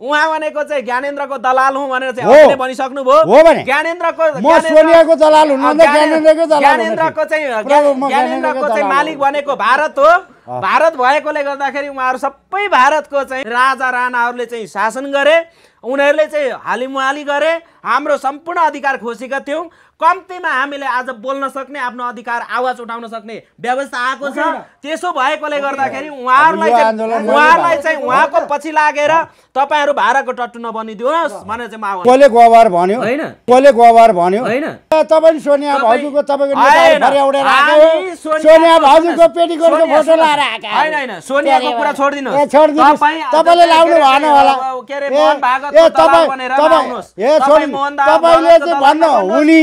उहाँ भनेको चाहिँ ज्ञानेन्द्रको दलाल हुँ भनेर चाहिँ भनिसक्नुभयो ज्ञानेन्द्रको ज्ञानेन्द्रको दलाल ज्ञानेन्द्रको चाहिँ मालिक भनेको भारत हो भारत भएकोले गर्दाखेरि उहाँहरू सबै भारतको चाहिँ राजा राणाहरूले चाहिँ शासन गरे उनीहरूले चाहिँ हालिमुहाली गरे हाम्रो सम्पूर्ण अधिकार खोसेका थियौँ कम्तीमा हामीले आज बोल्न सक्ने आफ्नो अधिकार आवाज उठाउन सक्ने व्यवस्था आएको छ त्यसो भएकोले गर्दाखेरि उहाँहरूलाई उहाँहरूलाई चाहिँ उहाँको पछि लागेर तपाईँहरू भाडाको टट्टु नबनिदिनुहोस् भनेर चाहिँ म कसले गोबर भन्यो होइन कसले गोबर भन्यो होइन तपाईँले सोनिया भाउजूको तपाईँको सोनिया भाउजूको पेटीकोटको फोटो लाएर आएका होइन होइन सोनियाको कुरा छोडिदिनुहोस् छोडिदिनुहोस् तपाईँले लाउनु भएन होला के अरे मोहन भागवत तपाईँ तपाईँ ए छोड्नु तपाईँले चाहिँ भन्नु हुनी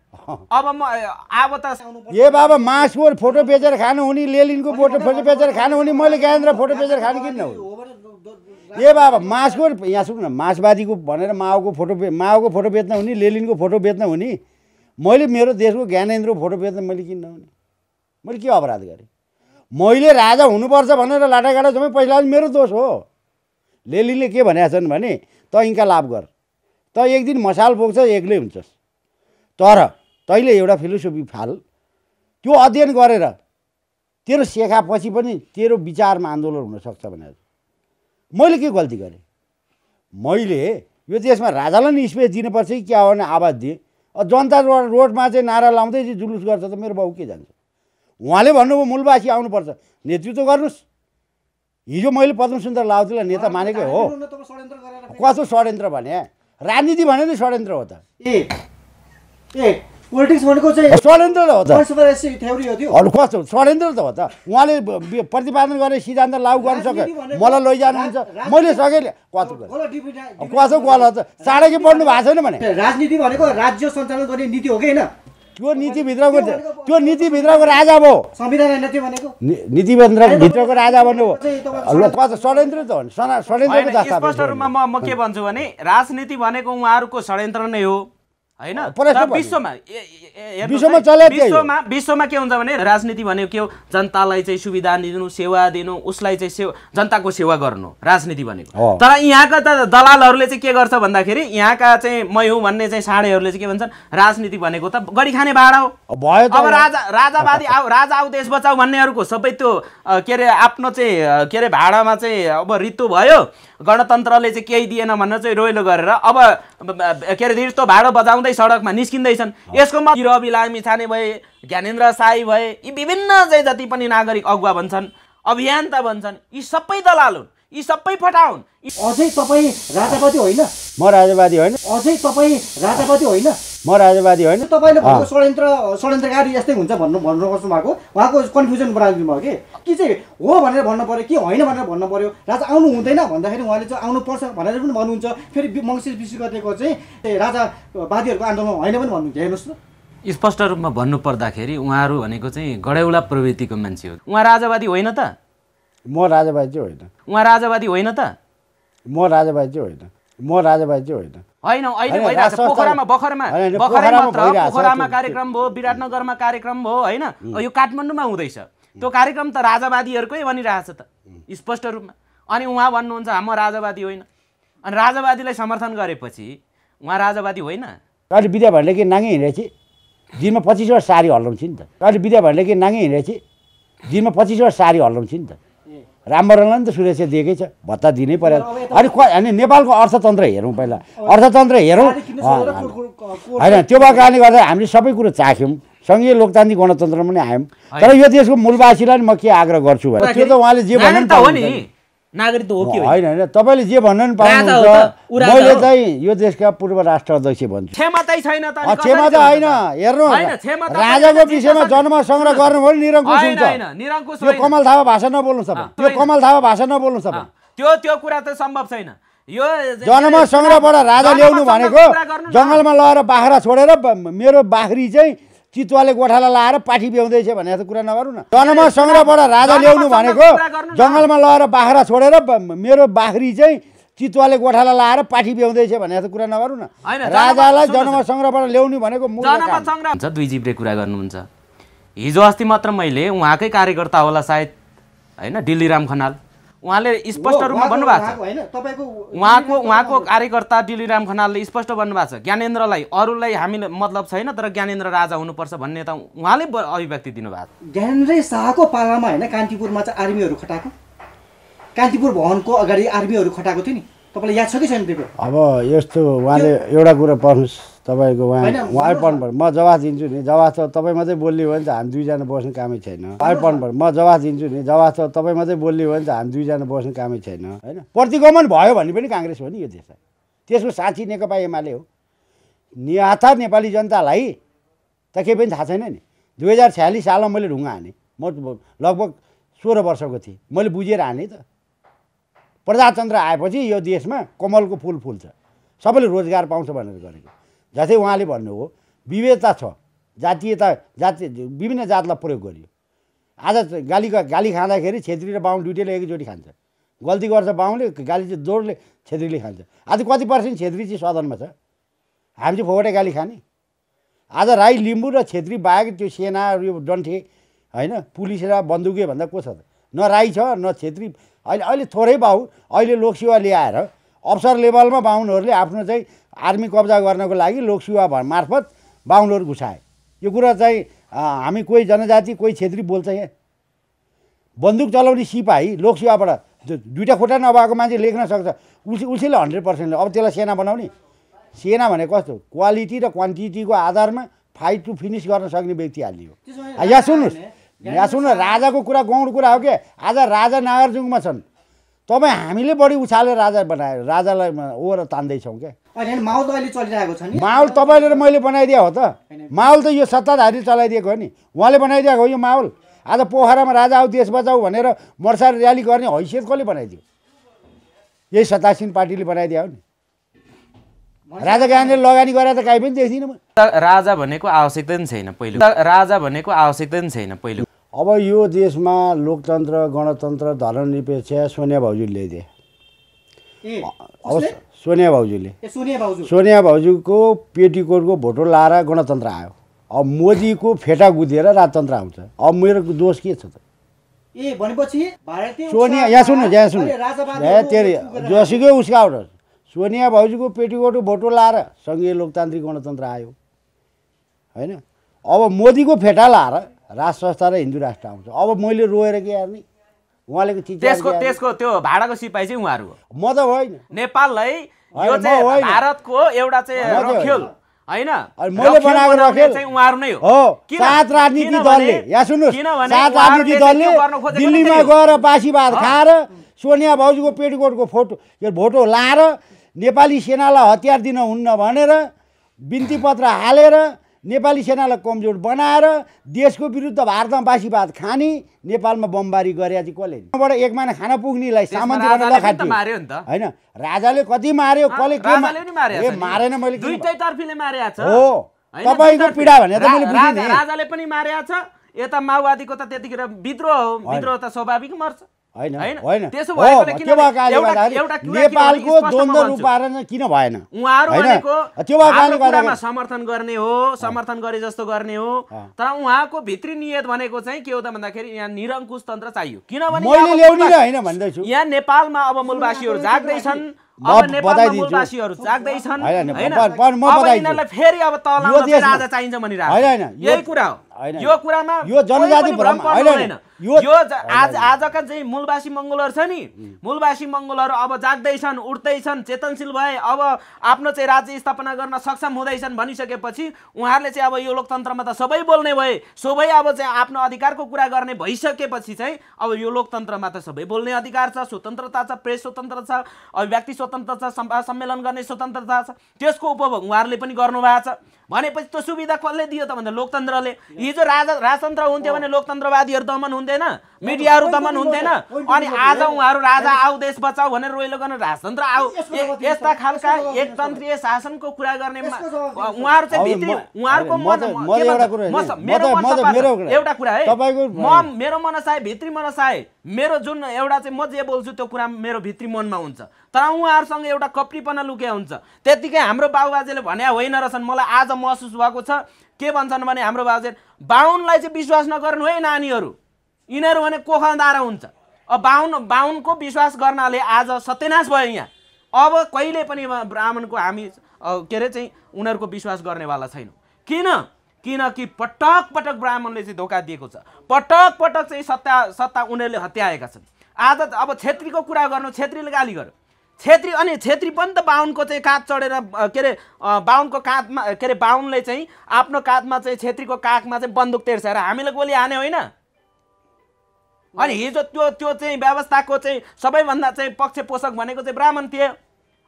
अब म अब त ए बाबा मासको फोटो बेचेर खानु हुने लेलिनको फोटो फोटो बेचेर खानु हुने मैले ज्ञानेन्द्र फोटो बेचेर खानु किन ए बाबा मासको यहाँ सुन्नु मासवादीको भनेर माओको फोटो माओको फोटो बेच्न हुने लेलिनको फोटो बेच्न हुने मैले मेरो देशको ज्ञानेन्द्रको फोटो बेच्न मैले किन्न हुने मैले के अपराध गरेँ मैले राजा हुनुपर्छ भनेर लाटागाटा जम्मै पैसा मेरो दोष हो लेलिनले के भनेका छन् भने त इन्का लाभ गर त एक दिन मसाल बोक्छ एक्लै हुन्छस् तर तैँले एउटा फिलोसोफी फाल त्यो अध्ययन गरेर तेरो सेखापछि पनि तेरो विचारमा आन्दोलन हुनसक्छ भनेर मैले के गल्ती गरेँ मैले यो देशमा राजालाई नि स्पेस दिनुपर्छ कि क्या हो भने आवाज दिएँ जनता रोडमा चाहिँ नारा लाउँदै चाहिँ जुलुस गर्छ त मेरो बाउ के जान्छ उहाँले भन्नुभयो मूलवासी आउनुपर्छ नेतृत्व गर्नुहोस् हिजो मैले पद्म सुन्दर लाउदीलाई नेता मानेकै हो कस्तो षड्यन्त्र भने राजनीति भने नि षड्यन्त्र हो त ए ए षड्यन्त्र त हो त कस्तो षड्यन्त्र हो त उहाँले प्रतिपादन गर्ने सिद्धान्त लागू गर्न सक्यो मलाई लैजानुहुन्छ मैले सकेँ कसो गल चाँडै के पढ्नु भएको छैन भने राजनीति भनेको राज्य सञ्चालन गर्ने नीति हो कि होइन त्यो नीतिभित्रको त्यो नीतिभित्रको राजा भयो नीतिभित्र भित्रको राजा भन्नुभयो षड्यन्त्र त हो षड्यन्त्रको षड्यन्त्र रूपमा म के भन्छु भने राजनीति भनेको उहाँहरूको षड्यन्त्र नै हो होइन विश्वमा विश्वमा विश्वमा के हुन्छ भने राजनीति भनेको के हो जनतालाई चाहिँ सुविधा दिनु सेवा दिनु उसलाई चाहिँ सेवा जनताको सेवा गर्नु राजनीति भनेको तर यहाँका त दलालहरूले चाहिँ के गर्छ भन्दाखेरि यहाँका चाहिँ मै हुँ भन्ने चाहिँ साँडेहरूले चाहिँ के भन्छन् राजनीति भनेको त गरी खाने भाडा हो अब राजा राजावादी आऊ राजा आऊ देश बचाऊ भन्नेहरूको सबै त्यो के अरे आफ्नो चाहिँ के अरे भाडामा चाहिँ अब ऋतु भयो गणतन्त्रले चाहिँ केही दिएन भनेर चाहिँ रोइलो गरेर अब के अरे रिर्तो भाडो बजाउँदै सडकमा निस्किँदैछन् यसको म रवि लामी छाने भए ज्ञानेन्द्र साई भए यी विभिन्न चाहिँ जति पनि नागरिक अगुवा भन्छन् अभियन्ता भन्छन् यी सबै दलाल हुन् यी सबै हुन् अझै तपाईँ राजावादी होइन म राजावादी होइन अझै तपाईँ राजावादी होइन म राजावादी होइन तपाईँले भनेको षड्यन्त्र षड्यन्त्रकारी यस्तै हुन्छ भन्नु भन्नु खोज्नु भएको उहाँको कन्फ्युजन बनाइदिनु भयो कि कि चाहिँ हो भनेर भन्नु पऱ्यो कि होइन भनेर भन्नु पऱ्यो राजा आउनु हुँदैन भन्दाखेरि उहाँले चाहिँ आउनुपर्छ भनेर पनि भन्नुहुन्छ फेरि मङ्सिर विश्वकर्तेको चाहिँ राजावादीहरूको आन्दोलन होइन पनि भन्नुहुन्छ हेर्नुहोस् न स्पष्ट रूपमा भन्नुपर्दाखेरि उहाँहरू भनेको चाहिँ गडेउला प्रवृत्तिको मान्छे हो उहाँ राजावादी होइन त म राजावादी चाहिँ होइन उहाँ राजावादी होइन त म राजावादी चाहिँ होइन म राजावादी चाहिँ होइन होइन अहिले भइरहेको छ पोखरामा बखरमा बखरा मात्र पोखरामा कार्यक्रम भयो विराटनगरमा कार्यक्रम भयो होइन यो काठमाडौँमा हुँदैछ त्यो कार्यक्रम त राजावादीहरूकै छ त स्पष्ट रूपमा अनि उहाँ भन्नुहुन्छ म राजावादी होइन अनि राजावादीलाई समर्थन गरेपछि उहाँ राजावादी होइन अहिले विद्या भन्ने कि नाङ्गी हिँडेपछि दिनमा पच्चिसवटा सारी हल्लाउँछु नि त अहिले विद्या भन्ने कि नाङ्गी हिँडेपछि दिनमा पच्चिसवटा साडी हल्लाउँछु नि त राम्रोलाई नि त सुरक्षा दिएकै छ भत्ता दिनै पर्यो अनि अनि नेपालको अर्थतन्त्र हेरौँ पहिला अर्थतन्त्र हेरौँ होइन त्यो भएको कारणले गर्दा हामीले सबै कुरो चाख्यौँ सँगै लोकतान्त्रिक गणतन्त्र पनि आयौँ तर यो देशको मूलवासीलाई नि म के आग्रह गर्छु भने त्यो त उहाँले जे भन्नु नागरिकत्व हो कि होइन होइन तपाईँले जे भन्नु नि पाउनुहुन्छ मैले चाहिँ यो देशका पूर्व राष्ट्र अध्यक्ष भन्छु क्षमा चाहिँ छैन त क्षमा त होइन हेर्नु राजाको विषयमा जन्म सङ्ग्रह गर्नुभयो निरङ्कुश हुन्छ यो कमल थापा भाषा नबोल्नु तपाईँ यो कमल थापा भाषा नबोल्नु तपाईँ त्यो त्यो कुरा त सम्भव छैन यो जन्म सङ्ग्रहबाट राजा ल्याउनु भनेको जङ्गलमा लगेर बाख्रा छोडेर मेरो बाख्री चाहिँ चितुवाले गोठाला लाएर पाठी ब्याउँदैछ भनेर त कुरा नगरौँ न जनम सङ्ग्रहबाट राजा ल्याउनु भनेको जङ्गलमा लगेर बाख्रा छोडेर मेरो बाख्री चाहिँ चितुवाले गोठाला लाएर पाठी ब्याउँदैछ भनेर त कुरा नगरौँ न राजालाई जनमा सङ्ग्रहबाट ल्याउनु भनेको दुई जिब्रे कुरा गर्नुहुन्छ हिजो अस्ति मात्र मैले उहाँकै कार्यकर्ता होला सायद होइन राम खनाल उहाँले स्पष्ट रूपमा भन्नुभएको छ उहाँको उहाँको कार्यकर्ता डिलिराम खनालले स्पष्ट भन्नुभएको छ ज्ञानेन्द्रलाई अरूलाई हामीले मतलब छैन तर ज्ञानेन्द्र राजा हुनुपर्छ भन्ने त उहाँले अभिव्यक्ति दिनुभएको ज्ञानेन्द्र शाहको पालामा होइन कान्तिपुरमा चाहिँ आर्मीहरू खटाएको कान्तिपुर भवनको अगाडि आर्मीहरू खटाएको थियो नि तपाईँलाई याद छ कि छैन त्यो अब यस्तो उहाँले एउटा कुरो पढ्नुहोस् तपाईँको उहाँ उहाँ भयो म जवाफ दिन्छु नि जवाफ त तपाईँ मात्रै बोल्ने हो भने त हामी दुईजना बस्ने कामै छैन पढ्नु पऱ्यो म जवाफ दिन्छु नि जवाफ त तपाईँ मात्रै बोल्ने हो भने त हामी दुईजना बस्ने कामै छैन होइन प्रतिगमन भयो भने पनि काङ्ग्रेस हो नि यो देशलाई त्यसको साँच्ची नेकपा एमाले हो निहाथा नेपाली जनतालाई त केही पनि थाहा छैन नि दुई हजार छ्यालिस सालमा मैले ढुङ्गा हाने म लगभग सोह्र वर्षको थिएँ मैले बुझेर हाने त प्रजातन्त्र आएपछि यो देशमा कमलको फुल फुल्छ सबैले रोजगार पाउँछ भनेर गरेको जस्तै उहाँले भन्नुभयो विविधता छ जातीयता जाति विभिन्न जातलाई प्रयोग गरियो आज गाली गाली खाँदाखेरि छेत्री र बाहुन दुइटैले एकचोटि खान्छ गल्ती गर्छ बाहुनले गाली चाहिँ जोडले छेत्रीले खान्छ आज कति पर्सेन्ट छेत्री चाहिँ सदनमा छ हामी चाहिँ फोकटै गाली खाने आज राई लिम्बू र छेत्री बाहेक त्यो सेना यो डन्ठे होइन पुलिस र बन्दुके भन्दा को छ त न राई छ न छेत्री अहिले अहिले थोरै बाहु अहिले लोकसेवा ल्याएर अफसर लेभलमा बाहुनहरूले आफ्नो चाहिँ आर्मी कब्जा गर्नको लागि लोकसेवा भ मार्फत बाहुनहरू घुसाए यो कुरा चाहिँ हामी कोही जनजाति कोही क्षेत्री बोल्छ यहाँ बन्दुक चलाउने सिपाही लोकसेवाबाट दुइटा खुट्टा नभएको मान्छे लेख्न सक्छ उल्सी उसैले हन्ड्रेड पर्सेन्ट अब त्यसलाई सेना बनाउने सेना भने कस्तो क्वालिटी र क्वान्टिटीको आधारमा फाइट टु फिनिस गर्न सक्ने व्यक्ति हालियो यहाँ सुन्नुहोस् यहाँ सुन्नु राजाको कुरा गौँड कुरा हो क्या आज राजा नागार्जुङमा छन् तपाईँ हामीले बढी उछालेर राजा बनायो राजालाई ओर तान्दैछौँ क्या माहौल अहिले चलिरहेको छ नि माहौल तपाईँले र मैले बनाइदिएको हो त माहौल त यो सत्ताधारी चलाइदिएको हो नि उहाँले बनाइदिएको हो यो माहौल आज पोखरामा राजा आऊ देश बचाऊ भनेर मर्सा र्याली गर्ने हैसियत कसले बनाइदियो यही सत्तासीन पार्टीले बनाइदियो नि राजा गान्धीले लगानी गरेर त काहीँ पनि देख्दिनँ म राजा भनेको आवश्यकता नि छैन पहिलो राजा भनेको आवश्यकता नि छैन पहिलो अब यो देशमा लोकतन्त्र गणतन्त्र धर्मनिरपेक्ष सोनिया भाउजूले ल्याइदिए अब सोनिया भाउजूले सोनिया भाउजूको पेटीकोटको भोटो लाएर गणतन्त्र आयो अब मोदीको फेटा गुदिएर राजतन्त्र आउँछ अब मेरो दोष के छ त ए भनेपछि सोनिया यहाँ सुन्नु यहाँ सुन्नु जोसीकै उसका आउट सोनिया भाउजूको पेटीकोटको भोटो लाएर सङ्घीय लोकतान्त्रिक गणतन्त्र आयो होइन अब मोदीको फेटा लाएर राष्ट्र संस्था र हिन्दू राष्ट्र आउँछ अब मैले रोएर के हेर्ने उहाँले त्यसको त्यसको त्यो भाडाको सिपाही चाहिँ उहाँहरू हो म त होइन नेपाललाई यो चाहिँ भारतको एउटा चाहिँ रखेल होइन मैले बनाएको रखेल चाहिँ उहाँहरू नै हो सात राजनीति दलले या सात राजनीति दलले दिल्लीमा गएर खाएर सोनिया भाउजूको पेटीकोटको फोटो यो भोटो लाएर नेपाली सेनालाई हतियार दिन हुन्न भनेर बिन्ती पत्र हालेर नेपाली सेनालाई कमजोर बनाएर देशको विरुद्ध भारतमा बासीभात खाने नेपालमा बमबारी गरे चाहिँ कसले त्यहाँबाट एक महिना खान पुग्नेलाई सामान होइन राजाले कति मार्यो कसले के मारेन मैले हो तपाईँको पीडा भने त मैले राजाले पनि मारेको छ यता माओवादीको त त्यतिखेर विद्रोह हो विद्रोह त स्वाभाविक मर्छ नेपालको किन भएन उहाँहरू समर्थन गर्ने हो समर्थन गरे जस्तो गर्ने हो तर उहाँको भित्री नियत भनेको चाहिँ के हो त भन्दाखेरि यहाँ निरङ्कुश तन्त्र चाहियो किनभने यहाँ नेपालमा अब मूलवासीहरू जाग्दैछन् यो जनजाति यो आज आजका चाहिँ मूलवासी मङ्गलहरू छ नि मूलवासी मङ्गलहरू अब जाग्दैछन् उठ्दैछन् चेतनशील भए अब आफ्नो चाहिँ राज्य स्थापना गर्न सक्षम हुँदैछन् भनिसकेपछि उहाँहरूले चाहिँ अब यो लोकतन्त्रमा त सबै बोल्ने भए सबै अब चाहिँ आफ्नो अधिकारको कुरा गर्ने भइसकेपछि चाहिँ अब यो लोकतन्त्रमा त सबै बोल्ने अधिकार छ स्वतन्त्रता छ प्रेस स्वतन्त्र छ अभिव्यक्ति स्वतन्त्र छ सम्मेलन गर्ने स्वतन्त्रता छ त्यसको उपभोग उहाँहरूले पनि गर्नुभएको छ भनेपछि त्यो सुविधा कसले दियो त भन्दा लोकतन्त्रले हिजो राजा राजतन्त्र हुन्थ्यो भने लोकतन्त्रवादीहरू दमन हुन्थ्यो हुन्थेन मिडियाहरू दमन हुन्थेन अनि आज उहाँहरू राजा आऊ देश बचाऊ भनेर रोइलो गर्न राजतन्त्र आऊ यस्ता खालका एकतन्त्रीय शासनको कुरा गर्ने उहाँहरू चाहिँ भित्री उहाँहरूको एउटा कुरा है म मेरो मनसाय भित्री मनसाय मेरो जुन एउटा चाहिँ म जे बोल्छु त्यो कुरा मेरो भित्री मनमा हुन्छ तर उहाँहरूसँग एउटा कप्रीपना लुकेको हुन्छ त्यतिकै हाम्रो बाबुबाजेले भने होइन रहेछन् मलाई आज महसुस भएको छ के भन्छन् भने हाम्रो बाजे बाहुनलाई चाहिँ विश्वास नगर्नु है नानीहरू यिनीहरू भने कोखलदार हुन्छ अब बाहुन बाहुनको विश्वास गर्नाले आज सत्यनाश भयो यहाँ अब कहिले पनि ब्राह्मणको हामी के अरे चाहिँ उनीहरूको विश्वास गर्नेवाला छैनौँ किन किनकि पटक पटक ब्राह्मणले चाहिँ धोका दिएको छ पटक पटक चाहिँ सत्ता सत्ता उनीहरूले हत्याएका छन् आज अब छेत्रीको कुरा गर्नु छेत्रीले गाली गर्यो छेत्री अनि छेत्री पनि त बाहुनको चाहिँ काँध चढेर के अरे बाहुनको काँधमा के अरे बाहुनले चाहिँ आफ्नो काँधमा चाहिँ छेत्रीको काखमा चाहिँ बन्दुक तेर्स्याएर हामीले गोली हाने होइन अनि हिजो त्यो त्यो चाहिँ व्यवस्थाको चाहिँ सबैभन्दा चाहिँ पक्ष पोषक भनेको चाहिँ ब्राह्मण थिए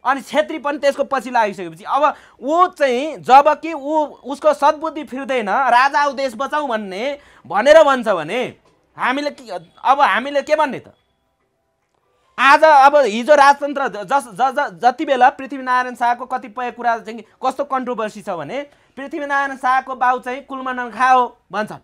अनि छेत्री पनि त्यसको पछि लागिसकेपछि अब ऊ चाहिँ जब कि ऊ उसको सद्बुद्धि फिर्दैन राजा देश बचाऊ भन्ने भनेर भन्छ भने हामीले अब हामीले के भन्ने त आज अब हिजो राजतन्त्र जस ज जति बेला पृथ्वीनारायण शाहको कतिपय कुरा चाहिँ कस्तो कन्ट्रोभर्सी छ भने पृथ्वीनारायण शाहको बाउ चाहिँ कुलमा हो भन्छन्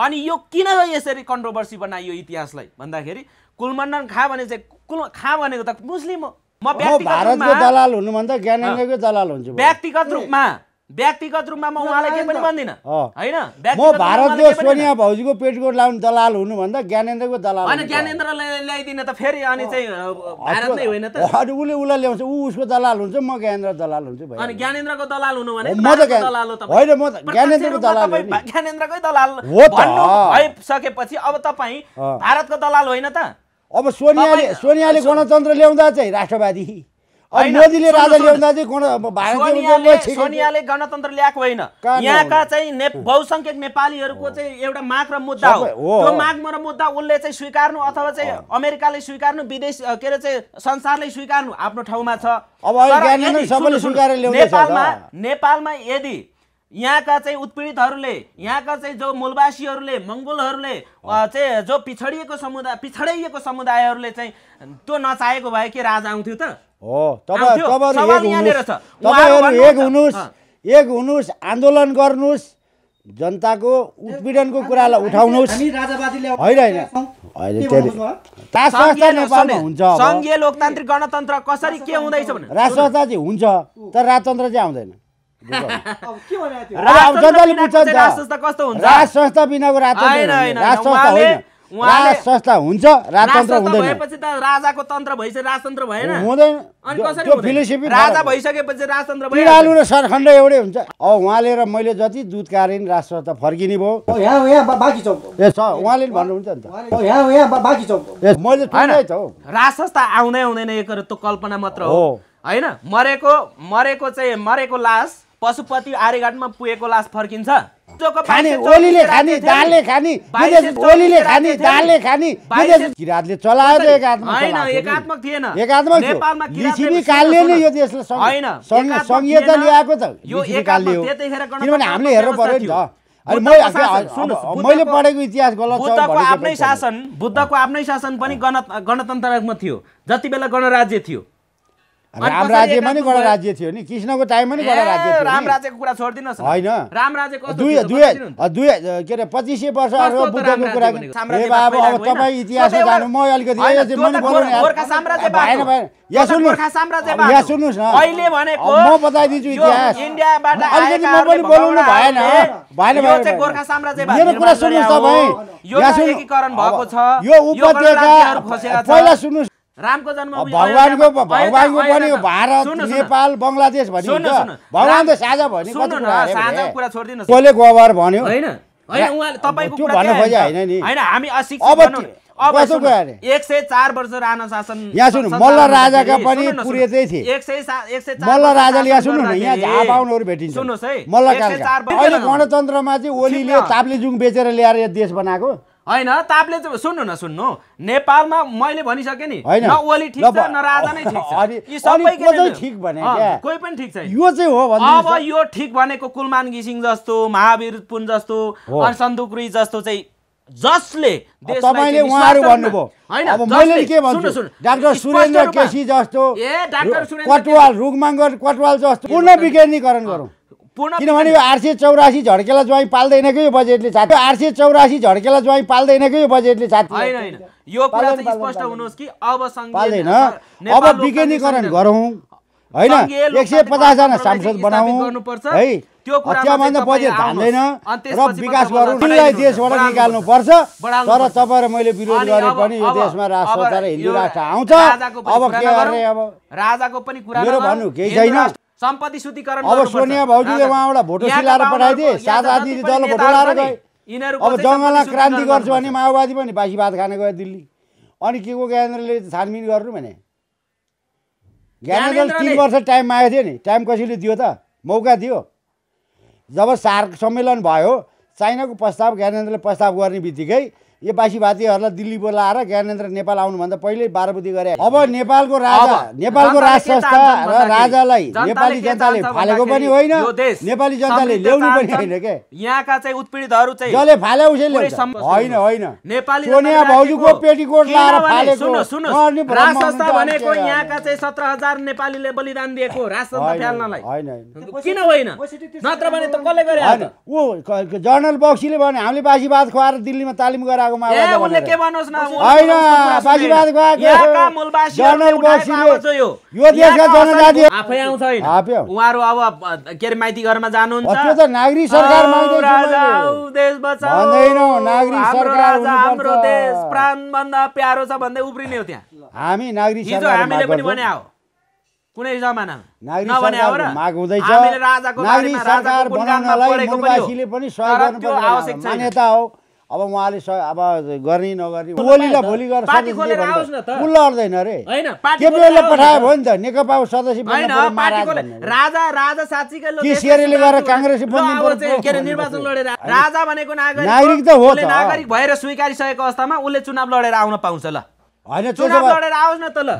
अनि यो किन यसरी कन्ट्रोभर्सी बनाइयो इतिहासलाई भन्दाखेरि कुलमण्डन खा भने चाहिँ कुल खा भनेको त मुस्लिम हो म भारतको दलाल हुनुभन्दा ज्ञानेन्द्रको दलाल हुन्छु व्यक्तिगत रूपमा व्यक्तिगत रूपमा म उहाँलाई केही पनि भन्दिनँ होइन म भारतको सोनिया भाउजूको पेटकोट लाउने दलाल हुनुभन्दा ज्ञानेन्द्रको दलाल होइन ज्ञानेन्द्रलाई ल्याइदिन त फेरि अनि चाहिँ होइन त अनि उसले उसलाई ल्याउँछ ऊ उसको दलाल हुन्छ म ज्ञानेन्द्र दलाल हुन्छु भाइ अनि ज्ञानेन्द्रको दलाल हुनु भने म त दलाल हो होइन म ज्ञानेन्द्रको दलाल ज्ञानेन्द्रकै दलाल हो भन्नु भइसकेपछि अब तपाईँ भारतको दलाल होइन त अब सोनियाले सोनियाले गणतन्त्र ल्याउँदा चाहिँ राष्ट्रवादी मोदीले राजा चाहिँ सोनियाले गणतन्त्र ल्याएको होइन यहाँका चाहिँ बहुसङ्ख्यक नेपालीहरूको चाहिँ एउटा माग र मुद्दा हो त्यो माग र मुद्दा उसले चाहिँ स्वीकार्नु अथवा चाहिँ अमेरिकाले स्वीकार्नु विदेश के अरे चाहिँ संसारले स्वीकार्नु आफ्नो ठाउँमा छ अब नेपालमा नेपालमा यदि यहाँका चाहिँ उत्पीडितहरूले यहाँका चाहिँ जो मूलवासीहरूले मङ्गोलहरूले चाहिँ जो पिछडिएको समुदाय पिछडिएको समुदायहरूले चाहिँ त्यो नचाहेको भए के राजा आउँथ्यो त हो तपाईँ तपाईँहरू एक तपाईँहरू एक हुनुहोस् एक हुनुहोस् आन्दोलन गर्नुहोस् जनताको उत्पीडनको कुरालाई उठाउनुहोस् होइन सङ्घीय लोकतान्त्रिक गणतन्त्र कसरी के हुँदैछ राज संस्था चाहिँ हुन्छ तर राजतन्त्र चाहिँ आउँदैन जनताले बुझ्छ राज संस्था बिनाको राजतन्त्र संस्था होइन उहाँले संस्था हुन्छ राजतन्त्र हुँदैन भएपछि त राजाको तन्त्र भइसक्यो राजतन्त्र भएन हुँदैन अनि कसरी राजा भइसकेपछि राजतन्त्र भयो पिँडालु र सरखण्ड एउटै हुन्छ अब उहाँले र मैले जति दुध कारेन राष्ट्र त फर्किने भयो यहाँ यहाँ बाँकी चौक ए छ उहाँले नि भन्नुहुन्छ नि त यहाँ यहाँ बाँकी चौक मैले थाहा छ हौ राज आउँदै आउँदैन एक त्यो कल्पना मात्र हो होइन मरेको मरेको चाहिँ मरेको लास पशुपति आर्यघाटमा पुगेको लास फर्किन्छ खाने ओलीले खाने दालले खाने ओलीले खाने दालले खाने किरातले चलाएर एकात्मक थिएन एकात्मक थियो नै यो देशलाई सङ्घीयता ल्याएको त कालले हो किनभने हामीले हेर्नु पऱ्यो नि त अनि मैले पढेको इतिहास गलत बुद्धको आफ्नै शासन बुद्धको आफ्नै शासन पनि गणतन्त्रात्मक थियो जति बेला गणराज्य थियो राम राज्य पनि गणा राज्य थियो नि कृष्णको टाइममा नि गणा राज्य थियो राम राज्यको कुरा छोडिदिनुहोस् होइन राम राज्यको दुई दुई दुई के अरे पच्चिस सय वर्ष अगाडि बुद्धको कुरा ए बाबु अब तपाईँ इतिहास जानु म अलिकति भएन भएन यहाँ सुन्नु यहाँ सुन्नुहोस् न अहिले भनेको म बताइदिन्छु इतिहास इन्डियाबाट अलिकति म पनि बोलाउनु भएन भएन भएन गोर्खा साम्राज्य मेरो कुरा सुन्नुहोस् तपाईँ यहाँ सुन्नु भएको छ यो उपत्यका पहिला सुन्नुहोस् रामको जन्म भगवान्को भगवान्को पनि भारत नेपाल बङ्गलादेश भन्यो भगवान् त साझा भन्यो कसले गोबर भन्यो होइन एक सय चार वर्ष राणा सुन्नु मल्ल राजाका पनि भेटिन्छ गणतन्त्रमा चाहिँ ओलीले ताप्लेजुङ बेचेर ल्याएर देश बनाएको होइन तापले चाहिँ सुन्नु न सुन्नु नेपालमा मैले भनिसकेँ नि न ओली ठिक छ न राजा नै ठिक छ यी सबै ठिक भने कोही पनि ठिक छैन यो चाहिँ हो अब यो ठिक भनेको कुलमान घिसिङ जस्तो महावीर पुन जस्तो अनि सन्दुकुरी जस्तो चाहिँ जसले तपाईँले उहाँहरू भन्नुभयो अब मैले के भन्छु डाक्टर सुरेन्द्र केसी जस्तो ए डाक्टर सुरेन्द्र कटवाल रुखमाङ्गर कटवाल जस्तो पूर्ण विकेन्द्रीकरण गरौँ किनभने यो आठ सय चौरासी झड्केला ज्वाइँ पाल्दैन कि यो बजेटले साथी आठ सय चौरासी झड्केला ज्वाइँ पाल्दैन कि यो बजेटले छात्र यो कुरा चाहिँ स्पष्ट हुनुहोस् कि अब पाल्दैन अब विकेन्द्रीकरण गरौँ होइन एक सय पचासजना सांसद बनाऊ है त्योभन्दा बजेट हाल्दैन र विकास गरौँलाई देशबाट निकाल्नुपर्छ तर तपाईँ र मैले विरोध गरे पनि यो देशमा राष्ट्र हिन्दू राष्ट्र आउँछ अब के गर्ने अब राजाको पनि कुरा मेरो भन्नु केही छैन सम्पत्ति शुद्धिकरण अब सोनिया भाउजूले उहाँबाट भोटो सिलाएर पठाइदिए सात आदि दल भोटो लाएर गए यिनीहरू अब जङ्गलमा क्रान्ति गर्छु भने माओवादी पनि बासी भात खाने गयो दिल्ली अनि के को ज्ञानेन्द्रले छानबिन गर्नु भने ज्ञानेन्द्रले तिन वर्ष टाइम मागेको थियो नि टाइम कसैले दियो त मौका दियो जब सार्क सम्मेलन भयो चाइनाको प्रस्ताव ज्ञानेन्द्रले प्रस्ताव गर्ने बित्तिकै यो बासी भातीहरूलाई दिल्ली बोलाएर ज्ञानेन्द्र नेपाल आउनुभन्दा पहिल्यै बारबुदी गरे अब नेपालको राजा नेपालको राज संस्था र राजालाई नेपाली जनताले फालेको पनि होइन नेपाली जनताले ल्याउनु पनि होइन के यहाँका चाहिँ उत्पीडितहरू चाहिँ जसले फाले उसैले होइन होइन नेपाली सोनिया भाउजूको पेटीकोट लाएर फालेको भनेको यहाँका चाहिँ सत्र हजार नेपालीले बलिदान दिएको राज फाल्नलाई होइन किन होइन नत्र भने त कसले गरे ऊ जर्नल बक्सीले भने हामीले बासी भात खुवाएर दिल्लीमा तालिम गराएको गएको के भन्नुस् न हैन यो देशका आफै आउँछ हैन उहाँहरु अब के रे माइती घरमा जानुहुन्छ त्यो त नागरिक सरकार देश बचाऊ नागरिक कुनै जमाना नभने बनाउनलाई पनि सहयोग गर्नुपर्छ मान्यता हो अब उहाँले अब गर्ने नगर्ने भोलिलाई भोलि गरेर उसलाई रे अरे केपिओलाई पठायो भयो नि त नेकपा सदस्य राजा राजा गएर काङ्ग्रेस निर्वाचन लडेर राजा भनेको नागरिक त हो नागरिक भएर स्वीकारिसकेको अवस्थामा उसले चुनाव लडेर आउन पाउँछ ल होइन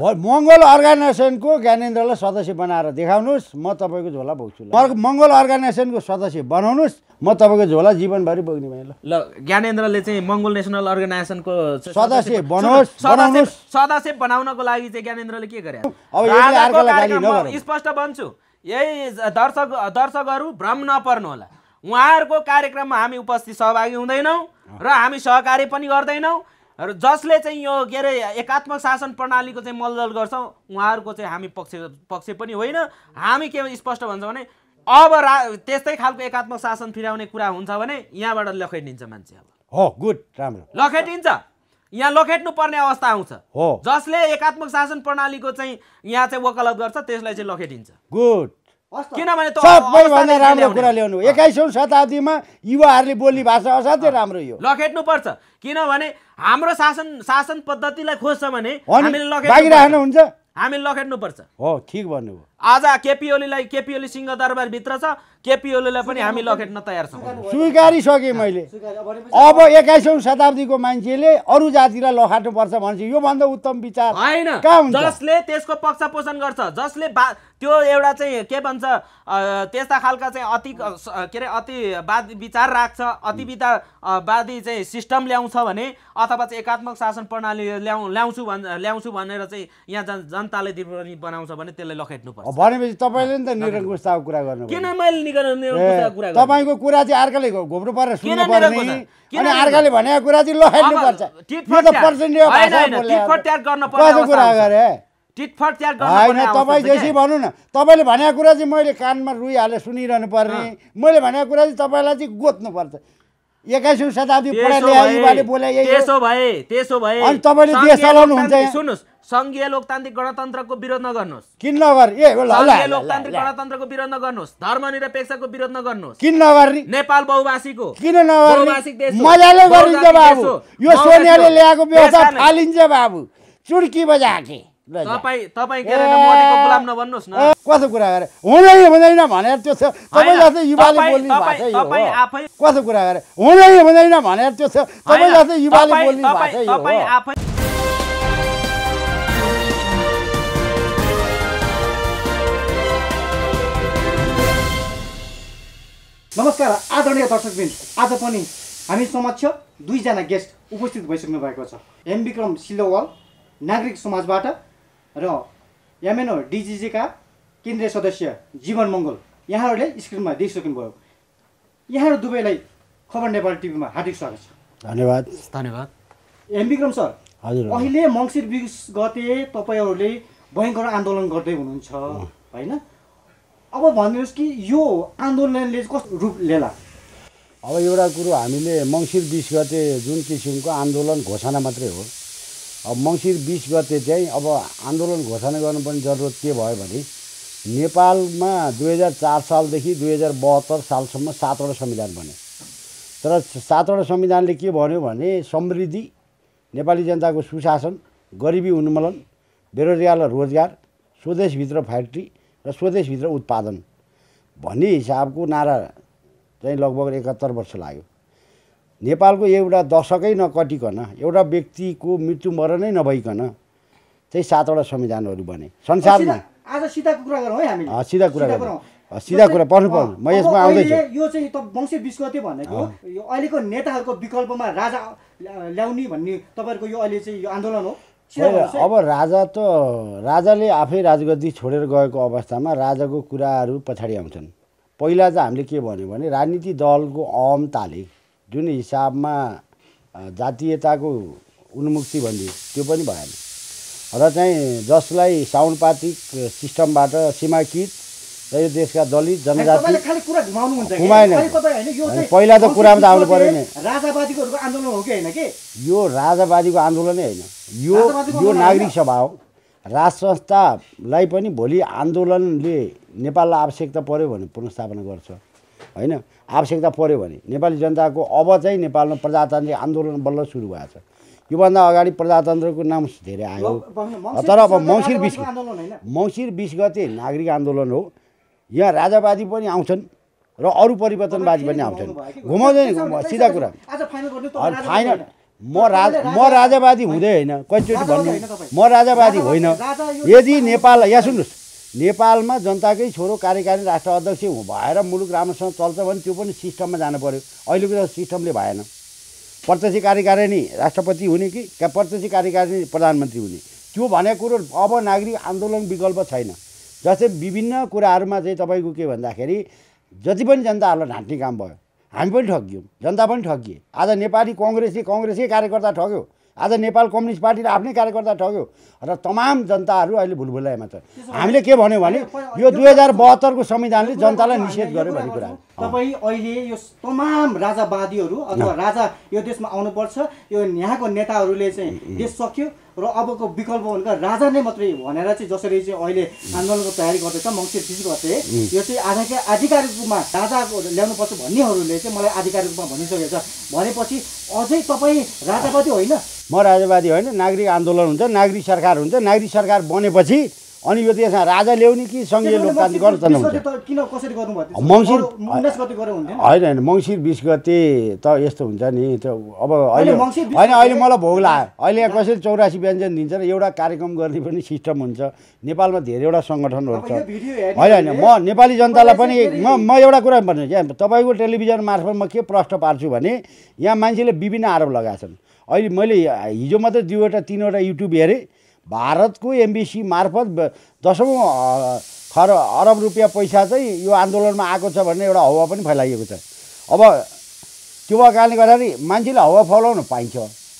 मङ्गल अर्गनाइजेसनको ज्ञानेन्द्रलाई सदस्य बनाएर देखाउनुहोस् म तपाईँको झोला बोक्छु मङ्गल अर्गनाइजेसनको सदस्य बनाउनुहोस् म तपाईँको झोला जीवनभरि बोक्ने भएँ ल ज्ञानेन्द्रले चाहिँ मङ्गोल नेसनल अर्गनाइजेसनको सदस्य बनाउनुहोस् सदस्य बनाउनको लागि चाहिँ ज्ञानेन्द्रले के गरे अब स्पष्ट भन्छु यही दर्शक दर्शकहरू भ्रम नपर्नु होला उहाँहरूको कार्यक्रममा हामी उपस्थित सहभागी हुँदैनौँ र हामी सहकारी पनि गर्दैनौँ र जसले चाहिँ यो के अरे एकात्मक शासन प्रणालीको चाहिँ मलजल गर्छौँ उहाँहरूको चाहिँ हामी पक्ष पक्ष पनि होइन हामी के स्पष्ट भन्छौँ भने अब रा त्यस्तै खालको एकात्मक शासन फिराउने कुरा हुन्छ भने यहाँबाट लखेटिन्छ मान्छे अब हो गुड राम्रो लखेटिन्छ यहाँ लखेट्नु पर्ने अवस्था आउँछ हो जसले एकात्मक शासन प्रणालीको चाहिँ यहाँ चाहिँ वकालत गर्छ त्यसलाई चाहिँ लखेटिन्छ गुड किनभने सबैभन्दा राम्रो कुरा ल्याउनु एक्काइसौँ शताब्दीमा युवाहरूले बोल्ने भाषा असाध्यै राम्रो यो लखेट्नुपर्छ किनभने हाम्रो शासन शासन पद्धतिलाई खोज्छ भने हामीले हुन्छ हामीले लखेट्नुपर्छ हो ठिक भन्नुभयो आज केपिओलीलाई केपिओली सिंहदरबारभित्र छ केपी ओलीलाई पनि हामी लखेट्न तयार छौँ स्वीकारिसकेँ मैले अब एक्काइसौँ शताब्दीको मान्छेले अरू जातिलाई लखाट्नुपर्छ भनेपछि योभन्दा उत्तम विचार होइन जसले त्यसको पक्ष पोषण गर्छ जसले बा त्यो एउटा चाहिँ के भन्छ त्यस्ता खालका चाहिँ अति के अरे अतिवादी विचार राख्छ अतिवादी चाहिँ सिस्टम ल्याउँछ भने अथवा चाहिँ एकात्मक शासन प्रणाली ल्याउ ल्याउँछु भन् ल्याउँछु भनेर चाहिँ यहाँ जन जनताले दिप बनाउँछ भने त्यसलाई लखेट्नु पर्छ भनेपछि तपाईँले नि त निरङ्कुशताको कुरा गर्नु किन मैले तपाईँको कुरा चाहिँ अर्काले घोप्नु पर्ने सुन्नु पर्ने अनि अर्काले भनेको कुरा चाहिँ पर्छ होइन तपाईँ जेसी भन्नु न तपाईँले भनेको कुरा चाहिँ मैले कानमा रुइहालेर सुनिरहनु पर्ने मैले भनेको कुरा चाहिँ तपाईँलाई चाहिँ गोत्नुपर्छ एक्काइसौँ शताब्दी त्यसो भए त्यसो भए अनि तपाईँले देश चलाउनु हुन्छ सुन्नुहोस् सङ्घीय लोकतान्त्रिक गणतन्त्रको विरोध नगर्नुहोस् किन नगर ए लोकतान्त्रिक गणतन्त्रको विरोध नगर्नुहोस् धर्मनिरपेक्षको विरोध नगर्नुहोस् किन नगर्ने नेपाल बहुभाषीको किन नगर्ने मजाले गरिन्छ बाबु यो सोनियाले ल्याएको व्यवस्था फालिन्छ बाबु चुड्की बजाके कसो कुरा गरे हुँदैन हुँदैन भनेर त्यो छ तपाईँ जस्तै युवाले बोल्ने भाषा यो हो कसो कुरा गरे हुँदैन हुँदैन भनेर त्यो छ तपाईँ जस्तै युवाले बोल्ने भाषा यो हो नमस्कार आदरणीय दर्शकबिन आज पनि हामी समक्ष दुईजना गेस्ट उपस्थित भइसक्नु भएको छ एम विक्रम सिलोवाल नागरिक समाजबाट र यामेनो डिजिजीका केन्द्रीय सदस्य जीवन मङ्गल यहाँहरूले स्क्रिनमा देखिसक्नुभयो यहाँहरू दुवैलाई खबर नेपाल टिभीमा हार्दिक स्वागत छ धन्यवाद धन्यवाद एम विक्रम सर हजुर अहिले मङ्सिर बिस गते तपाईँहरूले भयङ्कर आन्दोलन गर्दै हुनुहुन्छ होइन अब भनिदिनुहोस् कि यो आन्दोलनले कस्तो रूप लिएला अब एउटा कुरो हामीले मङ्सिर बिस गते जुन किसिमको आन्दोलन घोषणा मात्रै हो अब मङ्सिर बिस गते चाहिँ अब आन्दोलन घोषणा गर्नुपर्ने जरुरत के भयो भने नेपालमा दुई हजार चार सालदेखि दुई हजार बहत्तर सालसम्म सातवटा संविधान बन्यो तर सातवटा संविधानले के भन्यो भने समृद्धि नेपाली जनताको सुशासन गरिबी उन्मूलन बेरोजगार र रोजगार स्वदेशभित्र फ्याक्ट्री र स्वदेशभित्र उत्पादन भन्ने हिसाबको नारा चाहिँ लगभग एकात्तर वर्ष लाग्यो नेपालको एउटा दशकै नकटिकन एउटा व्यक्तिको मृत्यु मरणै नभइकन चाहिँ सातवटा संविधानहरू बने संसारमा आज सिधा कुरा गरौँ है हामी सिधा कुरा गरौँ सिधा कुरा पर्नु पर्नु म यसमा आउँदैछु यो चाहिँ वंशी विस्कते भनेको यो अहिलेको नेताहरूको विकल्पमा राजा ल्याउने भन्ने तपाईँहरूको यो अहिले चाहिँ यो आन्दोलन हो अब राजा त राजाले आफै राजगद्दी छोडेर गएको अवस्थामा राजाको कुराहरू पछाडि आउँछन् पहिला चाहिँ हामीले के भन्यो भने राजनीति दलको तालिक जुन हिसाबमा जातीयताको उन्मुक्ति भन्ने त्यो पनि भएन र चाहिँ जसलाई साउनपातिक सिस्टमबाट सीमाकृत र यो देशका दलित जनजाति घुमाएन पहिला त कुरामा त आउनु पऱ्यो नि आन्दोलन हो कि होइन के यो राजावादीको आन्दोलनै होइन यो यो नागरिक सभा हो राज संस्थालाई पनि भोलि आन्दोलनले नेपाललाई आवश्यकता पऱ्यो भने पुनस्थापना गर्छ होइन आवश्यकता पऱ्यो भने नेपाली जनताको अब चाहिँ नेपालमा प्रजातान्त्रिक आन्दोलन बल्ल सुरु भएको छ योभन्दा अगाडि प्रजातन्त्रको नाम धेरै आयो तर अब मङ्सिर बिस मङ्सिर बिस गते नागरिक आन्दोलन हो यहाँ राजावादी पनि आउँछन् र अरू परिवर्तनवादी पनि आउँछन् घुमाउँदैन सिधा कुरा फाइनल म राज म राजावादी हुँदै होइन कतिचोटि भन्नु म राजावादी होइन यदि नेपाल यहाँ सुन्नुहोस् नेपालमा जनताकै छोरो कार्यकारी राष्ट्र अध्यक्ष भएर मुलुक राम्रोसँग चल्छ भने त्यो पनि सिस्टममा जानु पऱ्यो अहिलेको त सिस्टमले भएन प्रत्यक्ष कार्यकारिणी राष्ट्रपति हुने कि प्रत्यक्ष कार्यकारिणी प्रधानमन्त्री हुने त्यो भनेको कुरो अब नागरिक आन्दोलन विकल्प छैन जस्तै विभिन्न कुराहरूमा चाहिँ तपाईँको के भन्दाखेरि जति पनि जनताहरूलाई ढाँट्ने काम भयो हामी पनि ठगियौँ जनता पनि ठगिए आज नेपाली कङ्ग्रेसले कङ्ग्रेसकै कार्यकर्ता ठग्यो आज नेपाल कम्युनिस्ट पार्टीले आफ्नै कार्यकर्ता ठग्यो र तमाम जनताहरू अहिले भुलभुलाएमा छ हामीले के भन्यो भने यो दुई हजार बहत्तरको संविधानले जनतालाई निषेध गर्यो भन्ने कुरा तपाईँ अहिले यो तमाम राजावादीहरू अथवा राजा यो देशमा आउनुपर्छ यो यहाँको नेताहरूले चाहिँ देश सक्यो र अबको विकल्प भनेको राजा नै मात्रै भनेर चाहिँ जसरी चाहिँ अहिले आन्दोलनको तयारी गर्दैछ मङ्सिर बिच गर्थे यो चाहिँ आधा आधिकारिक रूपमा राजा ल्याउनुपर्छ भन्नेहरूले चाहिँ मलाई आधिकारिक रूपमा भनिसकेको छ भनेपछि अझै तपाईँ राजावादी होइन म राजावादी होइन नागरिक आन्दोलन हुन्छ नागरिक सरकार हुन्छ नागरिक सरकार बनेपछि अनि यो देशमा राजा ल्याउने कि सङ्घीय लोकतान्त्रिक गणतन्त्र मङ्सिर होइन होइन मङ्सिर बिस गते त यस्तो हुन्छ नि त्यो अब अहिले होइन अहिले मलाई भोग लाग्यो अहिले यहाँ कसैले चौरासी व्यञ्जन दिन्छ र एउटा कार्यक्रम गर्ने पनि सिस्टम हुन्छ नेपालमा धेरैवटा सङ्गठनहरू छ होइन होइन म नेपाली जनतालाई पनि म म एउटा कुरा भन्छु क्या तपाईँको टेलिभिजन मार्फत म के प्रश्न पार्छु भने यहाँ मान्छेले विभिन्न आरोप लगाएछन् अहिले मैले हिजो मात्रै दुईवटा तिनवटा युट्युब हेरेँ भारतको एमबिसी मार्फत दसौँ खर अरब रुपियाँ पैसा चाहिँ यो आन्दोलनमा आएको छ भन्ने एउटा हावा पनि फैलाइएको छ अब त्यो भएको कारणले गर्दाखेरि मान्छेले हावा फैलाउन पाइन्छ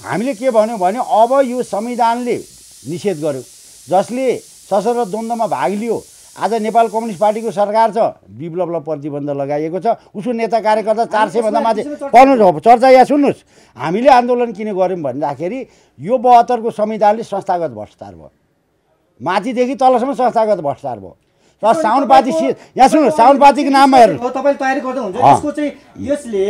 हामीले के भन्यो भने अब यो संविधानले निषेध गर्यो जसले सशस्त्र द्वन्द्वमा भाग लियो आज नेपाल कम्युनिस्ट पार्टीको सरकार छ विप्लवलाई प्रतिबन्ध लगाइएको छ उसको नेता कार्यकर्ता चार सयभन्दा माथि पढ्नुहोस् चर्चा यहाँ सुन्नुहोस् हामीले आन्दोलन किन गऱ्यौँ भन्दाखेरि यो बहत्तरको संविधानले संस्थागत भ्रष्टाचार भयो माथिदेखि तलसम्म संस्थागत भ्रष्टाचार भयो र साउनपाती यहाँ सुन्नु साउनपातीको नाममा हेर्नु तपाईँले तयारी गर्दै हुन्छ यसले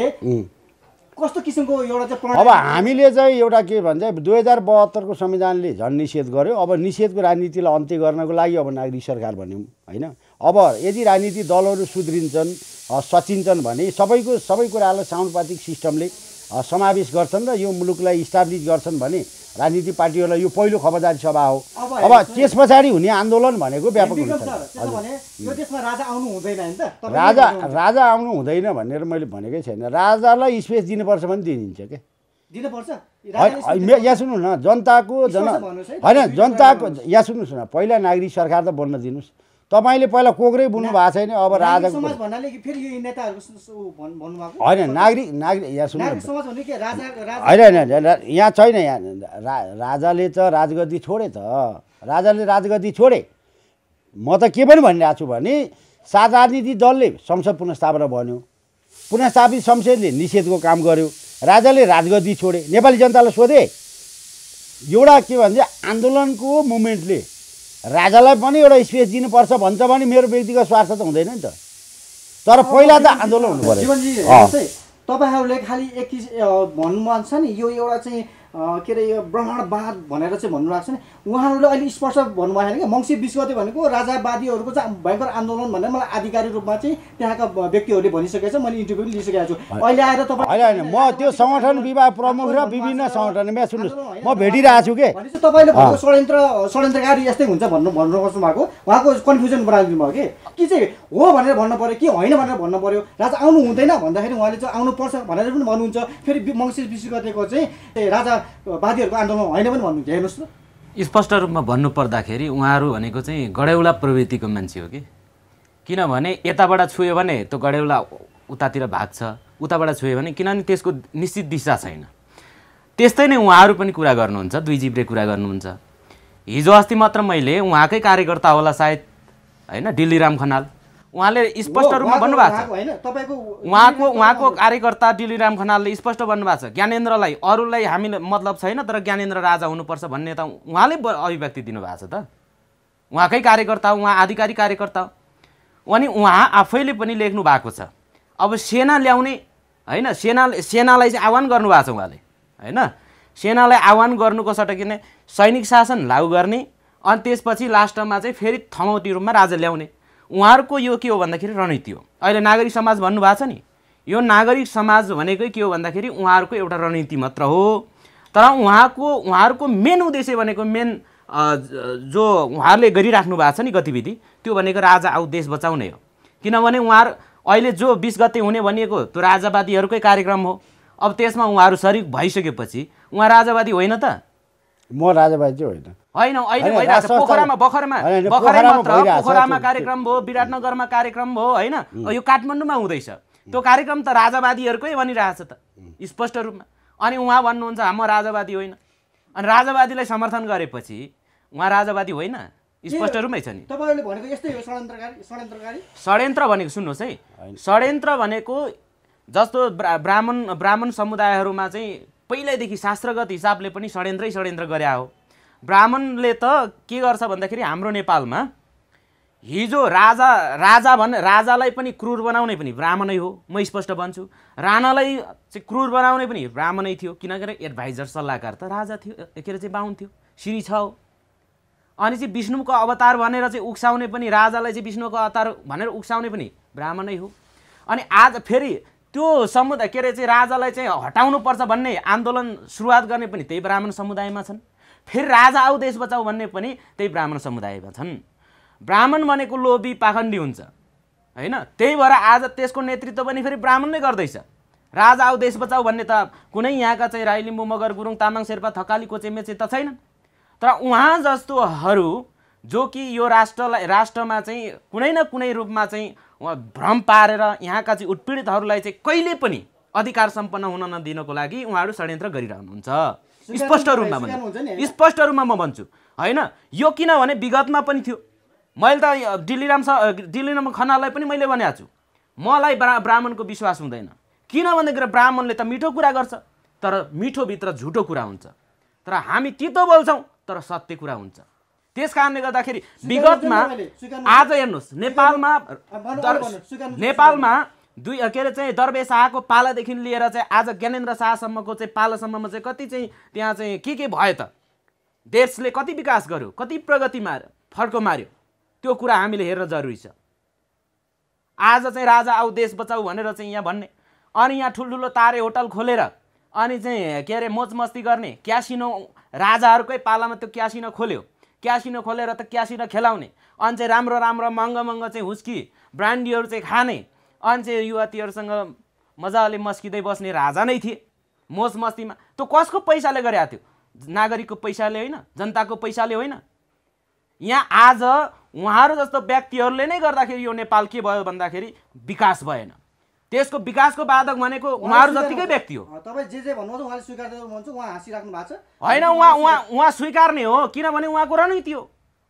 कस्तो किसिमको एउटा चाहिँ अब हामीले चाहिँ एउटा के भन्छ दुई हजार बहत्तरको संविधानले झन् निषेध गर्यो अब निषेधको राजनीतिलाई अन्त्य गर्नको लागि अब नागरिक सरकार भन्यौँ होइन अब यदि राजनीति दलहरू सुध्रिन्छन् सचिन्छन् भने सबैको सबै कुरालाई साउन्डपातिक सिस्टमले समावेश गर्छन् र यो मुलुकलाई इस्टाब्लिस गर्छन् भने राजनीतिक पार्टीहरूलाई यो पहिलो खबरदारी सभा हो अब त्यस पछाडि हुने आन्दोलन भनेको व्यापक हुन्छ राजा राजा आउनु हुँदैन भनेर मैले भनेकै छैन राजालाई स्पेस दिनुपर्छ भने दिइदिन्छ क्या यहाँ सुन्नु न जनताको जन होइन जनताको यहाँ सुन्नुहोस् न पहिला नागरिक सरकार त बन्न दिनुहोस् तपाईँले पहिला कोग्रै बुन्नु भएको छैन अब राजाको होइन नागरिक नागरिक यहाँ सुन्नु होइन होइन यहाँ छैन यहाँ राजाले त राजगद्दी छोडे त राजाले राजगद्दी छोडे म त के पनि भनिरहेको छु भने सात राजनीति दलले संसद पुनस्थापना भन्यो पुनस्थापित संसदले निषेधको काम गर्यो राजाले राजगद्दी छोडे नेपाली जनतालाई सोधे एउटा के भन्छ आन्दोलनको मुभमेन्टले राजालाई पनि एउटा स्पेस दिनुपर्छ भन्छ भने मेरो व्यक्तिगत स्वार्थ त हुँदैन नि त तर पहिला त आन्दोलन हुनु पर्यो तपाईँहरूले खालि एक भन्नुहुन्छ नि यो एउटा चाहिँ के अरे यो ब्रह्माण्डवाद भनेर चाहिँ भन्नुभएको छ नि उहाँहरूले अहिले स्पष्ट भन्नुभएको छैन कि मङ्सिर बिस गते भनेको राजावादीहरूको चाहिँ भयङ्कर आन्दोलन भनेर मलाई आधिकारिक रूपमा चाहिँ त्यहाँका व्यक्तिहरूले भनिसकेको छ मैले इन्टरभ्यू पनि लिइसकेको छु अहिले आएर तपाईँ होइन म त्यो सङ्गठन विभाग प्रमुख र विभिन्न सङ्गठनमा सुन्नुहोस् म भेटिरहेको छु कि तपाईँले षड्यन्त्र षड्यन्त्रकारी यस्तै हुन्छ भन्नु भन्नु खोज्नु भएको उहाँको कन्फ्युजन बनाइदिनु भयो कि कि चाहिँ हो भनेर भन्नु पऱ्यो कि होइन भनेर भन्नु पऱ्यो राजा आउनु हुँदैन भन्दाखेरि उहाँले चाहिँ आउनुपर्छ भनेर पनि भन्नुहुन्छ फेरि मङ्सिर बिस गतेको चाहिँ राजा वादीहरूको आन्दोलन होइन पनि भन्नुहुन्छ हेर्नुहोस् त स्पष्ट रूपमा पर्दाखेरि उहाँहरू भनेको चाहिँ गढेउला प्रवृत्तिको मान्छे हो कि किनभने यताबाट छुयो भने त्यो गढेउला उतातिर भाग्छ उताबाट छुयो भने किनभने त्यसको निश्चित दिशा छैन त्यस्तै नै उहाँहरू पनि कुरा गर्नुहुन्छ दुई जिब्रे कुरा गर्नुहुन्छ हिजो अस्ति मात्र मैले उहाँकै कार्यकर्ता होला सायद होइन राम खनाल उहाँले स्पष्ट रूपमा भन्नुभएको छ उहाँको उहाँको कार्यकर्ता डिलिराम खनालले स्पष्ट भन्नुभएको छ ज्ञानेन्द्रलाई अरूलाई हामी मतलब छैन तर ज्ञानेन्द्र राजा हुनुपर्छ भन्ने त उहाँले अभिव्यक्ति दिनुभएको छ त उहाँकै कार्यकर्ता उहाँ आधिकारिक कार्यकर्ता हो अनि उहाँ आफैले पनि लेख्नु भएको छ अब सेना ल्याउने होइन सेना सेनालाई चाहिँ आह्वान गर्नुभएको छ उहाँले होइन सेनालाई आह्वान गर्नुको सट्टा किन सैनिक शासन लागु गर्ने अनि त्यसपछि लास्टमा चाहिँ फेरि थमौटी रूपमा राजा ल्याउने उहाँहरूको यो के हो भन्दाखेरि रणनीति हो अहिले नागरिक समाज भन्नुभएको छ नि यो नागरिक समाज भनेकै के हो भन्दाखेरि उहाँहरूको एउटा रणनीति मात्र हो तर उहाँको उहाँहरूको मेन उद्देश्य भनेको मेन जो उहाँहरूले गरिराख्नु भएको छ नि गतिविधि त्यो भनेको राजा आउ देश बचाउने हो किनभने उहाँहरू अहिले जो बिस गते हुने भनिएको त्यो राजावादीहरूकै कार्यक्रम हो अब त्यसमा उहाँहरू सरिक भइसकेपछि उहाँ राजावादी होइन त म राजावादी होइन होइन अहिले भइरहेको छ पोखरामा भर्खरमा भर्खरै मात्र पोखरामा कार्यक्रम भयो विराटनगरमा कार्यक्रम भयो होइन यो काठमाडौँमा हुँदैछ त्यो कार्यक्रम त राजावादीहरूकै बनिरहेछ त स्पष्ट रूपमा अनि उहाँ भन्नुहुन्छ म राजावादी होइन अनि राजावादीलाई समर्थन गरेपछि उहाँ राजावादी होइन स्पष्ट रूपमै छ नि तपाईँहरूले भनेको यस्तै हो षड्यन्त्रकारी षड्यन्त्र भनेको सुन्नुहोस् है षड्यन्त्र भनेको जस्तो ब्राह्मण ब्राह्मण समुदायहरूमा चाहिँ पहिल्यैदेखि शास्त्रगत हिसाबले पनि षड्यन्त्रै षड्यन्त्र गरे हो ब्राह्मणले त के गर्छ भन्दाखेरि हाम्रो नेपालमा हिजो राजा राजा भन् राजालाई पनि क्रूर बनाउने पनि ब्राह्मणै हो म स्पष्ट भन्छु राणालाई चाहिँ क्रुर बनाउने पनि ब्राह्मणै थियो किनकि एडभाइजर सल्लाहकार त राजा थियो के अरे चाहिँ बाहुन थियो श्री छ अनि चाहिँ विष्णुको अवतार भनेर चाहिँ उक्साउने पनि राजालाई चाहिँ विष्णुको अवतार भनेर उक्साउने पनि ब्राह्मणै हो अनि आज फेरि त्यो समुदाय के अरे चाहिँ राजालाई चाहिँ हटाउनुपर्छ भन्ने आन्दोलन सुरुवात गर्ने पनि त्यही ब्राह्मण समुदायमा छन् फेरि राजा आऊ देश बचाऊ भन्ने पनि त्यही ब्राह्मण समुदायमा छन् ब्राह्मण भनेको लोभी पाखण्डी हुन्छ होइन त्यही भएर आज त्यसको नेतृत्व पनि फेरि ब्राह्मण नै गर्दैछ राजा आऊ देश बचाऊ भन्ने त कुनै यहाँका चाहिँ राई लिम्बू मगर गुरुङ तामाङ शेर्पा थकाली कोचे मेचे त छैन तर उहाँ जस्तोहरू जो कि यो राष्ट्रलाई राष्ट्रमा चाहिँ कुनै न कुनै रूपमा चाहिँ भ्रम पारेर यहाँका चाहिँ उत्पीडितहरूलाई चाहिँ कहिले पनि अधिकार सम्पन्न हुन नदिनको लागि उहाँहरू षड्यन्त्र गरिरहनुहुन्छ स्पष्ट रूपमा भन्छु स्पष्ट रूपमा म भन्छु होइन यो किनभने विगतमा पनि थियो मैले त डिलिराम डिल्लीराम खनाललाई पनि मैले भनेको छु मलाई ब्रा ब्राह्मणको विश्वास हुँदैन किन भन्दाखेरि ब्राह्मणले त मिठो कुरा गर्छ तर मिठोभित्र झुटो कुरा हुन्छ तर हामी तितो बोल्छौँ तर सत्य कुरा हुन्छ त्यस कारणले गर्दाखेरि विगतमा आज हेर्नुहोस् नेपालमा नेपालमा दुई के अरे चाहिँ दरबे शाहको पालादेखि लिएर चाहिँ आज ज्ञानेन्द्र शाहसम्मको चाहिँ पालासम्ममा चाहिँ कति चाहिँ त्यहाँ चाहिँ के के भयो त देशले कति विकास गर्यो कति प्रगति मार फर्को मार्यो त्यो कुरा हामीले हेर्न जरुरी छ आज चाहिँ राजा आऊ देश बचाऊ भनेर चाहिँ यहाँ भन्ने अनि यहाँ ठुल्ठुलो तारे होटल खोलेर अनि चाहिँ के अरे मोज मस्ती गर्ने क्यासिनो राजाहरूकै पालामा त्यो क्यासिनो खोल्यो क्यासिनो खोलेर त क्यासिनो खेलाउने अनि चाहिँ राम्रो राम्रो महँगो महँगो चाहिँ हुस्की ब्रान्डीहरू चाहिँ खाने अन्चे युवतीहरूसँग मजाले मस्किँदै बस्ने राजा नै थिए मोज मस्तीमा त्यो कसको पैसाले गरेको थियो नागरिकको पैसाले होइन जनताको पैसाले होइन यहाँ आज उहाँहरू जस्तो व्यक्तिहरूले नै गर्दाखेरि यो नेपाल के भयो भन्दाखेरि विकास भएन त्यसको विकासको बाधक भनेको उहाँहरू जतिकै व्यक्ति हो तपाईँ जे जे भन्नुहुन्छ उहाँले स्वीकार उहाँ हाँसिराख्नु भएको छ होइन उहाँ उहाँ उहाँ स्वीकार्ने हो किनभने उहाँको रणनीति हो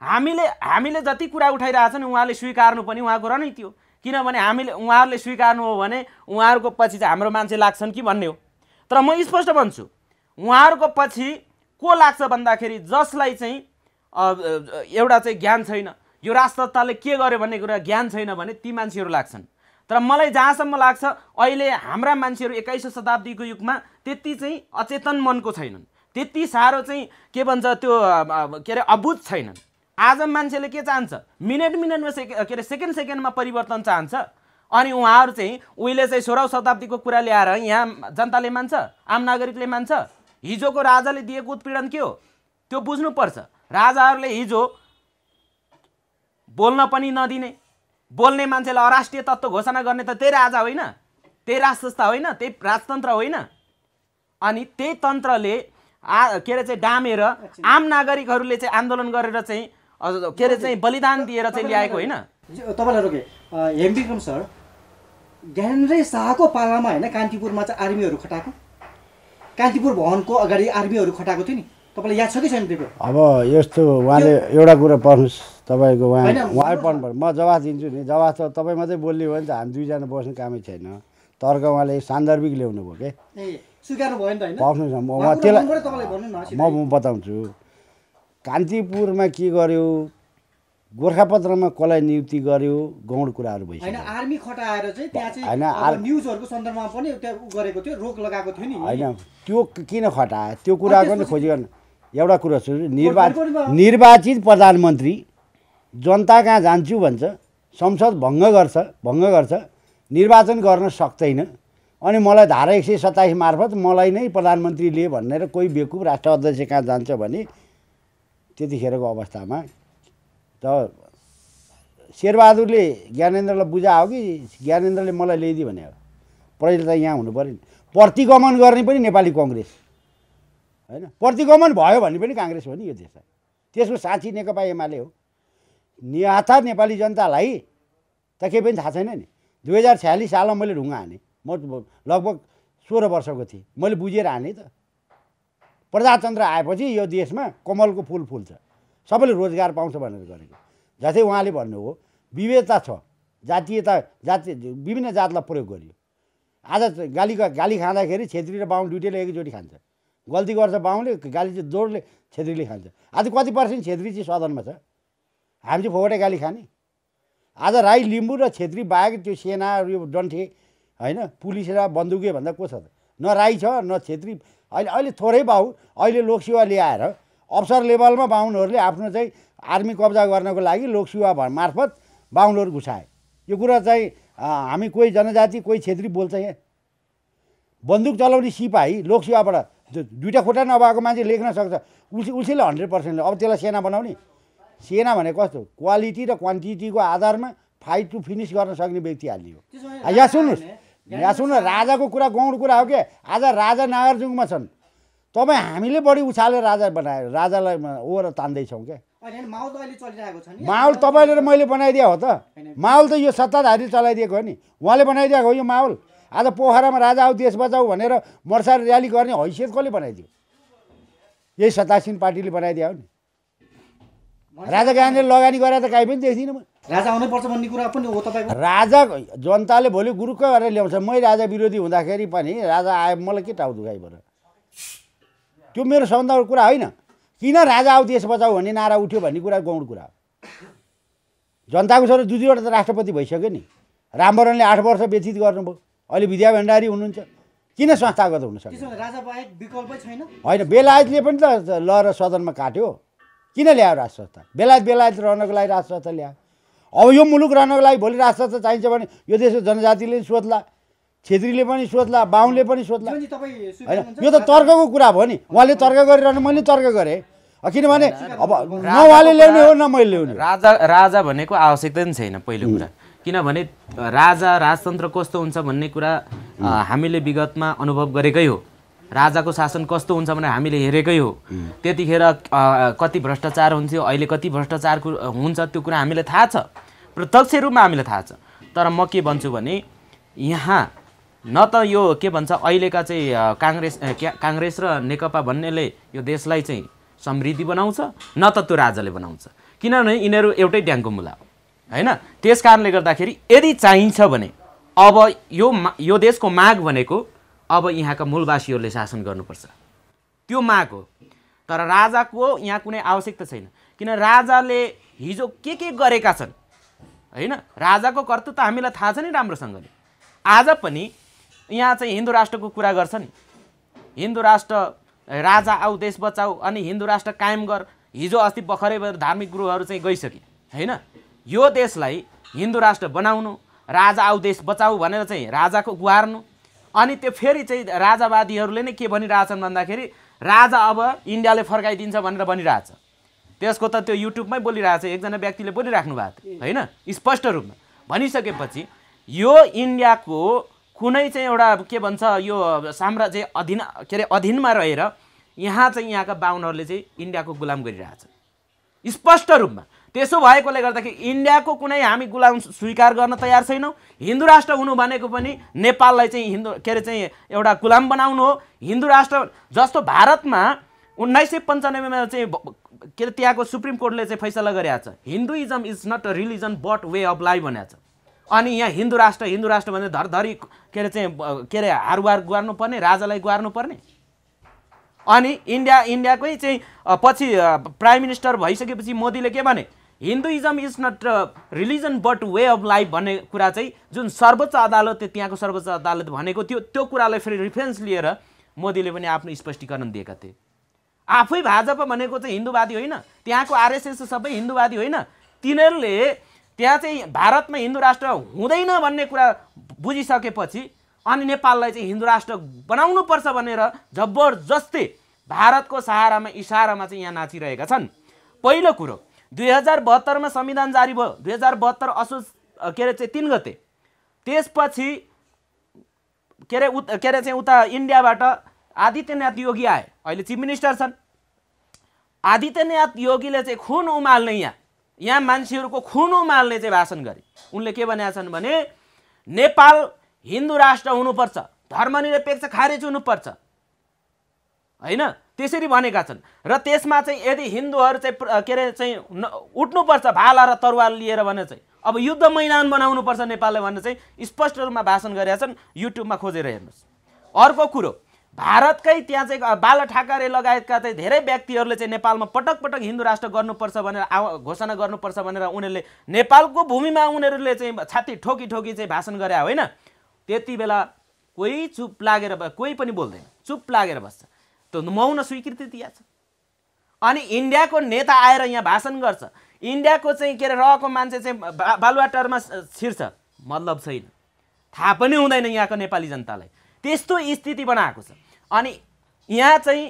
हामीले हामीले जति कुरा उठाइरहेको छ नि उहाँले स्वीकार्नु पनि उहाँको रणनीति हो किनभने हामीले उहाँहरूले स्वीकार्नु हो भने उहाँहरूको पछि चाहिँ हाम्रो मान्छे लाग्छन् कि भन्ने हो तर म स्पष्ट भन्छु उहाँहरूको पछि को लाग्छ भन्दाखेरि जसलाई चाहिँ एउटा चाहिँ ज्ञान छैन यो राष्ट्रताले के गर्यो भन्ने कुरा ज्ञान छैन भने ती मान्छेहरू लाग्छन् तर मलाई जहाँसम्म लाग्छ अहिले हाम्रा मान्छेहरू एक्काइसौँ शताब्दीको युगमा त्यति चाहिँ अचेतन मनको छैनन् त्यति साह्रो चाहिँ के भन्छ त्यो के अरे अबुझ छैनन् आज मान्छेले के चाहन्छ मिनट मिनटमा सेके के अरे सेकेन्ड सेकेन्डमा परिवर्तन चाहन्छ अनि उहाँहरू चाहिँ उहिले चाहिँ सोह्रौँ शताब्दीको कुरा ल्याएर यहाँ जनताले मान्छ आम नागरिकले मान्छ हिजोको राजाले दिएको उत्पीडन के हो त्यो बुझ्नुपर्छ राजाहरूले हिजो बोल्न पनि नदिने बोल्ने मान्छेलाई अराष्ट्रिय तत्त्व घोषणा गर्ने त त्यही राजा होइन त्यही राज संस्था होइन त्यही राजतन्त्र होइन अनि त्यही तन्त्रले आ के अरे चाहिँ डामेर आम नागरिकहरूले चाहिँ आन्दोलन गरेर चाहिँ के अरे चाहिँ बलिदान दिएर चाहिँ ल्याएको होइन तपाईँलाई रोके हेम सर ज्ञानेन्द्र शाहको पालामा होइन कान्तिपुरमा चाहिँ आर्मीहरू खटाएको कान्तिपुर भवनको अगाडि आर्मीहरू खटाएको थियो नि तपाईँलाई याद छ कि छैन त्यो अब यस्तो उहाँले एउटा कुरो पढ्नुहोस् तपाईँको उहाँ उहाँले पढ्नु पर्यो म जवाफ दिन्छु नि जवाफ त तपाईँ मात्रै बोल्ने हो नि त हामी दुईजना बस्ने कामै छैन तर्क उहाँले सान्दर्भिक ल्याउनु भयो कि म त्यसलाई म बताउँछु कान्तिपुरमा के गर्यो गोर्खापत्रमा कसलाई नियुक्ति गर्यो गौड कुराहरू भइसक्यो होइन आर्मी खटाएर चाहिँ त्यहाँ चाहिँ सन्दर्भमा पनि गरेको थियो रोक लगाएको थियो नि होइन त्यो किन खटायो त्यो कुरा नि खोजी गर्नु एउटा कुरो छु निर्वाचित निर्वाचित प्रधानमन्त्री जनता कहाँ जान्छु भन्छ संसद भङ्ग गर्छ भङ्ग गर्छ निर्वाचन गर्न सक्दैन अनि मलाई धारा एक सय सत्ताइस मार्फत मलाई नै प्रधानमन्त्री लिए भनेर कोही बेकुब राष्ट्र अध्यक्ष कहाँ जान्छ भने त्यतिखेरको अवस्थामा त शेरबहादुरले ज्ञानेन्द्रलाई बुझायो कि ज्ञानेन्द्रले मलाई ल्याइदियो भने अब पहिले त यहाँ हुनु पऱ्यो नि प्रतिगमन गर्ने पनि नेपाली कङ्ग्रेस होइन प्रतिगमन भयो भने पनि काङ्ग्रेस हो नि यो देशलाई त्यसको साथी नेकपा एमाले हो निहाथा नेपाली जनतालाई त केही पनि थाहा छैन नि दुई हजार छ्यालिस सालमा मैले ढुङ्गा हाने म लगभग सोह्र वर्षको थिएँ मैले बुझेर हाने त प्रजातन्त्र आएपछि यो देशमा कमलको फुल फुल्छ सबैले रोजगार पाउँछ भनेर गरेको जस्तै उहाँले भन्नुभयो विविधता छ जातीयता जाति विभिन्न जातलाई प्रयोग गरियो आज गाली गाली खाँदाखेरि छेत्री र बाहुन दुइटैले एकचोटि खान्छ गल्ती गर्छ बाहुनले गाली चाहिँ जोडले छेत्रीले खान्छ आज कति पर्सेन्ट छेत्री चाहिँ सदनमा छ हामी चाहिँ फोकटै गाली खाने आज राई लिम्बू र छेत्री बाहेक त्यो सेना यो डन्ठे होइन पुलिस र बन्दुके भन्दा को छ त न राई छ न छेत्री अहिले अहिले थोरै बाहु अहिले लोकसेवा ल्याएर अफसर लेभलमा बाहुनहरूले आफ्नो चाहिँ आर्मी कब्जा गर्नको लागि लोकसेवा मार्फत बाहुनहरू घुसाए यो कुरा चाहिँ हामी कोही जनजाति कोही छेत्री बोल्छ यहाँ बन्दुक चलाउने सिपाही लोकसेवाबाट दुइटा खुट्टा नभएको मान्छे लेख्न सक्छ उसी उसीले हन्ड्रेड पर्सेन्ट अब त्यसलाई सेना बनाउने सेना भने कस्तो क्वालिटी र क्वान्टिटीको आधारमा फाइट टु फिनिस गर्न सक्ने व्यक्ति हालिदियो यहाँ सुन्नुहोस् यहाँ सुन्नु राजाको कुरा गौड कुरा हो कि आज राजा नागार्जुङमा छन् तपाईँ हामीले बढी उछालेर राजा बनायो राजालाई ओर तान्दैछौँ क्या माहौल तपाईँले मैले बनाइदिएको हो त माहौल त यो सत्ताधारी चलाइदिएको हो नि उहाँले बनाइदिएको हो यो माहौल आज पोखरामा राजा आऊ देश बचाऊ भनेर मर्साएर ऱ्याली गर्ने हैसियत कसले बनाइदियो यही सत्तासीन पार्टीले हो नि राजा गान्धीले लगानी गरेर त काहीँ पनि देख्दिनँ म राजा आउनुपर्छ भन्ने कुरा पनि हो तपाईँको राजा जनताले भोलि गुरुकै गरेर ल्याउँछ मै राजा विरोधी हुँदाखेरि पनि राजा आयो मलाई के टाउ दुखाइबाट त्यो मेरो सन्दर्भ कुरा होइन किन राजा आऊ देश बचाऊ भन्ने नारा उठ्यो भन्ने कुरा गौण कुरा हो जनताको छोरा दुईवटा त राष्ट्रपति भइसक्यो नि रामवरणले आठ वर्ष व्यतीत गर्नुभयो अहिले विद्या भण्डारी हुनुहुन्छ किन संस्थागत हुन सक्छ होइन बेलायतले पनि त ल सदनमा काट्यो किन ल्यायो संस्था बेलायत बेलायत रहनको लागि संस्था ल्यायो अब यो मुलुक रहनको लागि भोलि संस्था चाहिन्छ भने यो देशको जनजातिले सोध्ला छेत्रीले पनि सोध्ला बाहुनले पनि सोध्ला होइन यो त तर्कको कुरा भयो नि उहाँले तर्क गरिरहनु मैले तर्क गरेँ किनभने अब न उहाँले ल्याउने हो न मैले ल्याउने राजा राजा भनेको आवश्यकता नै छैन पहिलो कुरा किनभने राजा राजतन्त्र कस्तो हुन्छ भन्ने कुरा हामीले विगतमा अनुभव गरेकै हो राजाको शासन कस्तो हुन्छ भने हामीले हेरेकै हो त्यतिखेर कति भ्रष्टाचार हुन्थ्यो अहिले कति भ्रष्टाचार हुन्छ त्यो कुरा हामीलाई थाहा छ प्रत्यक्ष रूपमा हामीलाई थाहा छ तर म के भन्छु भने यहाँ न त यो के भन्छ अहिलेका चाहिँ काङ्ग्रेस काङ्ग्रेस र नेकपा भन्नेले यो देशलाई चाहिँ समृद्धि बनाउँछ न त त्यो राजाले बनाउँछ किनभने यिनीहरू एउटै ड्याङको मुला हो होइन त्यस कारणले गर्दाखेरि यदि चाहिन्छ भने अब यो यो देशको माग भनेको अब यहाँका मूलवासीहरूले शासन गर्नुपर्छ त्यो माग हो तर राजाको यहाँ कुनै आवश्यकता छैन किन राजाले हिजो के के गरेका छन् होइन राजाको कर्तृत्व हामीलाई थाहा छ नि राम्रोसँगले आज पनि यहाँ चाहिँ हिन्दू राष्ट्रको कुरा गर्छ नि हिन्दू राष्ट्र राजा आऊ देश बचाऊ अनि हिन्दू राष्ट्र कायम गर हिजो अस्ति भर्खरै धार्मिक गुरुहरू चाहिँ गइसके होइन यो देशलाई हिन्दू राष्ट्र बनाउनु राजा आऊ देश बचाऊ भनेर चाहिँ राजाको गुहार्नु अनि त्यो फेरि चाहिँ राजावादीहरूले नै के भनिरहेछन् भन्दाखेरि राजा अब इन्डियाले फर्काइदिन्छ भनेर भनिरहेछ त्यसको त त्यो युट्युबमै बोलिरहेछ एकजना व्यक्तिले बोलिराख्नु भएको थियो होइन स्पष्ट रूपमा भनिसकेपछि यो इन्डियाको कुनै चाहिँ एउटा के भन्छ यो साम्राज्य अधीन के अरे अधीनमा रहेर यहाँ चाहिँ यहाँका बाहुनहरूले चाहिँ इन्डियाको गुलाम गरिरहेछ स्पष्ट रूपमा त्यसो भएकोले गर्दाखेरि इन्डियाको कुनै हामी गुलाम स्वीकार गर्न तयार छैनौँ हिन्दू राष्ट्र हुनु भनेको पनि नेपाललाई चाहिँ हिन्दू के अरे चाहिँ एउटा गुलाम बनाउनु हो हिन्दू राष्ट्र जस्तो भारतमा उन्नाइस सय पन्चानब्बेमा चाहिँ के अरे त्यहाँको सुप्रिम कोर्टले चाहिँ फैसला गरेको छ Hinduism is not a religion but way of life भनेको छ अनि यहाँ हिन्दू राष्ट्र हिन्दू राष्ट्र भने धरधरी के अरे चाहिँ के अरे हारवार गर्नुपर्ने राजालाई गुहार्नुपर्ने अनि इन्डिया इन्डियाकै चाहिँ पछि प्राइम मिनिस्टर भइसकेपछि मोदीले के भने Hinduism is not religion but way of life भन्ने कुरा चाहिँ जुन सर्वोच्च अदालतले त्यहाँको सर्वोच्च अदालत भनेको थियो त्यो कुरालाई फेरि रिफरेन्स लिएर मोदीले पनि आफ्नो स्पष्टीकरण दिएका थिए आफै भाजपा भनेको चाहिँ हिन्दूवादी होइन त्यहाँको आरएसएस सबै हिन्दूवादी होइन तिनीहरूले त्यहाँ चाहिँ भारतमा हिन्दू राष्ट्र हुँदैन भन्ने कुरा बुझिसकेपछि अनि नेपाललाई चाहिँ हिन्दू राष्ट्र बनाउनुपर्छ भनेर जबरजस्ती भारतको सहारामा इसारामा चाहिँ यहाँ नाचिरहेका छन् पहिलो कुरो दुई हजार बहत्तरमा संविधान जारी भयो दुई हजार बहत्तर असोज के अरे चाहिँ तिन गते त्यसपछि के अरे उता के अरे चाहिँ उता इन्डियाबाट आदित्यनाथ योगी आए अहिले चिफ मिनिस्टर छन् आदित्यनाथ योगीले चाहिँ खुन उमाल्ने यहाँ यहाँ मान्छेहरूको खुन उमाल्ने चाहिँ भाषण गरे उनले के भनेका छन् भने नेपाल हिन्दू राष्ट्र हुनुपर्छ धर्मनिरपेक्ष खारेज हुनुपर्छ होइन त्यसरी भनेका छन् र त्यसमा चाहिँ यदि हिन्दूहरू चाहिँ के अरे चाहिँ उठ्नुपर्छ भाला र तरुवाल लिएर भने चाहिँ अब युद्ध मैदान बनाउनुपर्छ नेपालले भनेर चाहिँ स्पष्ट रूपमा भाषण गरेका छन् युट्युबमा खोजेर हेर्नुहोस् अर्को कुरो भारतकै त्यहाँ चाहिँ बाल ठाकरे लगायतका चाहिँ धेरै व्यक्तिहरूले चाहिँ नेपालमा पटक पटक हिन्दू राष्ट्र गर्नुपर्छ भनेर आ घोषणा गर्नुपर्छ भनेर उनीहरूले नेपालको भूमिमा उनीहरूले चाहिँ छाती ठोकी ठोकी चाहिँ भाषण गरे होइन त्यति बेला कोही चुप लागेर कोही पनि बोल्दैन चुप लागेर बस्छ त्यो मौन स्वीकृति दिएछ अनि इन्डियाको नेता आएर यहाँ भाषण गर्छ इन्डियाको चाहिँ के अरे रहेको मान्छे चाहिँ बालुवाटरमा छिर्छ मतलब छैन थाहा पनि हुँदैन यहाँको नेपाली जनतालाई त्यस्तो स्थिति बनाएको छ अनि यहाँ चाहिँ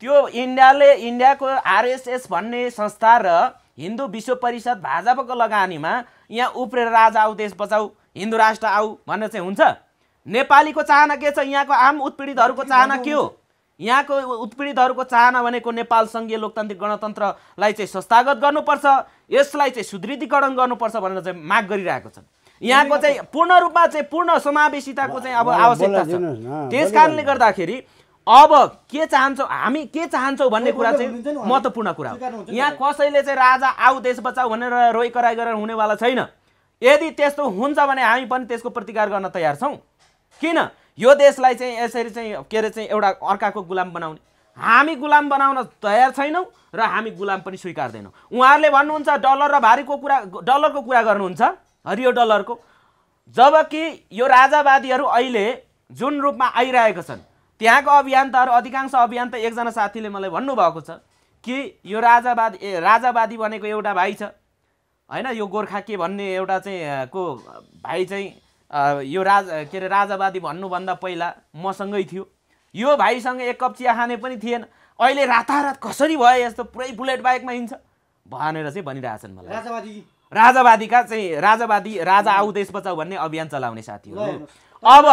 त्यो इन्डियाले इन्डियाको आरएसएस भन्ने संस्था र हिन्दू विश्व परिषद भाजपाको लगानीमा यहाँ उफ्रेर राजा आऊ देश बचाऊ हिन्दू राष्ट्र आऊ भन्ने चाहिँ हुन्छ नेपालीको चाहना के छ यहाँको आम उत्पीडितहरूको चाहना के हो यहाँको उत्पीडितहरूको चाहना भनेको नेपाल सङ्घीय लोकतान्त्रिक गणतन्त्रलाई चाहिँ संस्थागत गर्नुपर्छ यसलाई चाहिँ सुदृढीकरण गर्नुपर्छ भनेर चाहिँ माग गरिरहेको छन् यहाँको चाहिँ पूर्ण रूपमा चाहिँ पूर्ण समावेशिताको चाहिँ अब आवश्यकता छ त्यस कारणले गर्दाखेरि अब के चाहन्छौँ हामी के चाहन्छौँ भन्ने कुरा चाहिँ महत्त्वपूर्ण कुरा हो यहाँ कसैले चाहिँ राजा आऊ देश बचाऊ भनेर रोइ कराई गरेर हुनेवाला छैन यदि त्यस्तो हुन्छ भने हामी पनि त्यसको प्रतिकार गर्न तयार छौँ किन यो देशलाई चाहिँ यसरी चाहिँ के अरे चाहिँ एउटा अर्काको गुलाम बनाउने हामी गुलाम बनाउन तयार छैनौँ र हामी गुलाम पनि स्वीकार्दैनौँ उहाँहरूले भन्नुहुन्छ डलर र भारीको कुरा डलरको कुरा गर्नुहुन्छ हरियो डलरको जबकि यो राजावादीहरू अहिले जुन रूपमा आइरहेका छन् त्यहाँको अभियन्ताहरू अधिकांश अभियन्ता एकजना साथीले मलाई भन्नुभएको छ कि यो राजावादी ए राजावादी भनेको एउटा भाइ छ होइन यो गोर्खा के भन्ने एउटा चाहिँ को भाइ चाहिँ यो राज के अरे राजावादी भन्नुभन्दा पहिला मसँगै थियो यो भाइसँग एक कप चिया खाने पनि थिएन अहिले रातारात कसरी भयो यस्तो पुरै बुलेट बाइकमा हिँड्छ भनेर चाहिँ भनिरहेछन् मलाई राजावादी राजावादीका चाहिँ राजावादी राजा आऊ देश बचाउ भन्ने अभियान चलाउने साथी हो अब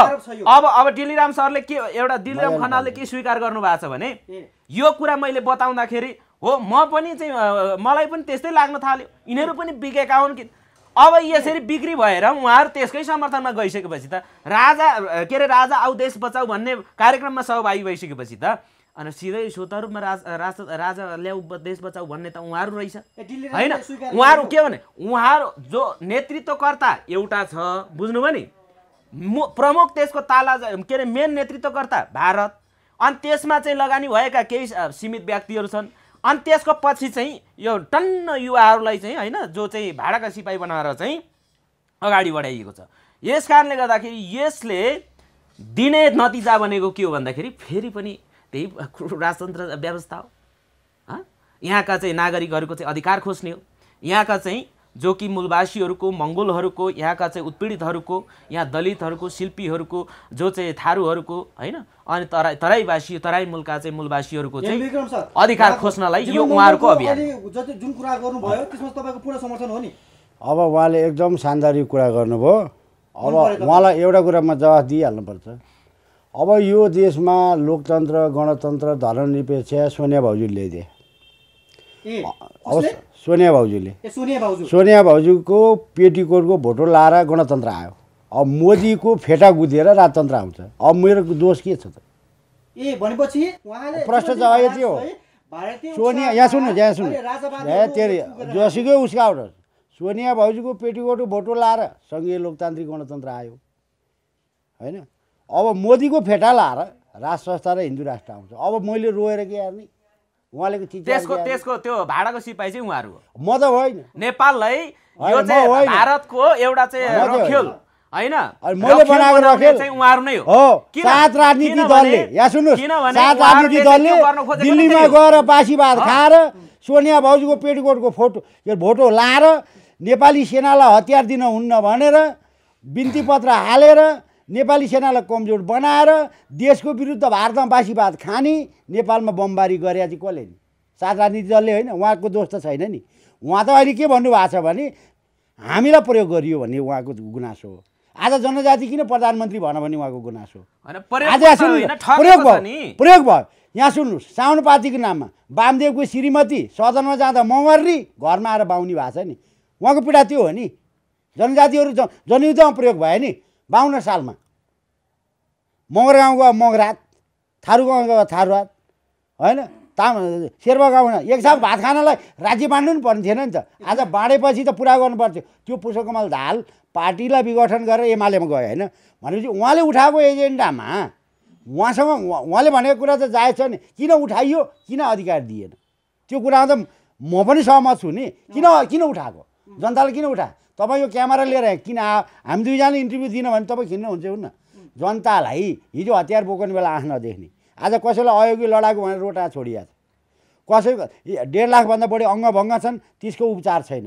अब अब डिलिराम सरले के एउटा डिलिराम खनालले के स्वीकार गर्नुभएको छ भने यो कुरा मैले बताउँदाखेरि हो म पनि चाहिँ मलाई पनि त्यस्तै लाग्न थाल्यो यिनीहरू पनि बिगेका हुन् कि अब यसरी बिक्री भएर उहाँहरू त्यसकै समर्थनमा गइसकेपछि त राजा के अरे राजा आऊ देश बचाऊ भन्ने कार्यक्रममा सहभागी भइसकेपछि त अनि सिधै स्वत रूपमा राज राजा ल्याऊ देश बचाऊ भन्ने त उहाँहरू रहेछ होइन उहाँहरू के भने उहाँहरू जो नेतृत्वकर्ता एउटा छ बुझ्नुभयो नि म प्रमुख त्यसको ताला के अरे मेन नेतृत्वकर्ता भारत अनि त्यसमा चाहिँ लगानी भएका केही सीमित व्यक्तिहरू छन् अनि त्यसको पछि चाहिँ यो टन्न युवाहरूलाई चाहिँ होइन जो चाहिँ भाडाका सिपाही बनाएर चाहिँ अगाडि बढाइएको छ यस कारणले गर्दाखेरि यसले दिने नतिजा भनेको के हो भन्दाखेरि फेरि पनि त्यही राजतन्त्र व्यवस्था हो यहाँका चाहिँ नागरिकहरूको चाहिँ अधिकार खोज्ने हो यहाँका चाहिँ जो कि मूलवासीहरूको मङ्गोलहरूको यहाँका चाहिँ उत्पीडितहरूको यहाँ दलितहरूको शिल्पीहरूको जो चाहिँ थारूहरूको होइन अनि तराई तराईवासी तराई मूलका चाहिँ मूलवासीहरूको चाहिँ अधिकार खोज्नलाई यो उहाँहरूको अभियान जुन कुरा गर्नुभयो त्यसमा तपाईँको पूर्ण समर्थन हो नि अब उहाँले एकदम सान्दर्भिक कुरा गर्नुभयो अब उहाँलाई एउटा कुरामा जवाफ दिइहाल्नुपर्छ अब यो देशमा लोकतन्त्र गणतन्त्र धर्मनिरपेक्ष सोनिया भाउजू ल्याइदिए हवस् सोनिया भाउजूले सोनिया भाउजूको पेटिकोटको भोटो लाएर गणतन्त्र आयो अब मोदीको फेटा गुदिएर राजतन्त्र आउँछ अब मेरो दोष के छ त ए भनेपछि भ्रष्टाचार सोनिया यहाँ सुन्नु यहाँ सुन्नु जोशीकै उसका आउट सोनिया भाउजूको पेटीकोटको भोटो लाएर सङ्घीय लोकतान्त्रिक गणतन्त्र आयो होइन अब मोदीको फेटा लाएर राज संस्था र हिन्दू राष्ट्र आउँछ अब मैले रोएर के हेर्ने उहाँले त्यसको त्यसको त्यो भाडाको सिपाही चाहिँ उहाँहरू म त होइन नेपाललाई यो चाहिँ भारतको एउटा चाहिँ रखेल मैले बनाएको रखेल चाहिँ नै हो सात राजनीति दलले या सात राजनीति दलले दिल्लीमा गएर बासीभात खाएर सोनिया भाउजूको पेटीकोटको फोटो यो भोटो लाएर नेपाली सेनालाई हतियार दिन हुन्न भनेर बिन्ती पत्र हालेर नेपाली सेनालाई कमजोर बनाएर देशको विरुद्ध भारतमा बासीवाद खाने नेपालमा बमबारी गरे चाहिँ कसले नि सात राजनीति दलले होइन उहाँको दोष त छैन नि उहाँ त अहिले के भन्नुभएको छ भने हामीलाई प्रयोग गरियो भन्ने उहाँको गुनासो हो आज जनजाति किन प्रधानमन्त्री भन भने उहाँको गुनासो आज प्रयोग भयो प्रयोग भयो यहाँ सुन्नुहोस् साउन पार्टीको नाममा वामदेवको श्रीमती सदनमा जाँदा मर्ने घरमा आएर बाहुनी भएको छ नि उहाँको पीडा त्यो हो नि जनजातिहरू जनयुद्धमा प्रयोग भयो नि बाहुन्न सालमा मगर गाउँ गयो मगरात थारू गाउँ गयो थारूरात होइन ताम शेर्पा गाउँमा एक साल भात खानलाई राज्य बाँड्नु नि पर्ने थिएन नि त आज बाँडेपछि त पुरा गर्नु पर्थ्यो त्यो पुष्पकमल धाल पार्टीलाई विघटन गरेर एमालेमा गयो होइन भनेपछि उहाँले उठाएको एजेन्डामा उहाँसँग उहाँले भनेको कुरा त जायज छ नि किन उठाइयो किन अधिकार दिएन त्यो कुरामा त म पनि सहमत छु नि किन किन उठाएको जनताले किन उठायो तपाईँ यो क्यामेरा लिएर किन हामी दुईजनाले इन्टरभ्यू दिन भने तपाईँ खिन्नुहुन्छ हुन्न जनतालाई हिजो हतियार बोक्ने बेला आँख नदेख्ने आज कसैलाई अयोग्य लडाएको भनेर रोटा छोडिया छ कसैको डेढ लाखभन्दा बढी अङ्गभङ्ग छन् त्यसको उपचार छैन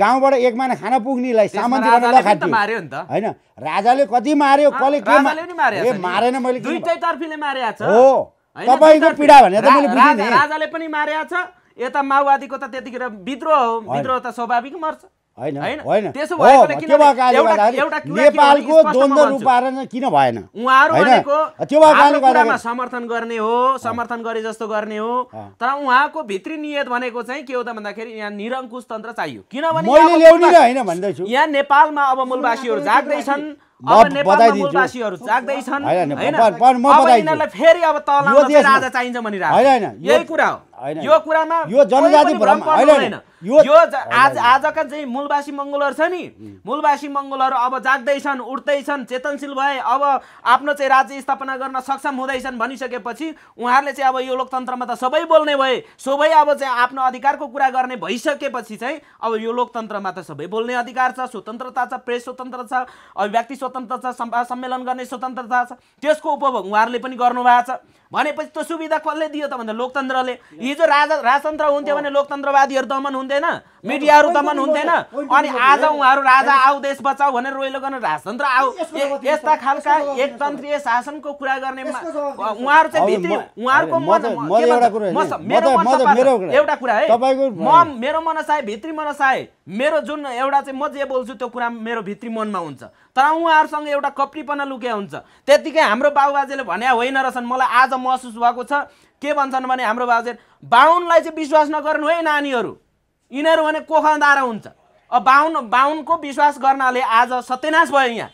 गाउँबाट एक महिना खाना पुग्नेलाई सामान होइन राजाले कति मार्यो कसले के मारेन मैले हो तपाईँको पीडा भने त मैले राजाले पनि मार्या छ यता माओवादीको त त्यतिखेर विद्रोह हो विद्रोह त स्वाभाविक मर्छ नेपालको किन भएन समर्थन गर्ने हो समर्थन गरे जस्तो गर्ने हो तर उहाँको भित्री नियत भनेको चाहिँ के हो त भन्दाखेरि यहाँ निरङ्कुश तन्त्र चाहियो किनभने यहाँ नेपालमा अब मूलवासीहरू जाग्दैछन् फेरि अब तल राजा चाहिन्छ यही कुरा हो यो कुरामा यो जनजाति यो आज आजका चाहिँ मूलवासी मङ्गलहरू छ नि मूलवासी मङ्गलहरू अब जाग्दैछन् उठ्दैछन् चेतनशील भए अब आफ्नो चाहिँ राज्य स्थापना गर्न सक्षम हुँदैछन् भनिसकेपछि उहाँहरूले चाहिँ अब यो लोकतन्त्रमा त सबै बोल्ने भए सबै अब चाहिँ आफ्नो अधिकारको कुरा गर्ने भइसकेपछि चाहिँ अब यो लोकतन्त्रमा त सबै बोल्ने अधिकार छ स्वतन्त्रता छ प्रेस स्वतन्त्र छ अभिव्यक्ति स्वतन्त्र छ सम्मेलन गर्ने स्वतन्त्रता छ त्यसको उपभोग उहाँहरूले पनि गर्नुभएको छ भनेपछि त्यो सुविधा कसले दियो त भन्दा लोकतन्त्रले हिजो राजा राजतन्त्र हुन्थ्यो भने लोकतन्त्रवादीहरू दमन हुँदैन मिडियाहरू दमन हुँदैन अनि आज उहाँहरू राजा आऊ देश बचाऊ भनेर रोइलो गर्न राजतन्त्र आऊ यस्ता खालका एकतन्त्रीय शासनको कुरा गर्ने उहाँहरू चाहिँ उहाँहरूको मेरो एउटा कुरा है मेरो मनसाय भित्री मनसाय मेरो जुन एउटा चाहिँ म जे बोल्छु त्यो कुरा मेरो भित्री मनमा हुन्छ तर उहाँहरूसँग एउटा कपडीपना लुके हुन्छ त्यतिकै हाम्रो बाबुबाजेले भन्या होइन रहेछन् मलाई आज महसुस भएको छ के भन्छन् भने हाम्रो बाजे बाहुनलाई चाहिँ विश्वास नगर्नु है नानीहरू यिनीहरू भने कोखदारा हुन्छ अब बाहुन बाहुनको विश्वास गर्नाले आज सत्यनाश भयो यहाँ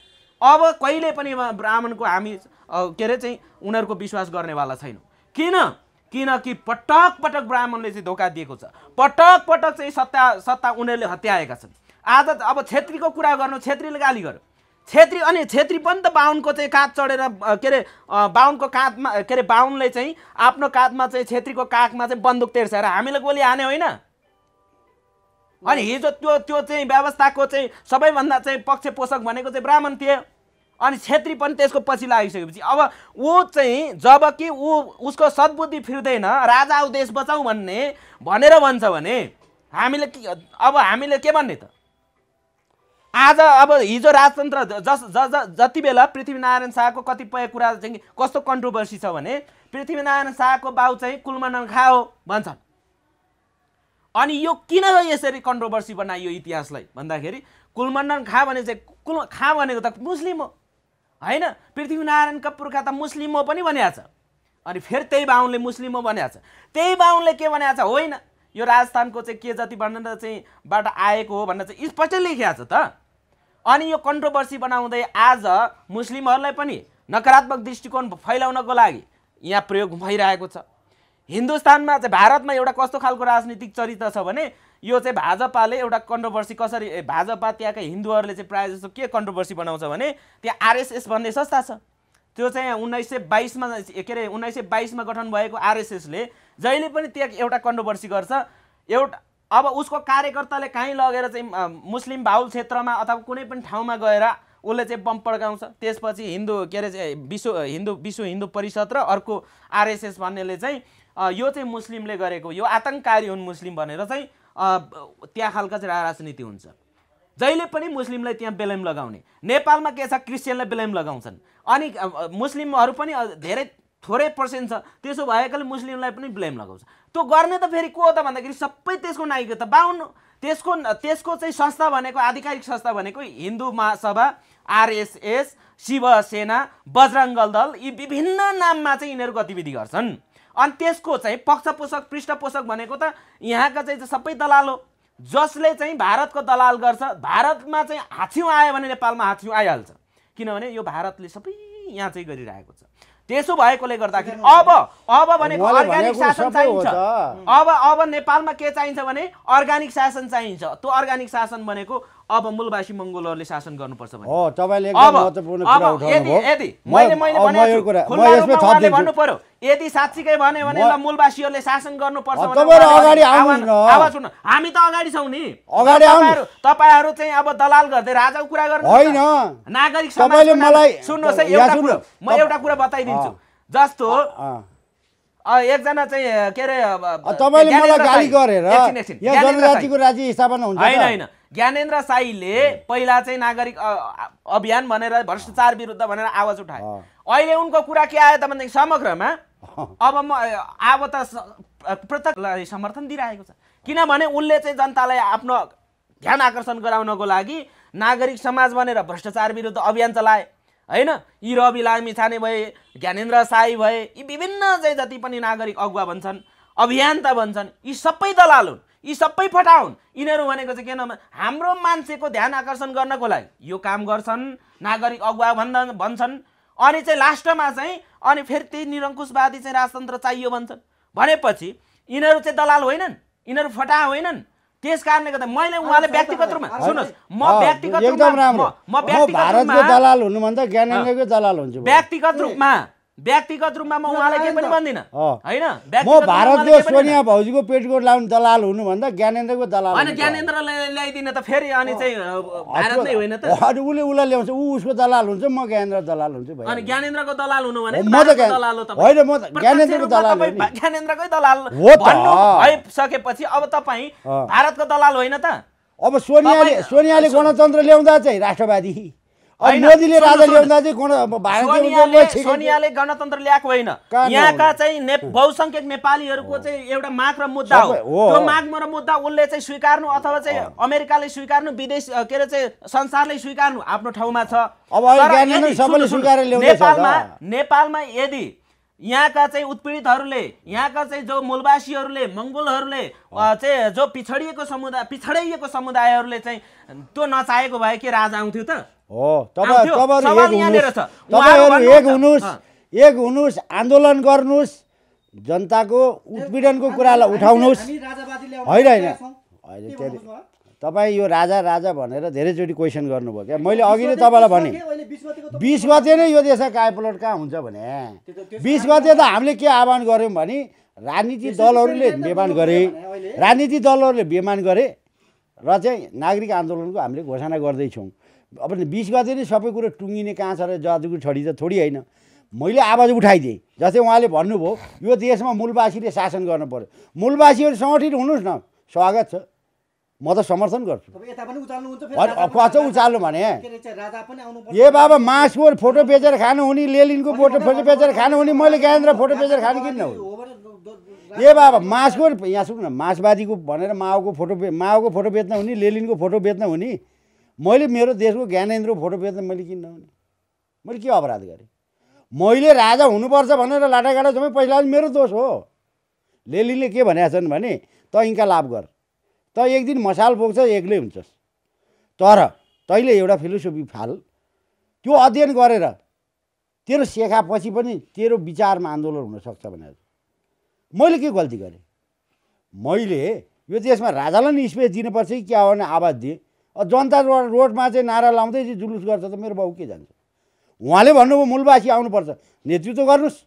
अब कहिले पनि ब्राह्मणको हामी के अरे चाहिँ उनीहरूको विश्वास गर्नेवाला छैनौँ किन किनकि पटक पटक ब्राह्मणले चाहिँ धोका दिएको छ पटक पटक चाहिँ सत्ता सत्ता उनीहरूले हत्याएका छन् आज अब छेत्रीको कुरा गर्नु छेत्रीले गाली गर्यो छेत्री अनि छेत्री पनि त बाहुनको चाहिँ काँध चढेर के अरे बाहुनको काँधमा के अरे बाहुनले चाहिँ आफ्नो काँधमा चाहिँ छेत्रीको काखमा चाहिँ बन्दुक तेर्साएर हामीले गोली हाने होइन अनि हिजो त्यो त्यो चाहिँ व्यवस्थाको चाहिँ सबैभन्दा चाहिँ पक्ष पोषक भनेको चाहिँ ब्राह्मण थिए अनि छेत्री पनि त्यसको पछि लागिसकेपछि अब ऊ चाहिँ जब कि ऊ उसको सद्बुद्धि फिर्दैन राजा ऊ देश बचाऊ भन्ने भनेर भन्छ भने हामीले अब हामीले के भन्ने त आज अब हिजो राजतन्त्र जस ज जति बेला पृथ्वीनारायण शाहको कतिपय कुरा चाहिँ कस्तो कन्ट्रोभर्सी छ भने पृथ्वीनारायण शाहको बाउ चाहिँ खा हो भन्छन् अनि यो किन यसरी कन्ट्रोभर्सी बनाइयो इतिहासलाई भन्दाखेरि कुलमण्डन खा भने चाहिँ कुल खा भनेको त मुस्लिम हो होइन पृथ्वीनारायण कपुरका त मुस्लिम हो पनि छ अनि फेरि त्यही बाहुनले मुस्लिम हो छ त्यही बाहुनले के छ होइन यो राजस्थानको चाहिँ के जति भनेर चाहिँ बाट आएको हो भनेर चाहिँ स्पष्टै छ त अनि यो कन्ट्रोभर्सी बनाउँदै आज मुस्लिमहरूलाई पनि नकारात्मक दृष्टिकोण फैलाउनको लागि यहाँ प्रयोग भइरहेको छ हिन्दुस्तानमा चाहिँ भारतमा एउटा कस्तो खालको राजनीतिक चरित्र छ भने यो चाहिँ भाजपाले एउटा कन्ट्रोभर्सी कसरी भाजपा त्यहाँका हिन्दूहरूले चाहिँ प्रायः जस्तो के कन्ट्रोभर्सी बनाउँछ भने त्यहाँ आरएसएस भन्ने संस्था छ त्यो चाहिँ उन्नाइस सय बाइसमा के अरे उन्नाइस सय बाइसमा गठन भएको आरएसएसले जहिले पनि त्यहाँ एउटा कन्ट्रोभर्सी गर्छ एउटा अब उसको कार्यकर्ताले काहीँ लगेर चाहिँ मुस्लिम बाहुल क्षेत्रमा अथवा कुनै पनि ठाउँमा गएर उसले चाहिँ बम पड्काउँछ त्यसपछि हिन्दू के अरे विश्व हिन्दू विश्व हिन्दू परिषद र अर्को आरएसएस भन्नेले चाहिँ यो चाहिँ मुस्लिमले गरेको यो आतङ्ककारी हुन् मुस्लिम भनेर चाहिँ त्यहाँ खालको चाहिँ राजनीति हुन्छ जहिले पनि मुस्लिमलाई त्यहाँ ब्लेम लगाउने नेपालमा के छ क्रिस्चियनलाई ब्लेम लगाउँछन् अनि मुस्लिमहरू पनि धेरै थोरै पर्सेन्ट छ त्यसो भएकोले मुस्लिमलाई पनि ब्लेम लगाउँछ त्यो गर्ने त फेरि को हो त भन्दाखेरि सबै त्यसको नाइको त बाहुन त्यसको त्यसको चाहिँ संस्था भनेको आधिकारिक संस्था भनेको हिन्दू महासभा आरएसएस शिवसेना बजरङ्गल दल यी विभिन्न नाममा चाहिँ यिनीहरू गतिविधि गर्छन् अनि त्यसको चाहिँ पक्षपोषक पृष्ठपोषक भनेको त यहाँका चाहिँ सबै दलाल हो जसले चाहिँ भारतको दलाल गर्छ भारतमा चाहिँ हाथ्यौँ आयो भने नेपालमा हाछ्यौँ आइहाल्छ किनभने यो भारतले सबै यहाँ चाहिँ गरिरहेको छ त्यसो भएकोले गर्दाखेरि अब अब भनेको अर्ग्यानिक शासन चाहिन्छ अब अब नेपालमा के चाहिन्छ भने अर्ग्यानिक शासन चाहिन्छ त्यो अर्ग्यानिक शासन भनेको अब मूलवासी मङ्गोलहरूले शासन गर्नुपर्छ भन्यो यदि साँच्चीकै भन्यो भने मूलवासीहरूले शासन गर्नुपर्छ आवाज सुन्नु हामी त अगाडि छौँ नि तपाईँहरू चाहिँ अब दलाल गर्दै राजाको कुरा गर्नु होइन नागरिक समाजले मलाई सुन्नुहोस् है एउटा कुरो म एउटा कुरा बताइदिन्छु जस्तो एकजना चाहिँ के अरे तपाईँले मलाई गाली गरेर यहाँ जनजातिको राज्य स्थापना हुन्छ होइन होइन ज्ञानेन्द्र साईले पहिला चाहिँ नागरिक अभियान भनेर भ्रष्टाचार विरुद्ध भनेर आवाज उठाए अहिले उनको कुरा के आयो त भनेदेखि समग्रमा अब म अब त पृथकलाई समर्थन दिइरहेको छ किनभने उनले चाहिँ जनतालाई आफ्नो ध्यान आकर्षण गराउनको लागि नागरिक समाज भनेर भ्रष्टाचार विरुद्ध अभियान चलाए होइन यी रवि लामी छाने भए ज्ञानेन्द्र साई भए यी विभिन्न चाहिँ जति पनि नागरिक अगुवा भन्छन् अभियन्ता भन्छन् यी सबै दलाल हुन् यी सबै फटाउन् यिनीहरू भनेको चाहिँ किनभने हाम्रो मान्छेको ध्यान आकर्षण गर्नको लागि यो काम गर्छन् नागरिक अगुवा भन्द भन्छन् अनि चाहिँ लास्टमा चाहिँ अनि फेरि त्यही निरङ्कुशवादी चाहिँ राजतन्त्र चाहियो भन्छन् भनेपछि यिनीहरू चाहिँ दलाल होइनन् यिनीहरू फटा होइनन् त्यस कारणले गर्दा मैले उहाँले व्यक्तिगत रूपमा सुन्नुहोस् म व्यक्तिगत रूपमा म व्यक्तिगत रूपमा दलाल हुनुभन्दा ज्ञानेन्द्रको दलाल हुन्छु व्यक्तिगत रूपमा व्यक्तिगत रूपमा म उहाँलाई केही पनि भन्दिनँ होइन म भारतको सोनिया भाउजूको पेटकोट लाउनु दलाल हुनुभन्दा ज्ञानेन्द्रको दलाल होइन ज्ञानेन्द्रलाई ल्याइदिन त फेरि अनि चाहिँ भारत होइन त अनि उसले उसलाई ल्याउँछ ऊ उसको दलाल हुन्छ म ज्ञानेन्द्र दलाल हुन्छु भाइ अनि ज्ञानेन्द्रको दलाल हुनु भने म त दलाल हो त होइन म त ज्ञानेन्द्रको दलाल हो ज्ञानेन्द्रकै दलाल हो भन्नु भइसकेपछि अब तपाईँ भारतको दलाल होइन त अब सोनियाले सोनियाले गणतन्त्र ल्याउँदा चाहिँ राष्ट्रवादी मोदीले राजा ल्याउँदा चाहिँ सोनियाले गणतन्त्र ल्याएको होइन यहाँका चाहिँ ने बहुसङ्ख्यक नेपालीहरूको चाहिँ एउटा माग र मुद्दा हो त्यो माग र मुद्दा उसले चाहिँ स्वीकार्नु अथवा चाहिँ अमेरिकाले स्वीकार्नु विदेश के अरे चाहिँ संसारले स्वीकार्नु आफ्नो ठाउँमा छ नेपालमा नेपालमा यदि यहाँका चाहिँ उत्पीडितहरूले यहाँका चाहिँ जो मूलवासीहरूले मङ्गोलहरूले चाहिँ जो पिछडिएको समुदाय पिछडिएको समुदायहरूले चाहिँ त्यो नचाहेको भए के राजा आउँथ्यो त हो तपाईँ तपाईँहरू एक हुनुहोस् तपाईँहरू एक हुनुहोस् एक हुनुहोस् आन्दोलन गर्नुहोस् जनताको उत्पीडनको कुरालाई उठाउनुहोस् होइन होइन तपाईँ यो राजा राजा भनेर धेरैचोटि क्वेसन गर्नुभयो क्या मैले अघि नै तपाईँलाई भने बिस गते नै यो देशमा कायपलट कहाँ हुन्छ भने बिस गते त हामीले के आह्वान गऱ्यौँ भने राजनीति दलहरूले विमान गरे राजनीति दलहरूले विमान गरे र चाहिँ नागरिक आन्दोलनको हामीले घोषणा गर्दैछौँ अब बिस गते नै सबै कुरो टुङ्गिने कहाँ छ र जादुको छडी त थोडी होइन मैले आवाज उठाइदिएँ जस्तै उहाँले भन्नुभयो यो देशमा मूलवासीले शासन गर्नु पऱ्यो मूलवासीहरू सङ्गठित हुनुहोस् न स्वागत छ म त समर्थन गर्छु कसो उचाल्नु भने ए बाबा मासको फोटो बेचेर खानु हुने लेलिनको फोटो फोटो बेचेर खानु हुने मैले ज्ञानेन्द्र फोटो बेचेर खानु किन्न हो ए बाबा मासको यहाँ सुन न मासवादीको भनेर माओको फोटो माओको फोटो बेच्न हुने लेलिनको फोटो बेच्न हुने मैले मेरो देशको ज्ञानेन्द्र फोटो बेच्दा मैले किन्न हुने मैले के अपराध गरेँ मैले राजा हुनुपर्छ भनेर लाटागाडा जम्मै पैसा मेरो दोष हो लेलीले के भनेका छन् भने त इन्का लाभ गर त एक दिन मसाल बोक्छ एक्लै हुन्छस् तर तैँले एउटा फिलोसोफी फाल त्यो अध्ययन गरेर तेरो सेखापछि पनि तेरो विचारमा आन्दोलन हुनसक्छ भनेर मैले के गल्ती गरेँ मैले यो देशमा राजालाई नि स्पेस दिनुपर्छ कि क्या हो भने आवाज दिएँ जनता रोडमा चाहिँ नारा लाउँदै चाहिँ जुलुस गर्छ त मेरो बाउ के जान्छ उहाँले भन्नुभयो मूलवासी आउनुपर्छ नेतृत्व गर्नुहोस्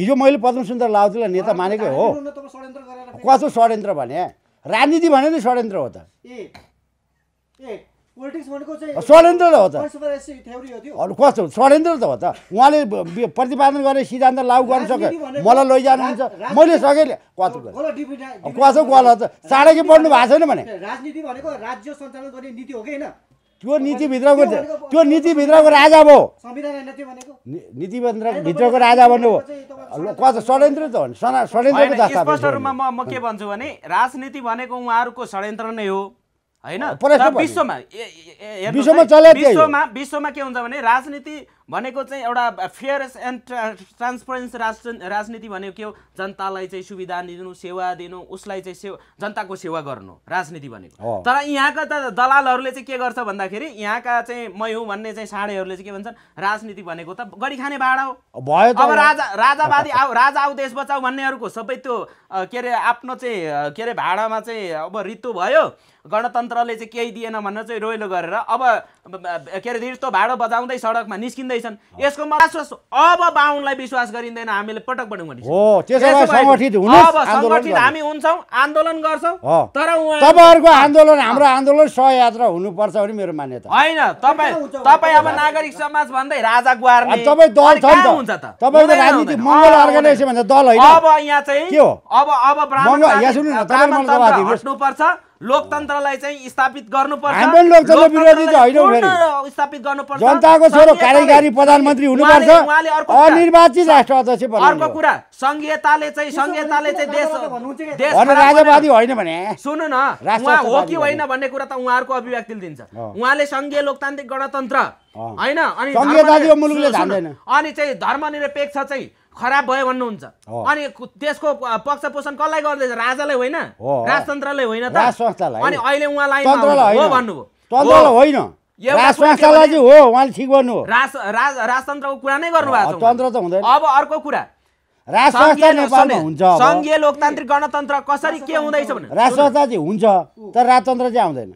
हिजो मैले पद्म सुन्दर लाउदीलाई नेता मानेकै हो कस्तो षड्यन्त्र भने राजनीति भने नै षड्यन्त्र हो त ए षड्यन्त्र त हो त कस्तो षड्यन्त्र त हो त उहाँले प्रतिपादन गरेर सिद्धान्त लागू गर्न सक्यो मलाई लैजानुहुन्छ मैले सकेँ कसो कसो गल त चाँडै के पढ्नु भएको छैन भने राजनीति भनेको राज्य सञ्चालन गर्ने नीति हो कि होइन त्यो नीतिभित्रको त्यो नीतिभित्रको राजा भयो नीतिभित्र भित्रको राजा भन्नु कस्तो षड्यन्त्र त हो षड्यन्त्रको षड्यन्त्र स्पष्ट रूपमा म के भन्छु भने राजनीति भनेको उहाँहरूको षड्यन्त्र नै हो होइन विश्वमा विश्वमा विश्वमा के हुन्छ भने राजनीति भनेको चाहिँ एउटा फेयर एन्ड ट्रान्सपरेन्स राज राजनीति भनेको के हो जनतालाई चाहिँ सुविधा दिनु सेवा दिनु उसलाई चाहिँ सेवा जनताको सेवा गर्नु राजनीति भनेको तर यहाँका त दलालहरूले चाहिँ के गर्छ भन्दाखेरि यहाँका चाहिँ मै हुँ भन्ने चाहिँ साँडेहरूले चाहिँ के भन्छन् राजनीति भनेको त गरी खाने भाडा हो अब राजा राजावादी आऊ राजा आऊ देश बचाऊ भन्नेहरूको सबै त्यो के अरे आफ्नो चाहिँ के अरे भाडामा चाहिँ अब ऋतु भयो गणतन्त्रले चाहिँ केही दिएन भनेर चाहिँ रोइलो गरेर अब के अरे रिर्तो भाडो बजाउँदै सडकमा निस्किँदैछन् यसको अब बाहुनलाई विश्वास गरिँदैन हामीले पटक पटक अब हामी हुन्छौँ आन्दोलन गर्छौँ तर तपाईँहरूको आन्दोलन हाम्रो आन्दोलन सहयात्रा हुनुपर्छ भने मेरो मान्यता होइन तपाईँ तपाईँ अब नागरिक समाज भन्दै राजा गुहार्ने तपाईँ दल छ हुन्छ त तपाईँको राजनीति मङ्गल अर्गनाइजेसन भन्दा दल होइन अब यहाँ चाहिँ के हो अब अब ब्राह्मण हट्नुपर्छ लोकतन्त्रलाई चाहिँ स्थापित गर्नुपर्छ लोकतन्त्र विरोधी चाहिँ होइन स्थापित गर्नुपर्छ जनताको छोरो कार्यकारी प्रधानमन्त्री हुनुपर्छ अनिर्वाचित राष्ट्र अध्यक्ष अर्को कुरा संघीयताले चाहिँ संघीयताले चाहिँ देश देश राजावादी होइन भने सुन्नु न उहाँ हो कि होइन भन्ने कुरा त उहाँहरूको अभिव्यक्ति दिन्छ उहाँले संघीय लोकतान्त्रिक गणतन्त्र होइन अनि अनि चाहिँ धर्मनिरपेक्ष चाहिँ खराब भयो भन्नुहुन्छ अनि त्यसको पक्ष पोषण कसलाई गर्दैछ राजालाई होइन राजतन्त्रलाई होइन त अनि अहिले उहाँलाई हो भन्नुभयो होइन राजतन्त्रको कुरा नै गर्नुभएको अब अर्को कुरा सङ्घीय लोकतान्त्रिक गणतन्त्र कसरी के हुँदैछ हुन्छ तर राजतन्त्र चाहिँ आउँदैन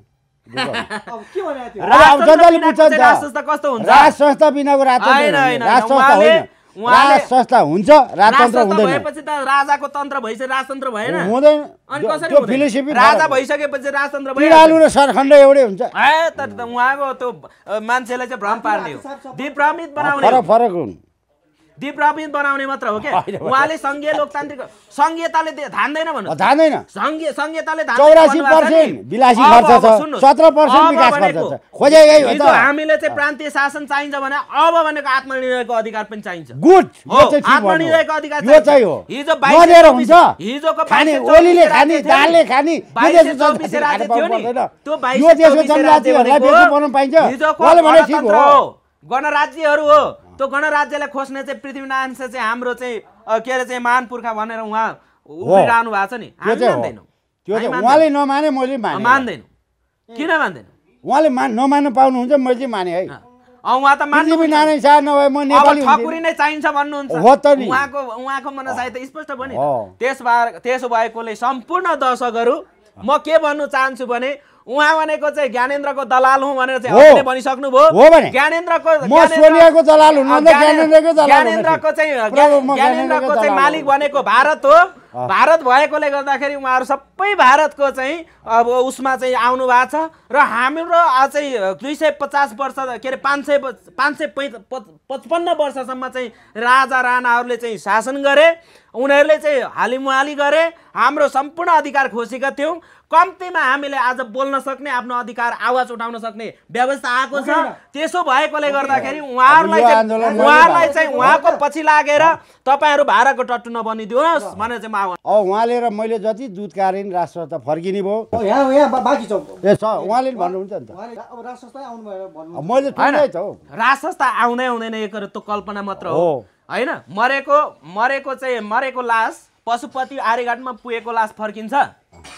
कस्तो हुन्छ बिनाको संस्था हुन्छ राजतन्त्र हुँदैन भएपछि त राजाको तन्त्र भइसक्यो राजतन्त्र भएन हुँदैन अनि कसरी फिलोसफी राजा भइसकेपछि राजतन्त्र भयो आलु र सरखण्ड एउटै हुन्छ ए त उहाँको त्यो मान्छेलाई चाहिँ भ्रम पार्ने हो विभ्रमित बनाउने फरक फरक हुन् दिपराबिन बनाउने मात्र हो क्या उहाँले सङ्घीय लोकतान्त्रिक सङ्घीयताले धान्दैन भन्नु धान्दैन संघीय सङ्घीयताले धान्दैन पर्सेन्ट विलासी खर्च छ 17% विकास खर्च छ खोजे यही हो हामीले चाहिँ प्रान्तीय शासन चाहिन्छ भने अब भनेको आत्मनिर्णयको अधिकार पनि चाहिन्छ गुड आत्मनिर्णयको अधिकार यो चाहिँ हो हिजो बाहिर हुन्छ हिजोको खाने ओलीले खाने दालले खाने त्यो बाइस जनजातिहरूलाई बेच्नु पाइन्छ गणराज्यहरू हो त्यो गणराज्यलाई खोज्ने चाहिँ पृथ्वीनारायण चाहिँ हाम्रो चाहिँ के अरे चाहिँ महान पुर्खा भनेर उहाँ उभिरहनु भएको छ नि हामी मान्दैनौँ त्यो चाहिँ उहाँले नमाने मैले मान्दैनौँ किन मान्दैनौँ उहाँले मान नमान्नु पाउनुहुन्छ मैले माने है उहाँ त मान्नु पृथ्वीनारायण शाह नभए म नेपाली ठकुरी नै चाहिन्छ भन्नुहुन्छ हो त नि उहाँको उहाँको मनसाय त स्पष्ट भयो नि त्यस त्यसो भएकोले सम्पूर्ण दर्शकहरू म के भन्न चाहन्छु भने उहाँ भनेको चाहिँ ज्ञानेन्द्रको दलाल हुँ भनेर चाहिँ भनिसक्नुभयो ज्ञानेन्द्रको ज्ञानेन्द्रको चाहिँ ज्ञानेन्द्रको चाहिँ मालिक भनेको भारत हो भारत भएकोले गर्दाखेरि उहाँहरू सबै भारतको चाहिँ अब उसमा चाहिँ आउनु भएको छ र हाम्रो चाहिँ दुई सय पचास वर्ष के अरे पाँच सय पाँच सय पैँ पचपन्न वर्षसम्म चाहिँ राजा राणाहरूले चाहिँ शासन गरे उनीहरूले चाहिँ हालिमुहाली गरे हाम्रो सम्पूर्ण अधिकार खोसेका थियौँ कम्तीमा हामीले आज बोल्न सक्ने आफ्नो अधिकार आवाज उठाउन सक्ने व्यवस्था आएको छ त्यसो भएकोले गर्दाखेरि उहाँहरूलाई उहाँहरूलाई चाहिँ उहाँको पछि लागेर तपाईँहरू भाडाको टट्टु नबनिदिनुहोस् भनेर चाहिँ म अब उहाँले र मैले जति दुधकालीन राष्ट्र त फर्किने भयो उहाँले भन्नुहुन्छ नि त रासस्ता आउँदै आउँदैन एक त्यो कल्पना मात्र हो होइन मरेको मरेको चाहिँ मरेको लास पशुपति आर्यघाटमा पुगेको लास फर्किन्छ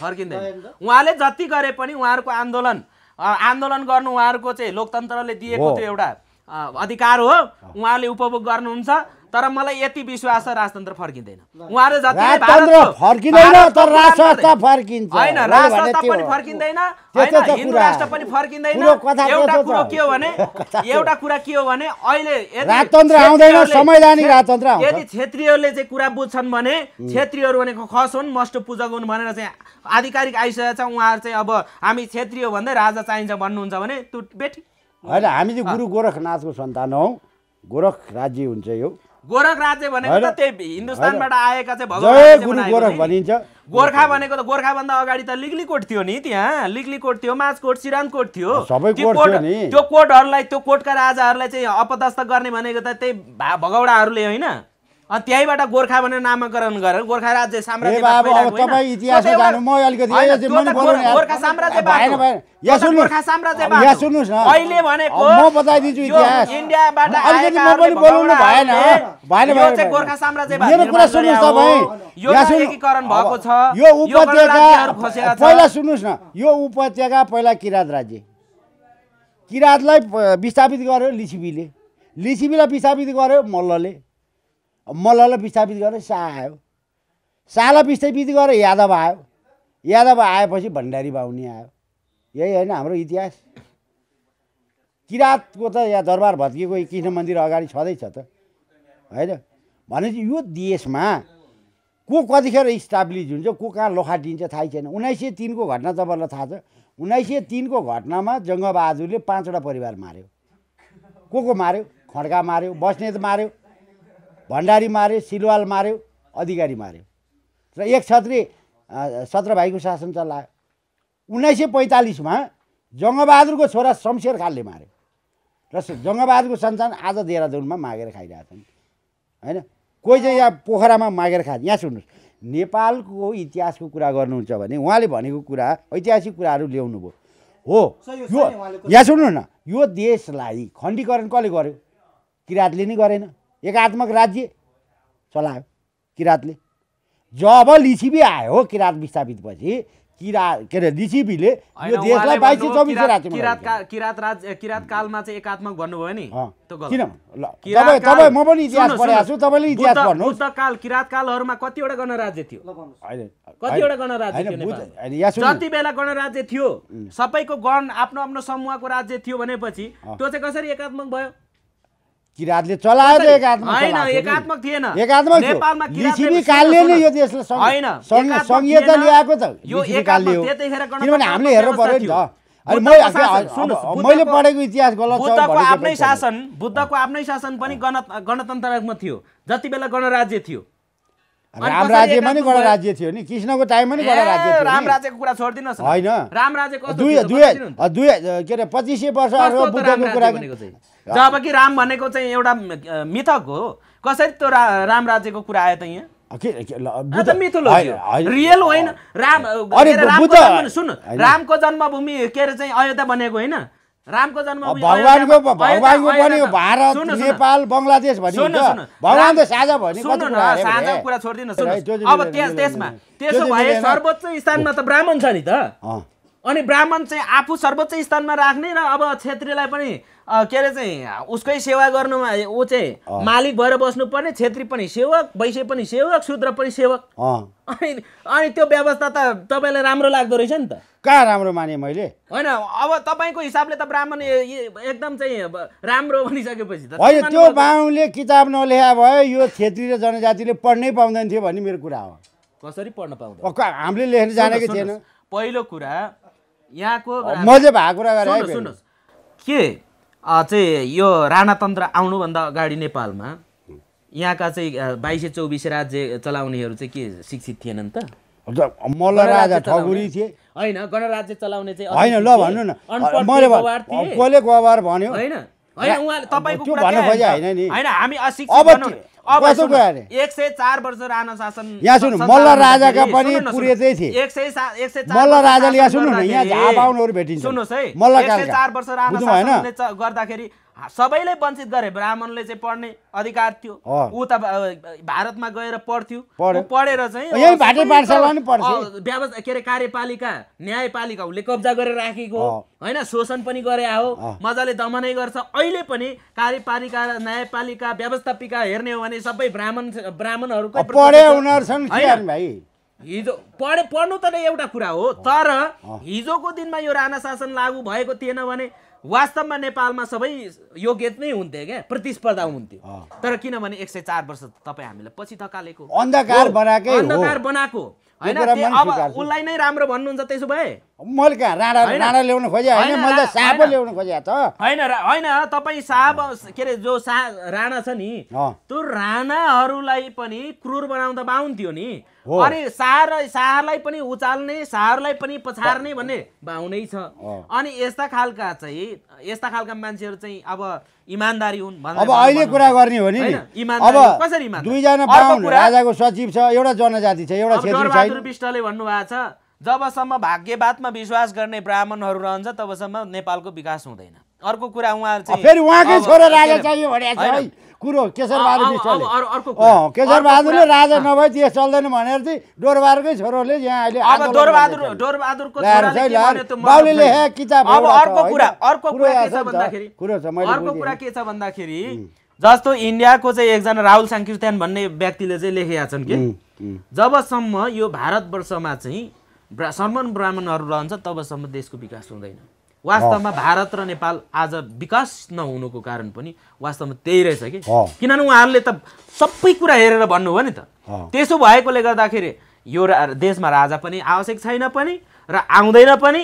फर्किँदैन उहाँले जति गरे पनि उहाँहरूको आन्दोलन आन्दोलन गर्नु उहाँहरूको चाहिँ लोकतन्त्रले दिएको त्यो एउटा अधिकार हो उहाँले उपभोग गर्नुहुन्छ तर मलाई यति विश्वास छ राजतन्त्र फर्किँदैन उहाँहरू जति राजतन्त्र फर्किँदैन तर राष्ट्र फर्किन्छ हैन राष्ट्र पनि फर्किँदैन हैन हिन्दू राष्ट्र पनि फर्किँदैन एउटा कुरो के हो भने एउटा कुरा के हो भने अहिले यदि राजतन्त्र आउँदैन संवैधानिक राजतन्त्र आउँछ यदि क्षेत्रीयले चाहिँ कुरा बुझ्छन् भने क्षेत्रीयहरू भनेको खस हुन् मस्ट पूजक हुन् भनेर चाहिँ आधिकारिक आइसकेको छ उहाँहरू चाहिँ अब हामी क्षेत्रीय भन्दै राजा चाहिन्छ भन्नुहुन्छ भने त्यो बेठी हैन हामी चाहिँ गुरु गोरखनाथको सन्तान हौ गोरख राज्य हुन्छ यो गोरख राज्य भनेको त त्यही हिन्दुस्तानबाट आएका चाहिँ गोरख भनिन्छ गोर्खा भनेको त भन्दा अगाडि त लिग्ली कोट थियो नि त्यहाँ लिग्ली कोट थियो माझ कोट थियो त्यो कोट त्यो कोटहरूलाई त्यो कोटका राजाहरूलाई चाहिँ अपदस्थ गर्ने भनेको त त्यही भगौडाहरूले होइन त्यहीबाट गोर्खा भनेर नामाकरण गरेर गोर्खा राज्य पहिला न यो उपत्यका पहिला किराँत राज्य किराँतलाई विस्थापित गर्यो लिसिबीले लिसिबीलाई विस्थापित गर्यो मल्लले मल्ललाई विस्थापित गरेर शाह आयो शाहलाई विस्थापित गरेर यादव आयो यादव आएपछि भण्डारी बाहुनी आयो यही होइन हाम्रो इतिहास किराँतको त या दरबार भत्किएको कृष्ण मन्दिर अगाडि छँदैछ त होइन भनेपछि यो देशमा को कतिखेर इस्टाब्लिज हुन्छ को कहाँ लोखाटिन्छ थाहै छैन उन्नाइस सय तिनको घटना तपाईँलाई थाहा छ उन्नाइस सय तिनको घटनामा जङ्गबहादुरले पाँचवटा परिवार मार्यो को को मार्यो खड्का मार्यो बस्नेत मार्यो भण्डारी मार्यो सिलवाल मार्यो अधिकारी मार्यो र एक छत्री सत्र भाइको शासन चलायो उन्नाइस सय पैँतालिसमा जङ्गबहादुरको छोरा शमशेर खालले मार्यो र जङ्गबहादुरको सन्तान आज देहरादुनमा मागेर छन् होइन कोही चाहिँ यहाँ पोखरामा मागेर खा यहाँ सुन्नुहोस् नेपालको इतिहासको कुरा गर्नुहुन्छ भने उहाँले भनेको कुरा ऐतिहासिक कुराहरू ल्याउनु भयो हो यो यहाँ सुन्नु न यो देशलाई खण्डीकरण कसले गर्यो किराँतले नै गरेन एकात्मक राज्य चलायो किराँतले जब लिसिबी आयो किराँत विस्थापितपछि किरा के अरे लिसिबीले यो देशलाई बाइस चौबिस किराँत राज्य किराँत कालमा चाहिँ एकात्मक भन्नुभयो नि किन तपाईँ तपाईँ म पनि इतिहास पढाएको छु तपाईँले इतिहास पढ्नु काल किराँत कालहरूमा कतिवटा गणराज्य थियो कतिवटा गणराज्य थियो जति बेला गणराज्य थियो सबैको गण आफ्नो आफ्नो समूहको राज्य थियो भनेपछि त्यो चाहिँ कसरी एकात्मक भयो किरातले चलायो त एकात्मक थिएन एकात्मक लिसिनी कालले नै यो देशलाई सङ्घीयता ल्याएको त किनभने हामीले हेर्नु पऱ्यो नि त अनि मैले पढेको इतिहास गलत बुद्धको आफ्नै शासन बुद्धको आफ्नै शासन पनि गण गणतन्त्रात्मक थियो जति बेला गणराज्य थियो राम राज्य पनि गणराज्य थियो नि कृष्णको टाइम पनि गणराज्य थियो राम राज्यको कुरा छोडिदिनुहोस् होइन राम राज्यको दुई दुई दुई के अरे पच्चिस सय वर्ष बुद्धको कुरा जबकि राम भनेको चाहिँ एउटा मिथक हो कसरी त्यो रा, राम राज्यको कुरा आयो त यहाँ रियल होइन राम सुन रामको जन्मभूमि के अरे चाहिँ अयोध्या बनेको होइन रामको जन्म भगवानको भगवानको पनि भारत नेपाल बङ्गलादेश भनिन्छ भगवान त साझा भन्ने सुन्नु न साझा कुरा छोडिदिनु अब त्यस त्यसमा त्यसो भए सर्वोच्च स्थानमा त ब्राह्मण छ नि त अनि ब्राह्मण चाहिँ आफू सर्वोच्च स्थानमा राख्ने र अब छेत्रीलाई पनि के अरे चाहिँ उसकै सेवा गर्नुमा ऊ चाहिँ मालिक भएर बस्नुपर्ने छेत्री पनि सेवक वैश्य पनि सेवक शूद्र पनि सेवक अनि अनि त्यो व्यवस्था त तपाईँलाई राम्रो लाग्दो रहेछ नि त कहाँ राम्रो माने मैले होइन अब तपाईँको हिसाबले त ब्राह्मण एकदम चाहिँ राम्रो भनिसकेपछि त होइन त्यो बाहुले किताब नलेखा भए यो छेत्री र जनजातिले पढ्नै पाउँदैन थियो भन्ने मेरो कुरा हो कसरी पढ्न पाउँदैन हामीले लेख्न जानेकै थिएन पहिलो कुरा यहाँको मैले भएको कुरा गरेँ सुन्नुहोस् के चाहिँ यो राणातन्त्र आउनुभन्दा अगाडि नेपालमा यहाँका चाहिँ बाइसे चौबिस राज्य चलाउनेहरू चाहिँ के शिक्षित थिएनन् त राजा ठगुरी थिए होइन गणराज्य चलाउने चाहिँ होइन ल भन्नु न मैले कसले गवार भन्यो होइन होइन उहाँले तपाईँको होइन हामी अशिक्षित एक सय चार वर्ष राणा शासन यहाँ सुन्नु मल्ल राजाका पनि पुरेतै थिए एक सय एक सय मल्ल राजाले यहाँ सुन्नु न यहाँ झापा भेटिन्छ सुन्नुहोस् है मल्ल चार वर्ष राणा शासनले गर्दाखेरि सबैले वञ्चित गरे ब्राह्मणले चाहिँ पढ्ने अधिकार थियो ऊ त भारतमा गएर पढ्थ्यो पढेर चाहिँ के अरे कार्यपालिका न्यायपालिका उसले कब्जा गरेर राखेको होइन शोषण पनि गरे हो मजाले दमनै गर्छ अहिले पनि कार्यपालिका न्यायपालिका व्यवस्थापिका हेर्ने हो भने सबै ब्राह्मण ब्राह्मणहरूको छन् हिजो पढे पढ्नु त नै एउटा कुरा हो तर हिजोको दिनमा यो राणा शासन लागू भएको थिएन भने वास्तवमा नेपालमा सबै योग्य नै हुन्थ्यो क्या प्रतिस्पर्धा हुन्थ्यो तर किनभने एक सय चार वर्ष तपाईँ हामीलाई पछि थकालेको अन्धकार बनाएको अन्धकार बनाएको होइन अब उसलाई नै राम्रो भन्नुहुन्छ त्यसो भए मैले कहाँ राणा राणा ल्याउनु खोजेँ होइन मैले त साबो ल्याउनु खोजेँ त होइन होइन तपाईँ साप के अरे जो सा राणा छ नि त्यो राणाहरूलाई पनि क्रुर बनाउँदा बाहुन्थ्यो नि अरे सार सारलाई पनि उचाल्ने सारलाई पनि पछार्ने भन्ने बाहुनै छ अनि यस्ता खालका चाहिँ यस्ता खालका मान्छेहरू चाहिँ अब इमान्दारी हुन् अब अहिले कुरा गर्ने हो नि अब कसरी दुईजना राजाको सचिव छ एउटा जनजाति छ एउटा विष्टले भन्नुभएको छ जबसम्म भाग्यवादमा विश्वास गर्ने ब्राह्मणहरू रहन्छ तबसम्म नेपालको विकास हुँदैन अर्को कुरा उहाँहरूले राजा है नभए चल्दैन भनेर चाहिँ डोरबहादुरकै छोरोले यहाँ अहिले अर्को कुरा के छ भन्दाखेरि जस्तो इन्डियाको चाहिँ एकजना राहुल साङ्कृत्यान भन्ने व्यक्तिले चाहिँ लेखेका छन् कि जबसम्म यो भारतवर्षमा चाहिँ ब्रा सम्मान ब्राह्मणहरू रहन्छ तबसम्म देशको विकास हुँदैन वास्तवमा भारत र नेपाल आज विकास नहुनुको कारण पनि वास्तवमा त्यही रहेछ कि किनभने उहाँहरूले त सबै कुरा हेरेर भन्नुभयो नि त त्यसो भएकोले गर्दाखेरि यो देशमा राजा पनि आवश्यक छैन पनि र आउँदैन पनि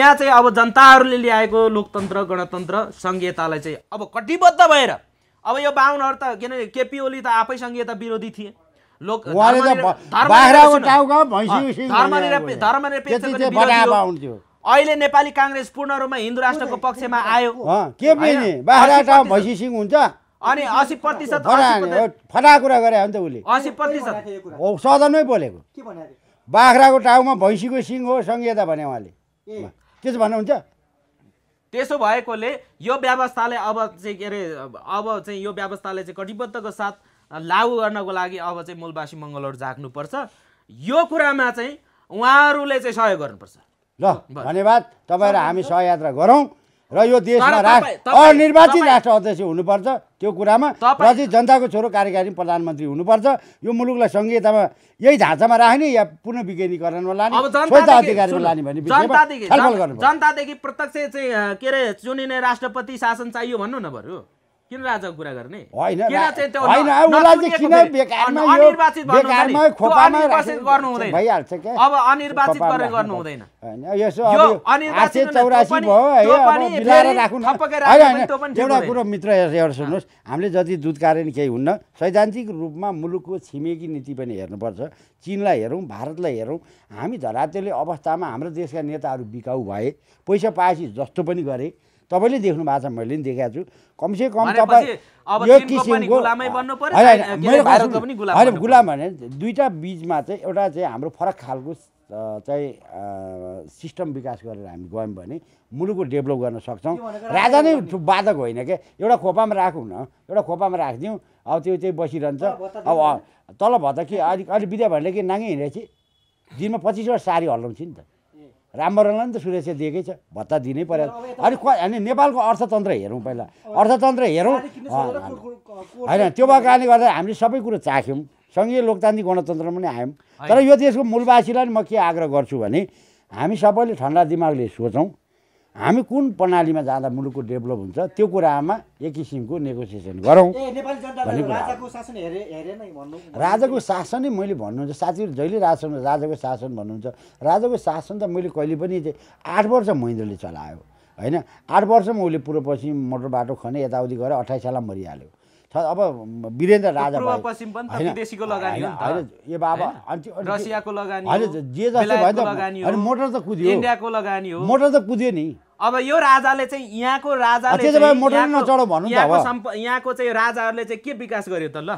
यहाँ चाहिँ अब जनताहरूले ल्याएको लोकतन्त्र गणतन्त्र सङ्घीयतालाई चाहिँ अब कटिबद्ध भएर अब यो बाहुनहरू त किनभने केपी ओली त आफै सङ्घीयता विरोधी थिए लोक अहिले नेपाली काङ्ग्रेस पूर्ण रूपमा हिन्दू राष्ट्रको पक्षमा आयो के हुन्छ अनि असी प्रतिशत फटा कुरा गरे हो नि त उसले असी प्रतिशत सदनमै बोलेको बाख्राको टाउमा भैँसीको सिङ हो सङ्घीयता भने उहाँले के चाहिँ भन्नुहुन्छ त्यसो भएकोले यो व्यवस्थाले अब चाहिँ के अरे अब चाहिँ यो व्यवस्थाले चाहिँ कटिबद्धको साथ लागु गर्नको लागि अब चाहिँ मूलवासी मङ्गलहरू झाक्नुपर्छ यो कुरामा चाहिँ उहाँहरूले चाहिँ सहयोग गर्नुपर्छ ल धन्यवाद तपाईँहरू हामी सहयात्रा गरौँ र यो देशमा राष्ट्र अनिर्वाचित राष्ट्र अध्यक्ष हुनुपर्छ त्यो कुरामा र चाहिँ जनताको छोरो कार्यकारी प्रधानमन्त्री हुनुपर्छ यो मुलुकलाई सङ्घीयतामा यही ढाँचामा राख्ने या पुनः विज्ञानीकरणमा लाने अधिकारीमा लाने भन्ने जनतादेखि जनतादेखि प्रत्यक्ष चाहिँ के अरे चुनिने राष्ट्रपति शासन चाहियो भन्नु न बरु किन राजा कुरा गर्ने अब अनिर्वाचित गरेर गर्नु हुँदैन एउटा कुरो मित्र एउटा सुन्नुहोस् हामीले जति दुध कारण केही हुन्न सैद्धान्तिक रूपमा मुलुकको छिमेकी नीति पनि हेर्नुपर्छ चिनलाई हेरौँ भारतलाई हेरौँ हामी धरातेले अवस्थामा हाम्रो देशका नेताहरू बिकाउ भए पैसा पाएपछि जस्तो पनि गरे तपाईँले देख्नु भएको छ मैले पनि देखाएको छु कमसेकम तपाईँ यो किसिमको होइन गुलाम भने दुईवटा बिचमा चाहिँ एउटा चाहिँ हाम्रो फरक खालको चाहिँ सिस्टम विकास गरेर हामी गयौँ भने मुलुकको डेभलप गर्न सक्छौँ राजा नै बाधक होइन क्या एउटा खोपामा राखौँ न एउटा खोपामा राखिदिउँ अब त्यो चाहिँ बसिरहन्छ अब तल भए त के अलिक अलिक विद्या भन्ने कि नाङ्गै हिँडेपछि दिनमा पच्चिसवटा साडी हल्लाउँछ नि त राम्रोलाई नि त सुरक्षा दिएकै छ भत्ता दिनै पर्यो अनि अनि नेपालको अर्थतन्त्र हेरौँ पहिला अर्थतन्त्र हेरौँ होइन त्यो भएको कारणले गर्दा हामीले सबै कुरो चाख्यौँ सँगै लोकतान्त्रिक गणतन्त्र पनि आयौँ तर यो देशको मूलवासीलाई म के आग्रह गर्छु भने हामी सबैले ठन्डा दिमागले सोचौँ हामी कुन प्रणालीमा जाँदा मुलुकको डेभलप हुन्छ त्यो कुरामा एक किसिमको नेगोसिएसन गरौँ राजाको शासनै मैले भन्नुहुन्छ साथीहरू जहिले राजा राजाको शासन भन्नुहुन्छ राजाको शासन त मैले कहिले पनि आठ वर्ष महेन्द्रले चलायो होइन आठ वर्षमा उसले पूर्व पश्चिम मोटर बाटो खने यताउति गरेर अठाइस सालमा मरिहाल्यो अब वीरेन्द्र राजा अनि मोटर त कुद्यो इन्डियाको लगानी हो मोटर त कुद्यो नि अब यो राजाले चाहिँ यहाँको राजाले यहाँको चाहिँ राजाहरूले चाहिँ के विकास गर्यो त ल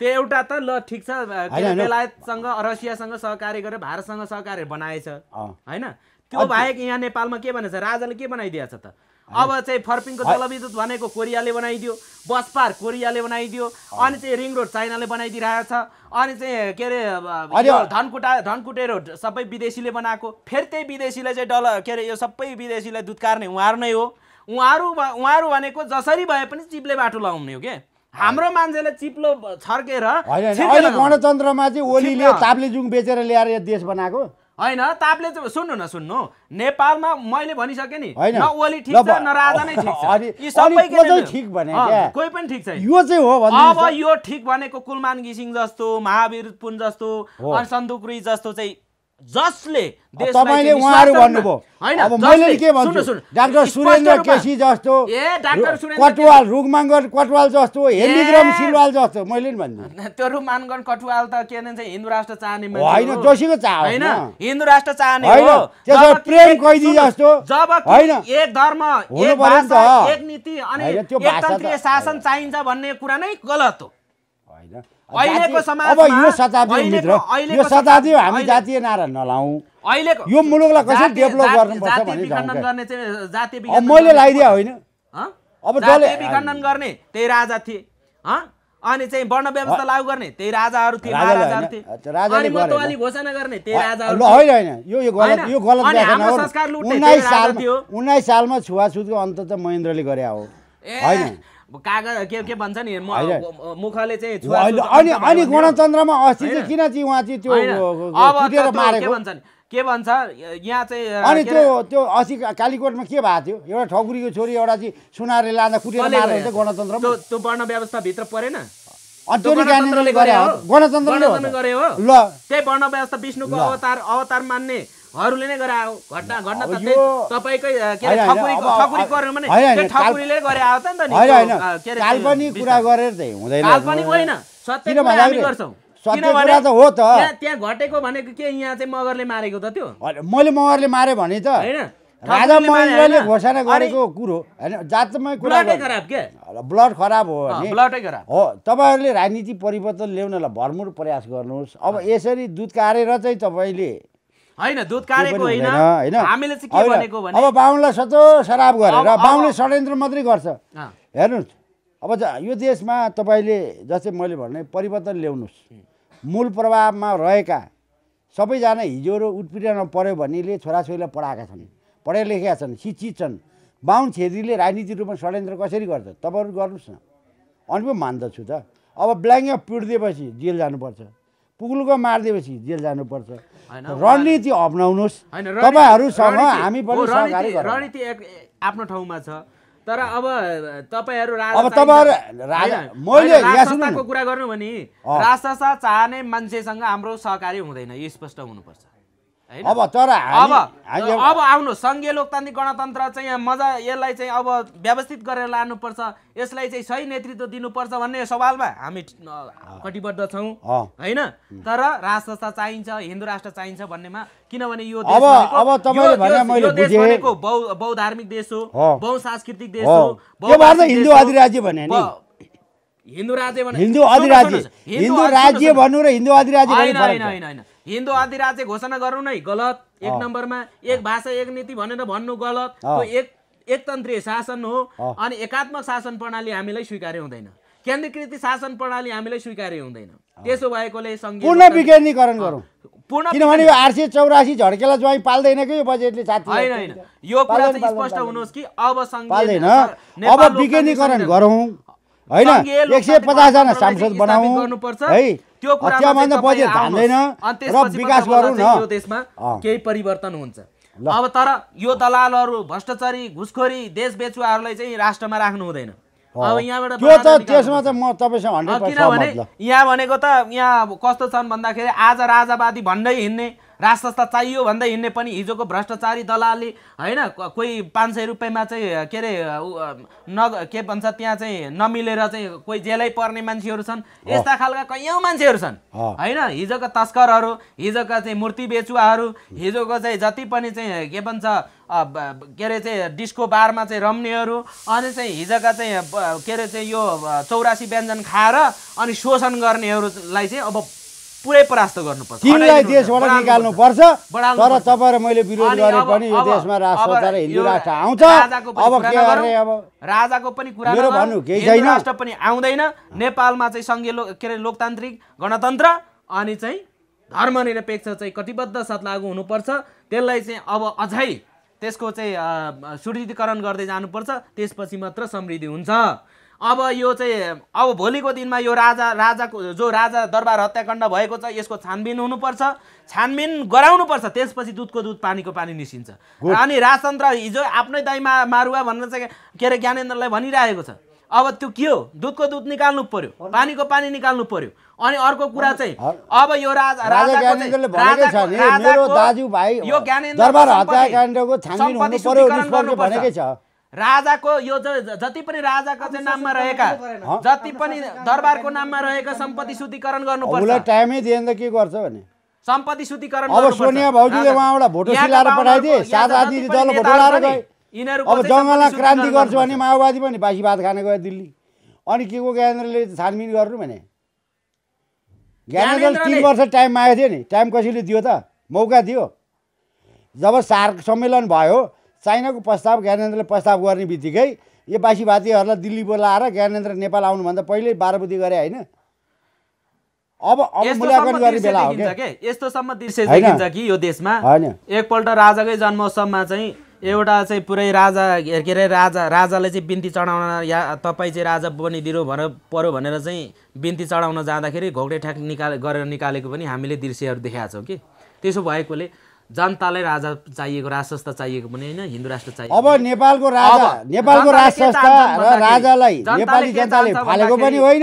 त्यो एउटा त ल ठिक छ बेलायतसँग रसियासँग सहकार्य गरेर भारतसँग सहकार्य बनाएछ होइन त्यो बाहेक यहाँ नेपालमा के भनेछ राजाले के बनाइदिएछ त अब चाहिँ फर्पिङको जलविद्युत भनेको कोरियाले बनाइदियो बस पार कोरियाले बनाइदियो अनि चाहिँ रिङ रोड चाइनाले बनाइदिइरहेको छ अनि चाहिँ के अरे धनकुटा धनकुटे सबै विदेशीले बनाएको फेरि त्यही विदेशीले चाहिँ डल के अरे यो सबै विदेशीलाई कार्ने उहाँहरू नै हो उहाँहरू उहाँहरू भनेको जसरी भए पनि चिप्ले बाटो लगाउने हो क्या हाम्रो मान्छेले चिप्लो छर्केर गणतन्त्रमा चाहिँ ओलीले ताप्लेजुङ बेचेर ल्याएर यो देश बनाएको होइन तापले चाहिँ सुन्नु न सुन्नु नेपालमा मैले भनिसकेँ नि ओली ठिक छ न राजा नै ठिक छ सबै ठिक भने कोही पनि ठिक छ यो चाहिँ हो अब यो ठिक भनेको कुलमान घिसिङ जस्तो महावीर पुन जस्तो अनि सन्दुक्री जस्तो चाहिँ जसले तपाईँले उहाँहरू भन्नुभयो अब मैले के भन्छु डाक्टर सुरेन्द्र केसी जस्तो कटुवाल रुखमाङ्गन कटुवाल जस्तो हेलिग्राम सिलवाल जस्तो मैले नि भन्नु त्यो रुगमाङ्गन कटुवाल त के भन्छ हिन्दू राष्ट्र चाहने होइन जोशीको चाह होइन हिन्दू राष्ट्र चाहने होइन प्रेम कैदी जस्तो जब होइन एक धर्म एक भाषा एक नीति अनि शासन चाहिन्छ भन्ने कुरा नै गलत हो यो हामी जातीय नारा नलाउँ यो मुलुकलाई कसरी डेभलप गर्नुपर्छ भन्ने मैले लगाइदिए होइन अब विखण्डन गर्ने त्यही राजा थिए अनि चाहिँ वर्ण व्यवस्था लागू गर्ने त्यही राजाहरू थिए घोषणा गर्ने राजाहरू उन्नाइस सालमा सालमा छुवाछुतको अन्त त महेन्द्रले गरे हो होइन कागज के के भन्छ नि मुखले चाहिँ अनि अनि गणतन्त्रमा अस्ति चाहिँ किन चाहिँ उहाँ चाहिँ त्यो मारेको भन्छ के भन्छ यहाँ चाहिँ अनि त्यो त्यो अस्ति कालीकोटमा के भएको थियो एउटा ठकुरीको छोरी एउटा चाहिँ सुनाएर लाँदा कुटेर मारेको गणतन्त्र त्यो वर्ण व्यवस्थाभित्र परेन गणतन्त्रले गरे हो गणतन्त्रले गरे हो ल त्यही वर्ण व्यवस्था विष्णुको अवतार अवतार मान्ने अरूले नै गरायो घटना घटना त तपाईँकै के अरे ठकुरी कर्ममा नै ठकुरीले गरे आयो त नि त नि काल्पनिक कुरा गरेर चाहिँ हुँदैन काल्पनिक होइन सत्य कुरा हामी गर्छौँ किनभने त हो त त्यहाँ घटेको भनेको के यहाँ चाहिँ मगरले मारेको त त्यो मैले मगरले मारे भने त होइन राजा महेन्द्रले घोषणा गरेको कुरो होइन जातमै कुरा खराब के ब्लड खराब हो ब्लडै खराब हो तपाईँहरूले राजनीति परिवर्तन ल्याउनलाई भरमुर प्रयास गर्नुहोस् अब यसरी दुध कारेर चाहिँ तपाईँले अब बाहुनलाई सचो सराब गरेर बाहुनले षड्यन्त्र मात्रै गर्छ हेर्नुहोस् अब यो देशमा तपाईँले जस्तै मैले भने परिवर्तन ल्याउनुहोस् मूल प्रभावमा रहेका सबैजना हिजो र उत्पीडनमा पऱ्यो भनेले छोराछोरीलाई पढाएका छन् पढे लेखेका छन् शिक्षित छन् बाहुन छेत्रीले राजनीतिक रूपमा षड्यन्त्र कसरी गर्छ तपाईँहरू गर्नुहोस् न अनि पो मान्दछु त अब ब्ल्याङ्क पिडिदिएपछि जेल जानुपर्छ पुग्लुको मारिदिएपछि जेल जानुपर्छ रणनीति अप्नाउनुहोस् तपाईँहरूसँग हामी पनि रणनीति आफ्नो ठाउँमा छ तर अब तपाईँहरू अब तपाईँहरू कुरा गर्नु भने राजसा चाहने मान्छेसँग हाम्रो सहकारी हुँदैन यो स्पष्ट हुनुपर्छ अब तर अब अब आउनु सङ्घीय लोकतान्त्रिक गणतन्त्र चाहिँ यहाँ मजा यसलाई चाहिँ अब व्यवस्थित गरेर लानुपर्छ यसलाई चाहिँ सही नेतृत्व दिनुपर्छ भन्ने सवालमा हामी कटिबद्ध छौँ होइन तर राष्ट्र चाहिन्छ हिन्दू राष्ट्र चाहिन्छ भन्नेमा किनभने यो देश भनेको बहुधार्मिक देश हो बहुसांस्कृतिक देश हो हिन्दू राज्य भने हिन्दू अधिराज्य हिन्दू राज्य भन्नु र हिन्दू अधिराज्य होइन होइन होइन हिन्दू अधिराज्य घोषणा गर्नु नै गलत एक नम्बरमा एक भाषा एक नीति भनेर भन्नु गलत त्यो एक एकतन्त्रीय शासन हो अनि एकात्मक शासन प्रणाली हामीलाई स्वीकार्य हुँदैन केन्द्रीकृत शासन प्रणाली हामीलाई स्वीकार्य हुँदैन त्यसो भएकोले पूर्ण विकेन्द्रीकरण गरौँ किनभने यो आठ सय चौरासी झड्केला ज्वाइ पाल्दैन कि यो बजेटले साथी होइन होइन यो कुरा चाहिँ स्पष्ट हुनुहोस् कि अब पाल्दैन अब विकेन्द्रीकरण गरौँ होइन एक सय पचासजना सांसद बनाउनु पर्छ है त्यो देशमा केही परिवर्तन हुन्छ अब तर यो दलालहरू भ्रष्टाचारी घुसखोरी देश बेचुवाहरूलाई चाहिँ राष्ट्रमा राख्नु हुँदैन अब यहाँबाट किनभने यहाँ भनेको त यहाँ कस्तो छन् भन्दाखेरि आज राजावादी भन्दै हिँड्ने राजसंस्था चाहियो भन्दै हिँड्ने पनि हिजोको भ्रष्टाचारी दलालले होइन कोही पाँच सय रुपियाँमा चाहिँ के अरे न के भन्छ त्यहाँ चाहिँ नमिलेर चाहिँ कोही जेलै पर्ने मान्छेहरू छन् यस्ता खालका कैयौँ मान्छेहरू छन् होइन हिजोका तस्करहरू हिजोका चाहिँ मूर्ति बेचुवाहरू हिजोको चाहिँ जति पनि चाहिँ के भन्छ के अरे चाहिँ डिस्को बारमा चाहिँ रम्नेहरू अनि चाहिँ हिजोका चाहिँ के अरे चाहिँ यो चौरासी व्यञ्जन खाएर अनि शोषण गर्नेहरूलाई चाहिँ अब पुरै परास्त गर्नुपर्छ तिमीलाई देशबाट निकाल्नु पर्छ तर तपाईँ र मैले विरोध गरे पनि यो देशमा राष्ट्र हिन्दू राष्ट्र आउँछ अब के गर्ने अब राजाको पनि कुरा मेरो भन्नु केही छैन राष्ट्र पनि आउँदैन नेपालमा चाहिँ सङ्घीय लो के अरे लोकतान्त्रिक गणतन्त्र अनि चाहिँ धर्मनिरपेक्ष चाहिँ कटिबद्ध साथ लागु हुनुपर्छ त्यसलाई चाहिँ अब अझै त्यसको चाहिँ सुदृढीकरण गर्दै जानुपर्छ त्यसपछि मात्र समृद्धि हुन्छ अब यो चाहिँ अब भोलिको दिनमा यो राजा राजाको जो राजा दरबार हत्याकाण्ड भएको छ यसको छानबिन हुनुपर्छ छानबिन गराउनुपर्छ त्यसपछि दुधको दुध पानीको पानी निस्किन्छ अनि राजतन्त्र हिजो आफ्नै दाइमा मारुवा भनेर चाहिँ के अरे ज्ञानेन्द्रलाई भनिरहेको छ अब त्यो के हो दुधको दुध निकाल्नु पर्यो पानीको पानी निकाल्नु पर्यो अनि अर्को कुरा चाहिँ अब यो राजा राजा राजाको राजाको यो जति पनि राजाको चाहिँ नाममा रहेका जति पनि दरबारको नाममा रहेका सम्पत्ति शुद्धिकरण गर्नुपर्छ टाइमै दिएन त के गर्छ भने सम्पत्ति शुद्धिकरण अब सोनिया भाउजूले उहाँबाट भोटो सिलाएर पठाइदिए सात आदमी भोटो लाएर गए यिनीहरू अब जङ्गलमा क्रान्ति गर्छु भने माओवादी पनि बासी भात खाने गयो दिल्ली अनि के को ज्ञानेन्द्रले छानबिन गर्नु भने ज्ञानेन्द्रले तिन वर्ष टाइम मागेको थियो नि टाइम कसैले दियो त मौका दियो जब सार सम्मेलन भयो चाइनाको प्रस्ताव ज्ञानेन्द्रले प्रस्ताव गर्ने बित्तिकै यो बासीभातीहरूलाई दिल्ली बोलाएर ज्ञानेन्द्र नेपाल आउनुभन्दा पहिल्यै बुद्धि गरे होइन अब अब मूल्याङ्कन गर्ने बेला हो के यस्तोसम्म दृश्य देखिन्छ कि यो देशमा होइन एकपल्ट राजाकै जन्मोत्सवमा चाहिँ एउटा चाहिँ पुरै राजा के अरे राजा राजाले चाहिँ बिन्ती चढाउन या तपाईँ चाहिँ राजा बनिदिनु भनेर पऱ्यो भनेर चाहिँ बिन्ती चढाउन जाँदाखेरि घोक्टे ठ्याक निकाले गरेर निकालेको पनि हामीले दृश्यहरू देखाएको छौँ कि त्यसो भएकोले जनतालाई राजा चाहिएको राजसंस्था चाहिएको पनि होइन हिन्दू राष्ट्र चाहिएको अब नेपालको राजा नेपालको राजसंस्था र राजालाई नेपाली जनताले फालेको पनि होइन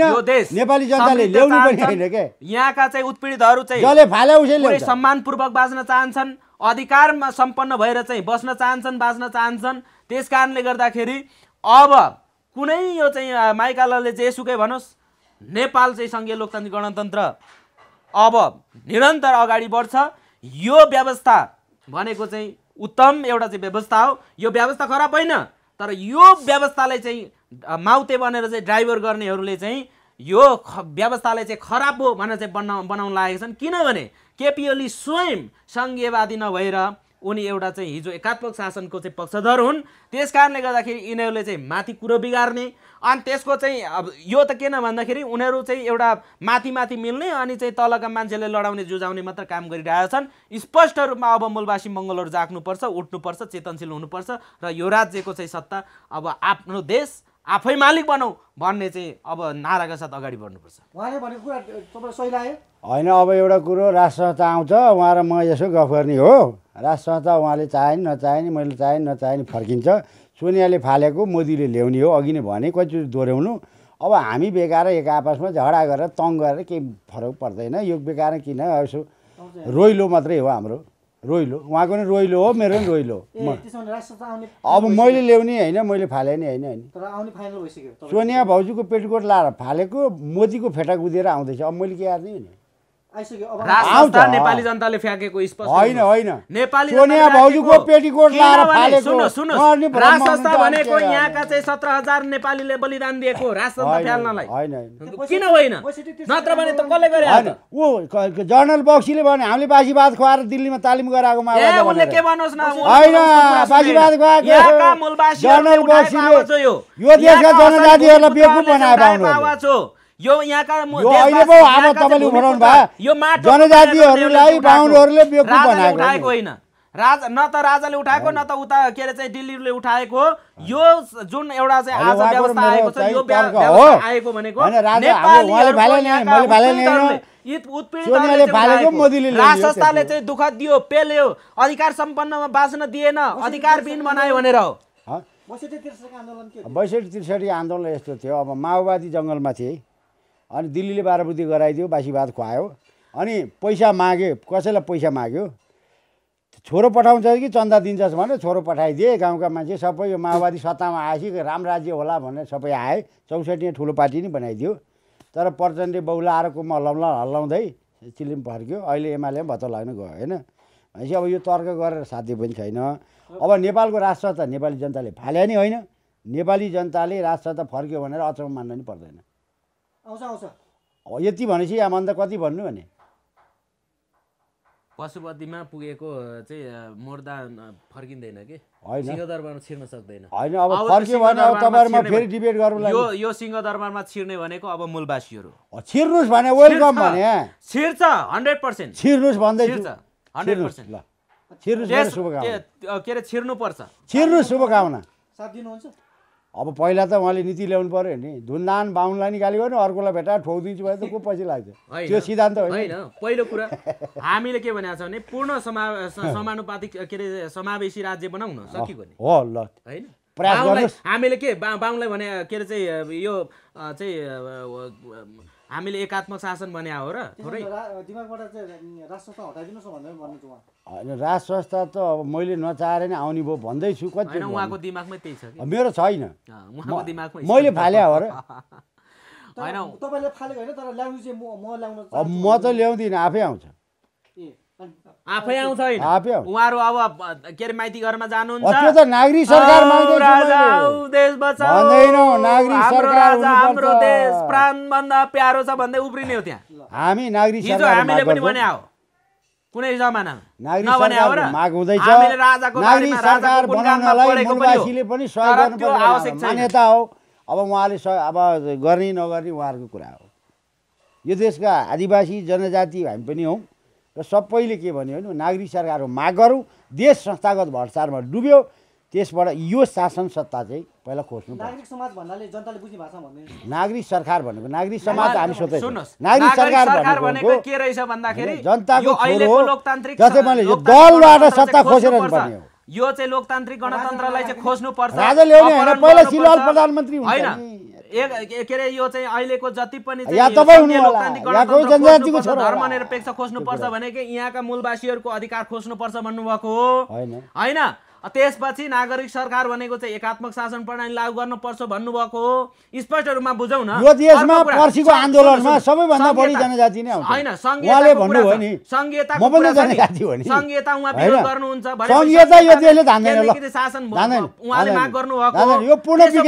नेपाली जनताले ल्याउनु पनि होइन के यहाँका चाहिँ उत्पीडितहरू चाहिँ जसले फाले उसले सम्मानपूर्वक बाँच्न चाहन्छन् अधिकारमा सम्पन्न भएर चाहिँ बस्न चाहन्छन् बाँच्न चाहन्छन् त्यस कारणले गर्दाखेरि अब कुनै यो चाहिँ माइकालाले चाहिँ यसुकै भनोस् नेपाल चाहिँ सङ्घीय लोकतान्त्रिक गणतन्त्र अब निरन्तर अगाडि बढ्छ यो व्यवस्था भनेको चाहिँ उत्तम एउटा चाहिँ व्यवस्था हो यो व्यवस्था खराब होइन तर यो व्यवस्थालाई चाहिँ माउते बनेर चाहिँ ड्राइभर गर्नेहरूले चाहिँ यो ख व्यवस्थालाई चाहिँ खराब हो भनेर चाहिँ बना बनाउन लागेका छन् किनभने केपिओली स्वयं सङ्घीयवादी नभएर उनी एउटा चाहिँ हिजो एकात्मक शासनको चाहिँ पक्षधर हुन् त्यस कारणले गर्दाखेरि यिनीहरूले चाहिँ माथि कुरो बिगार्ने अनि त्यसको चाहिँ अब यो त किन भन्दाखेरि उनीहरू चाहिँ एउटा माथि माथि मिल्ने अनि चाहिँ तलका मान्छेले लडाउने जुझाउने मात्र काम गरिरहेछन् स्पष्ट रूपमा अब मूलवासी मङ्गलहरू जाग्नुपर्छ उठ्नुपर्छ चेतनशील हुनुपर्छ र यो राज्यको चाहिँ सत्ता अब आफ्नो देश आफै मालिक बनाऊ भन्ने चाहिँ अब नाराका साथ अगाडि बढ्नुपर्छ उहाँले भनेको कुरा तपाईँलाई सही लाग्यो होइन अब एउटा कुरो राष्ट्र संस्था आउँछ उहाँ र म यसो गफ गर्ने हो राष्ट्र उहाँले चाहे नि नचाहे नि मैले चाहे नचाहे नि फर्किन्छ सोनियाले फालेको मोदीले ल्याउने हो अघि नै भने कति दोहोऱ्याउनु अब हामी बेकार एक आपसमा झगडा गरेर तङ गरेर केही फरक पर्दैन यो बेकार किन यसो रोइलो मात्रै हो हाम्रो रोइलो उहाँको नै रोइलो हो मेरो नि रोइलो हो अब मैले ल्याउने होइन मैले फाले नि होइन होइन सोनिया भाउजूको पेटकोट लाएर फालेको मोदीको फेटा कुदेर आउँदैछ अब मैले के हार्ने नि नेपाली जनताले फ्याँकेको स्पष्ट भनेको यहाँका चाहिँ सत्र हजार नेपालीले बलिदान दिएको फ्याल्नलाई किन होइन नत्र भने त कसले गरे ऊ जनरल बक्सीले भने हामीले बासीबाज खुवाएर दिल्लीमा तालिम गराएको उनले के न यो देशका यो यहाँका यो अहिले अब भयो यो माटो जनजातिहरूलाई बाहुनहरूले बेकुफ बनाएको होइन राज न त राजाले उठाएको न त उता के अरे चाहिँ दिल्लीले उठाएको यो जुन एउटा चाहिँ आज व्यवस्था आएको छ यो व्यवस्था आएको भनेको राज संस्थाले चाहिँ दुःख दियो पेल्यो अधिकार सम्पन्नमा बाँच्न दिएन अधिकार बिन बनायो भनेर हो बैसठी त्रिसठी आन्दोलन यस्तो थियो अब माओवादी जङ्गलमा थिए अनि दिल्लीले बाह्रबुद्धि गराइदियो बासी भात खुवायो अनि पैसा माग्यो कसैलाई पैसा माग्यो छोरो पठाउँछ कि चन्दा दिन्छस् भने छोरो पठाइदिए गाउँका मान्छे सबै यो माओवादी सत्तामा आएपछि राम राज्य होला भनेर सबै आए चौसठी ठुलो पार्टी नै बनाइदियो तर प्रचण्डले बहुला आएर म हल्लाउँला हल्लाउँदै चिलिम फर्क्यो अहिले एमाले भत्ता लाग्न गयो होइन भनेपछि अब यो तर्क गरेर साध्य पनि छैन अब नेपालको राष्ट्र त नेपाली जनताले फाले नि होइन नेपाली जनताले राष्ट्र त फर्क्यो भनेर अचम्म मान्न नि पर्दैन आउँछ आउँछ हो यति भनेपछि आमान्त कति भन्नु भने पशुपतिमा पुगेको चाहिँ मोर्दा फर्किँदैन कि सिंहदरबारमा छिर्न सक्दैन होइन अब फर्कियो भने अब तपाईँहरूमा फेरि डिबेट गर्नु यो यो सिंहदरबारमा छिर्ने भनेको अब मूलवासीहरू छिर्नुहोस् भने वेलकम भने छिर्छ हन्ड्रेड पर्सेन्ट छिर्नुहोस् भन्दै हन्ड्रेड पर्सेन्ट ल छिर्नु के अरे छिर्नुपर्छ छिर्नु शुभकामना साथ दिनुहुन्छ अब पहिला त उहाँले नीति ल्याउनु पऱ्यो नि धुनधान बाहुनलाई नि गाली गर्नु अर्कोलाई भेटा ठोकिदिन्छु भने त को पछि लाग्छ त्यो सिद्धान्त होइन पहिलो कुरा हामीले के भनेको छ भने पूर्ण समा समानुपातिक के अरे समावेशी राज्य बनाउन सकिएको हो ल होइन प्रयास हामीले के बाहुनलाई भने के अरे चाहिँ यो चाहिँ हामीले एकात्मक शासन बनाए हो र थोरै होइन राज संस्था त अब मैले नचाहेर नै आउने भयो भन्दैछु कति उहाँको दिमागमै त्यही छ मेरो छैन मैले फाले हो र म त ल्याउँदिनँ आफै आउँछ आफै आउँछ उहाँहरू अब के अरे माइती घरमा जानुहुन्छ त्यो त नागरिक सरकार हाम्रो देश प्राणभन्दा प्यारो छ भन्दै उफ्रिने हो त्यहाँ हामी नागरिक हिजो हामीले पनि भने हो कुनै जमानामा मान्यता हो अब उहाँले अब गर्ने नगर्ने उहाँहरूको कुरा हो यो देशका आदिवासी जनजाति हामी पनि हौँ र सबैले के भन्यो भने नागरिक सरकारको माग गरौँ देश संस्थागत भ्रष्टाचारमा डुब्यो त्यसबाट यो शासन सत्ता चाहिँ पहिला खोज्नु नागरिक समाज भन्नाले जनताले बुझ्ने भाषा भन्ने नागरिक सरकार भनेको नागरिक समाज हामी सोध्दै नागरिक सरकार भनेको के रहेछ भन्दाखेरि जनताको लोकतान्त्रिक मैले यो दलबाट सत्ता खोजेर पर्ने हो यो चाहिँ लोकतान्त्रिक गणतन्त्रलाई चाहिँ खोज्नुपर्छ पर्छ ल्याउने पहिला सिलवाल प्रधानमन्त्री होइन के अरे यो चाहिँ अहिलेको जति पनि धर्मनिरपेक्ष खोज्नुपर्छ भने कि यहाँका मूलवासीहरूको अधिकार खोज्नुपर्छ भन्नुभएको हो होइन त्यसपछि नागरिक सरकार भनेको चाहिँ एकात्मक शासन प्रणाली लागू गर्नुपर्छ भन्नुभएको हो स्पष्ट रूपमा बुझौँ न आन्दोलनमा सबैभन्दा बढी जनजाति नै होइन संघीयता उहाँ विरोध गर्नुहुन्छ ल उहाँले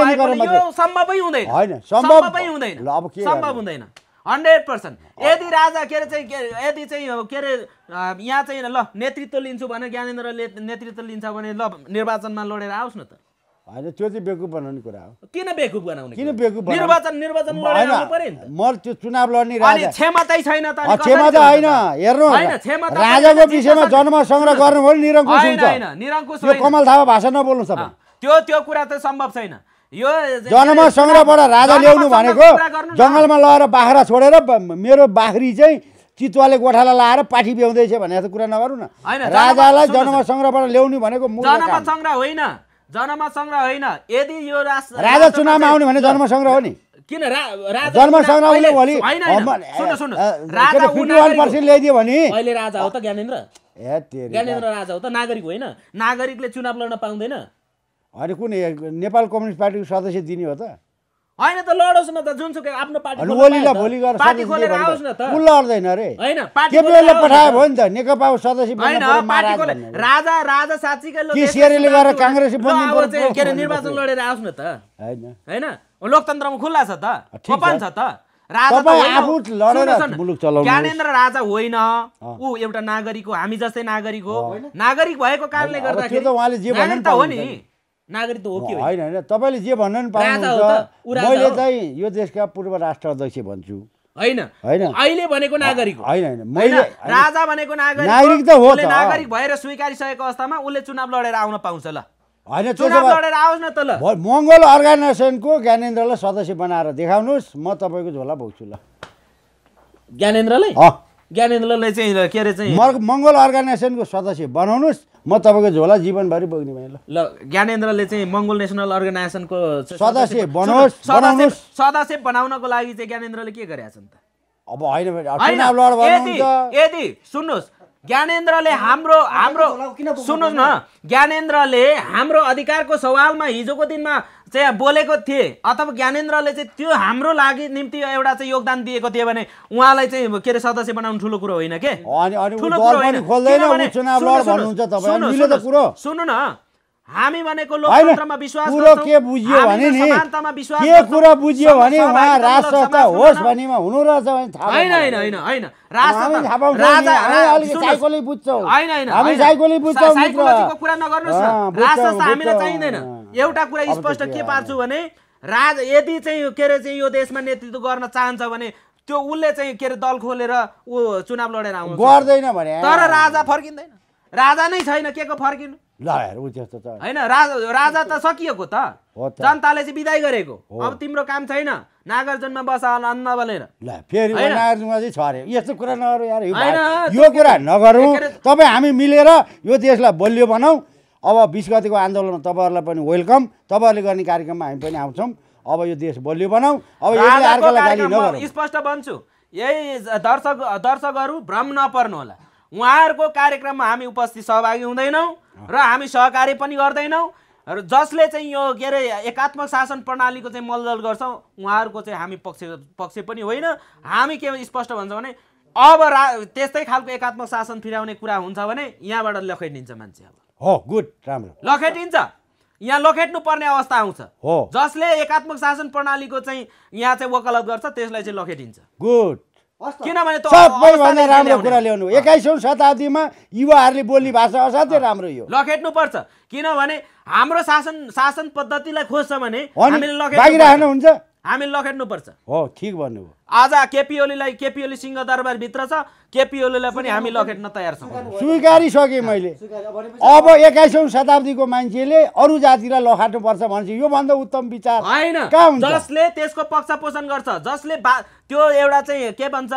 माग यो सम्भवै हुँदैन सम्भवै हुँदैन हन्ड्रेड पर्सेन्ट यदि राजा के अरे चाहिँ यदि चाहिँ के अरे यहाँ चाहिँ ल नेतृत्व लिन्छु भने ज्ञानेन्द्रले नेतृत्व लिन्छ भने ल निर्वाचनमा लडेर आओस् न त होइन त्यो चाहिँ बेकुप बनाउने कुरा हो किन बेकुप बनाउने किन बेकुप निर्वाचन निर्वाचन म त्यो चुनाव लड्ने क्षमता छैन त क्षमता होइन हेर्नु राजाको विषयमा जन्म सङ्ग्रह गर्नु भने निरङ्कुश हुन्छ निरङ्कुश कमल थापा भाषा नबोल्नु सबै त्यो त्यो कुरा त सम्भव छैन यो जन्म सङ्ग्रहबाट राजा ल्याउनु भनेको जङ्गलमा लगेर बाख्रा छोडेर मेरो बाख्री चाहिँ चितुवाले गोठाला लाएर पाठी ब्याउँदैछ भनेर कुरा नगरौँ न राजालाई जन्म सङ्ग्रहबाट ल्याउनु भनेको जन्म सङ्ग्रह होइन जन्म सङ्ग्रह होइन यदि यो राजा चुनावमा आउने भने जन्म सङ्ग्रह हो नि किन जन्म सङ्ग्रह उसले भोलि ल्याइदियो भने अहिले राजा हो त ज्ञानेन्द्र ज्ञानेन्द्र राजा हो त नागरिक होइन नागरिकले चुनाव लड्न पाउँदैन अनि कुन नेपाल कम्युनिस्ट पार्टीको सदस्य दिने हो त होइन त लडोस् न त जुनसुकै आफ्नो पार्टी ओलीलाई भोलि गएर पार्टी खोलेर आओस् न त उ लड्दैन रे होइन केपीओले पठाए भयो नि त नेकपाको सदस्य राजा राजा साँच्चीकै कि सेरेले गएर काङ्ग्रेस के अरे निर्वाचन लडेर आओस् न त होइन होइन लोकतन्त्रमा खुल्ला छ त ओपन छ त ज्ञानेन्द्र राजा होइन ऊ एउटा नागरिक हो हामी जस्तै नागरिक हो नागरिक भएको कारणले गर्दाखेरि त हो नि त हो कि होइन होइन तपाईँले जे भन्नु पाउनुहुन्छ मैले चाहिँ यो देशका पूर्व राष्ट्र अध्यक्ष भन्छु होइन होइन अहिले भनेको नागरिक होइन होइन मैले राजा भनेको नागरिक नागरिक त हो नागरिक भएर स्वीकारिसकेको अवस्थामा उसले चुनाव लडेर आउन पाउँछ ल होइन चुनाव लडेर आओस् न त ल मङ्गल अर्गनाइजेसनको ज्ञानेन्द्रलाई सदस्य बनाएर देखाउनुहोस् म तपाईँको झोला भोग्छु ल ज्ञानेन्द्रलाई ज्ञानेन्द्रलाई चाहिँ के अरे चाहिँ म मङ्गल अर्गनाइजेसनको सदस्य बनाउनुहोस् म तपाईँको झोला जीवनभरि बोक्ने भएन ल ज्ञानेन्द्रले चाहिँ मङ्गल नेसनल अर्गनाइजेसनको सदस्य बनाउनुहोस् सदस्य बनाउनको लागि चाहिँ ज्ञानेन्द्रले के गरेका छन् त अब होइन यदि सुन्नुहोस् ज्ञानेन्द्रले हाम्रो हाम्रो सुन्नुहोस् न ज्ञानेन्द्रले हाम्रो अधिकारको सवालमा हिजोको दिनमा चाहिँ बोलेको थिए अथवा ज्ञानेन्द्रले चाहिँ त्यो हाम्रो लागि निम्ति एउटा चाहिँ योगदान दिएको थियो भने उहाँलाई चाहिँ के अरे सदस्य बनाउनु ठुलो कुरो होइन के सुन्नु न एउटा कुरा स्पष्ट के पार्छु भने राज यदि चाहिँ के अरे चाहिँ यो देशमा नेतृत्व गर्न चाहन्छ भने त्यो उसले चाहिँ के अरे दल खोलेर ऊ चुनाव लडेर आउँछ गर्दैन भने तर राजा फर्किँदैन राजा नै छैन के को फर्किनु ल ऊ त्यस्तो होइन राजा त सकिएको त जनताले चाहिँ विदाई गरेको अब तिम्रो काम छैन नागार्जुनमा बस अन्न भनेर ल फेरि नागार्जुनमा चाहिँ यस्तो कुरा नगरौँ यार यो कुरा नगरौँ तपाईँ हामी मिलेर यो देशलाई बलियो बनाऊ अब बिस गतिको आन्दोलनमा तपाईँहरूलाई पनि वेलकम तपाईँहरूले गर्ने कार्यक्रममा हामी पनि आउँछौँ अब यो देश बलियो बनाऊ अब स्पष्ट भन्छु यही दर्शक दर्शकहरू भ्रम नपर्नु होला उहाँहरूको कार्यक्रममा हामी उपस्थित सहभागी हुँदैनौँ र हामी सहकार्य पनि गर्दैनौँ र जसले चाहिँ यो के अरे एकात्मक शासन प्रणालीको चाहिँ मलदल गर्छौँ उहाँहरूको चाहिँ हामी पक्ष पक्ष पनि होइन हामी के स्पष्ट भन्छौँ भने अब रा त्यस्तै खालको एकात्मक शासन फिराउने कुरा हुन्छ भने यहाँबाट लखेटिन्छ मान्छे अब हो गुड राम्रो लखेटिन्छ यहाँ लखेट्नु पर्ने अवस्था आउँछ हो जसले एकात्मक शासन प्रणालीको चाहिँ यहाँ चाहिँ वकालत गर्छ त्यसलाई चाहिँ लखेटिन्छ गुड किनभने सबैभन्दा राम्रो कुरा ल्याउनु एक्काइसौँ शताब्दीमा युवाहरूले बोल्ने भाषा असाध्यै राम्रो यो लखेट्नुपर्छ किनभने हाम्रो शासन शासन पद्धतिलाई खोज्छ भने हामीले लखेट हुन्छ हामीले लखेट्नुपर्छ हो ठिक भन्नुभयो आज केपी ओलीलाई केपी ओली दरबारभित्र छ केपी ओलीलाई पनि हामी लखेट्न तयार छौँ स्वीकारिसके मैले अब एक्काइसौँ शताब्दीको मान्छेले अरू जातिलाई लखाट्नुपर्छ भनेपछि योभन्दा उत्तम विचार होइन जसले त्यसको पक्ष पोषण गर्छ जसले बा त्यो एउटा चाहिँ के भन्छ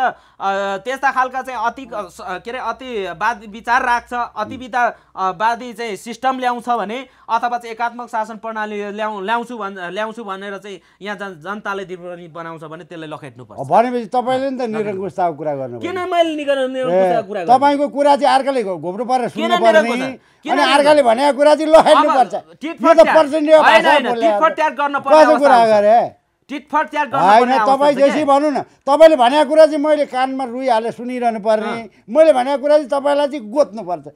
त्यस्ता खालका चाहिँ अति के अरे अतिवादी विचार राख्छ विधा वादी चाहिँ सिस्टम ल्याउँछ भने अथवा चाहिँ एकात्मक शासन प्रणाली ल्याउ ल्याउँछु भन् ल्याउँछु भनेर चाहिँ यहाँ जन जनताले दिप बनाउँछ भने त्यसलाई लखेट्नुपर्छ भनेपछि तपाईँले नि त निरङ्कुशताको कुरा गर्नु किन मैले तपाईँको कुरा चाहिँ अर्काले घोप्नु पर्ने सुन्नु पर्ने अनि अर्काले भनेको कुरा चाहिँ पर्छ कुरा गरे होइन तपाईँ जैसी भनौँ न तपाईँले भनेको कुरा चाहिँ मैले कानमा रुइहालेर सुनिरहनु पर्ने मैले भनेको कुरा चाहिँ तपाईँलाई चाहिँ गोत्नु पर्छ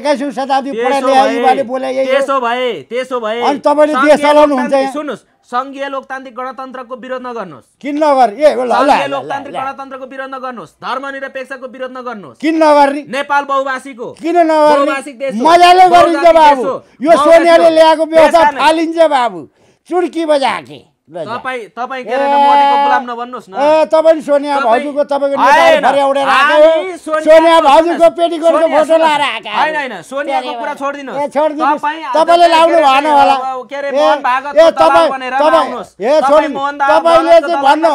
एक्काइसौँ शताब्दी पढाइ ल्याए त्यसो भए त्यसो भए अनि तपाईँले देश चलाउनुहुन्छ सुन्नुहोस् सङ्घीय लोकतान्त्रिक गणतन्त्रको विरोध नगर्नुहोस् किन नगर्ने संघीय लोकतान्त्रिक गणतन्त्रको विरोध नगर्नुहोस् धर्मनिरपेक्षको विरोध नगर्नुहोस् किन नगर्ने नेपाल बहुभाषीको किन नगर्ने मजाले गरिन्छ बाबु यो सोनियाले ल्याएको व्यवस्था फालिन्छ बाबु चुड्की बजाके ए सोनिया भाउजूको तपाईँको सोनिया भाउजूको फोटो लाएर तपाईँले लाउनु भएन होला ए चाहिँ भन्नु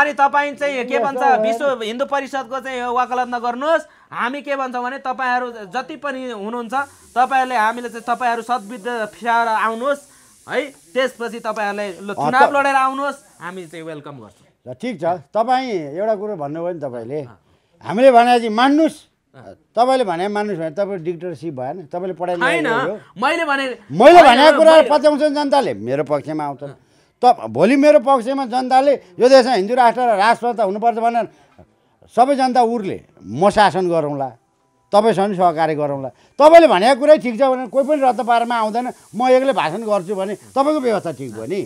अनि चाहिँ के भन्छ विश्व हिन्दू परिषदको चाहिँ वकालत नगर्नुहोस् हामी के भन्छौँ भने तपाईँहरू जति पनि हुनुहुन्छ तपाईँहरूले हामीले चाहिँ तपाईँहरू सद्विद फिसाएर आउनुहोस् है त्यसपछि तपाईँहरूले चुनाव लडेर आउनुहोस् हामी चाहिँ वेलकम गर्छौँ र ठिक छ तपाईँ एउटा कुरो भन्नुभयो नि तपाईँले हामीले भने चाहिँ मान्नुहोस् तपाईँले भने मान्नुहोस् भने तपाईँ डिक्टरसिप भएन तपाईँले पढाइ मैले भने मैले भने कुरा पच्याउँछन् जनताले मेरो पक्षमा आउँछन् त भोलि मेरो पक्षमा जनताले यो देशमा हिन्दू राष्ट्र र राष्ट्र त हुनुपर्छ भनेर सबै जनता उर्ले म शासन गरौँला तपाईँसँग सहकार्य गरौँला तपाईँले भनेको कुरै ठिक छ भने कोही पनि रद्द पारामा आउँदैन म एक्लै भाषण गर्छु भने तपाईँको व्यवस्था ठिक भयो नि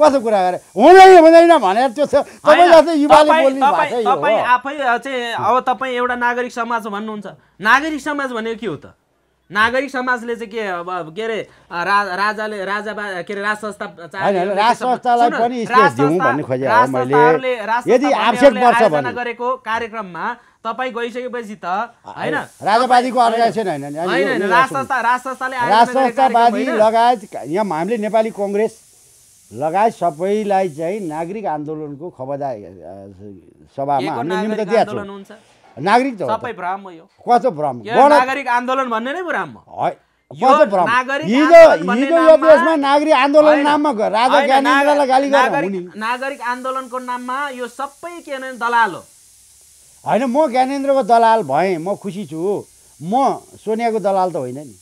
कस्तो कुरा गरे हुँदैन हुँदैन भनेर त्यो तपाईँ आफै चाहिँ अब तपाईँ एउटा नागरिक समाज भन्नुहुन्छ नागरिक समाज भनेको के हो त नागरिक समाजले चाहिँ के अब के अरे राजाले राजा के अरे राज संस्था राज संस्थालाई पनि भन्ने मैले यदि आवश्यक गरेको कार्यक्रममा तपाईँ गइसकेपछि त होइन राजावादीको अर्गनाइजेसन होइन राज संस्थावादी लगायत यहाँ हामीले नेपाली कङ्ग्रेस लगायत सबैलाई चाहिँ नागरिक आन्दोलनको खबरदार सभामा हामीले निम्त दिएको छौँ नागरिक सबै भ्रम हो कस्तो भ्रम नागरिक आन्दोलन भन्ने नै भ्रम हो यो देशमा नागरिक आन्दोलन नाममा गाली नागरिक आन्दोलनको नाममा यो सबै के भने दलाल हो होइन म ज्ञानेन्द्रको दलाल भएँ म खुसी छु म सोनियाको दलाल त होइन नि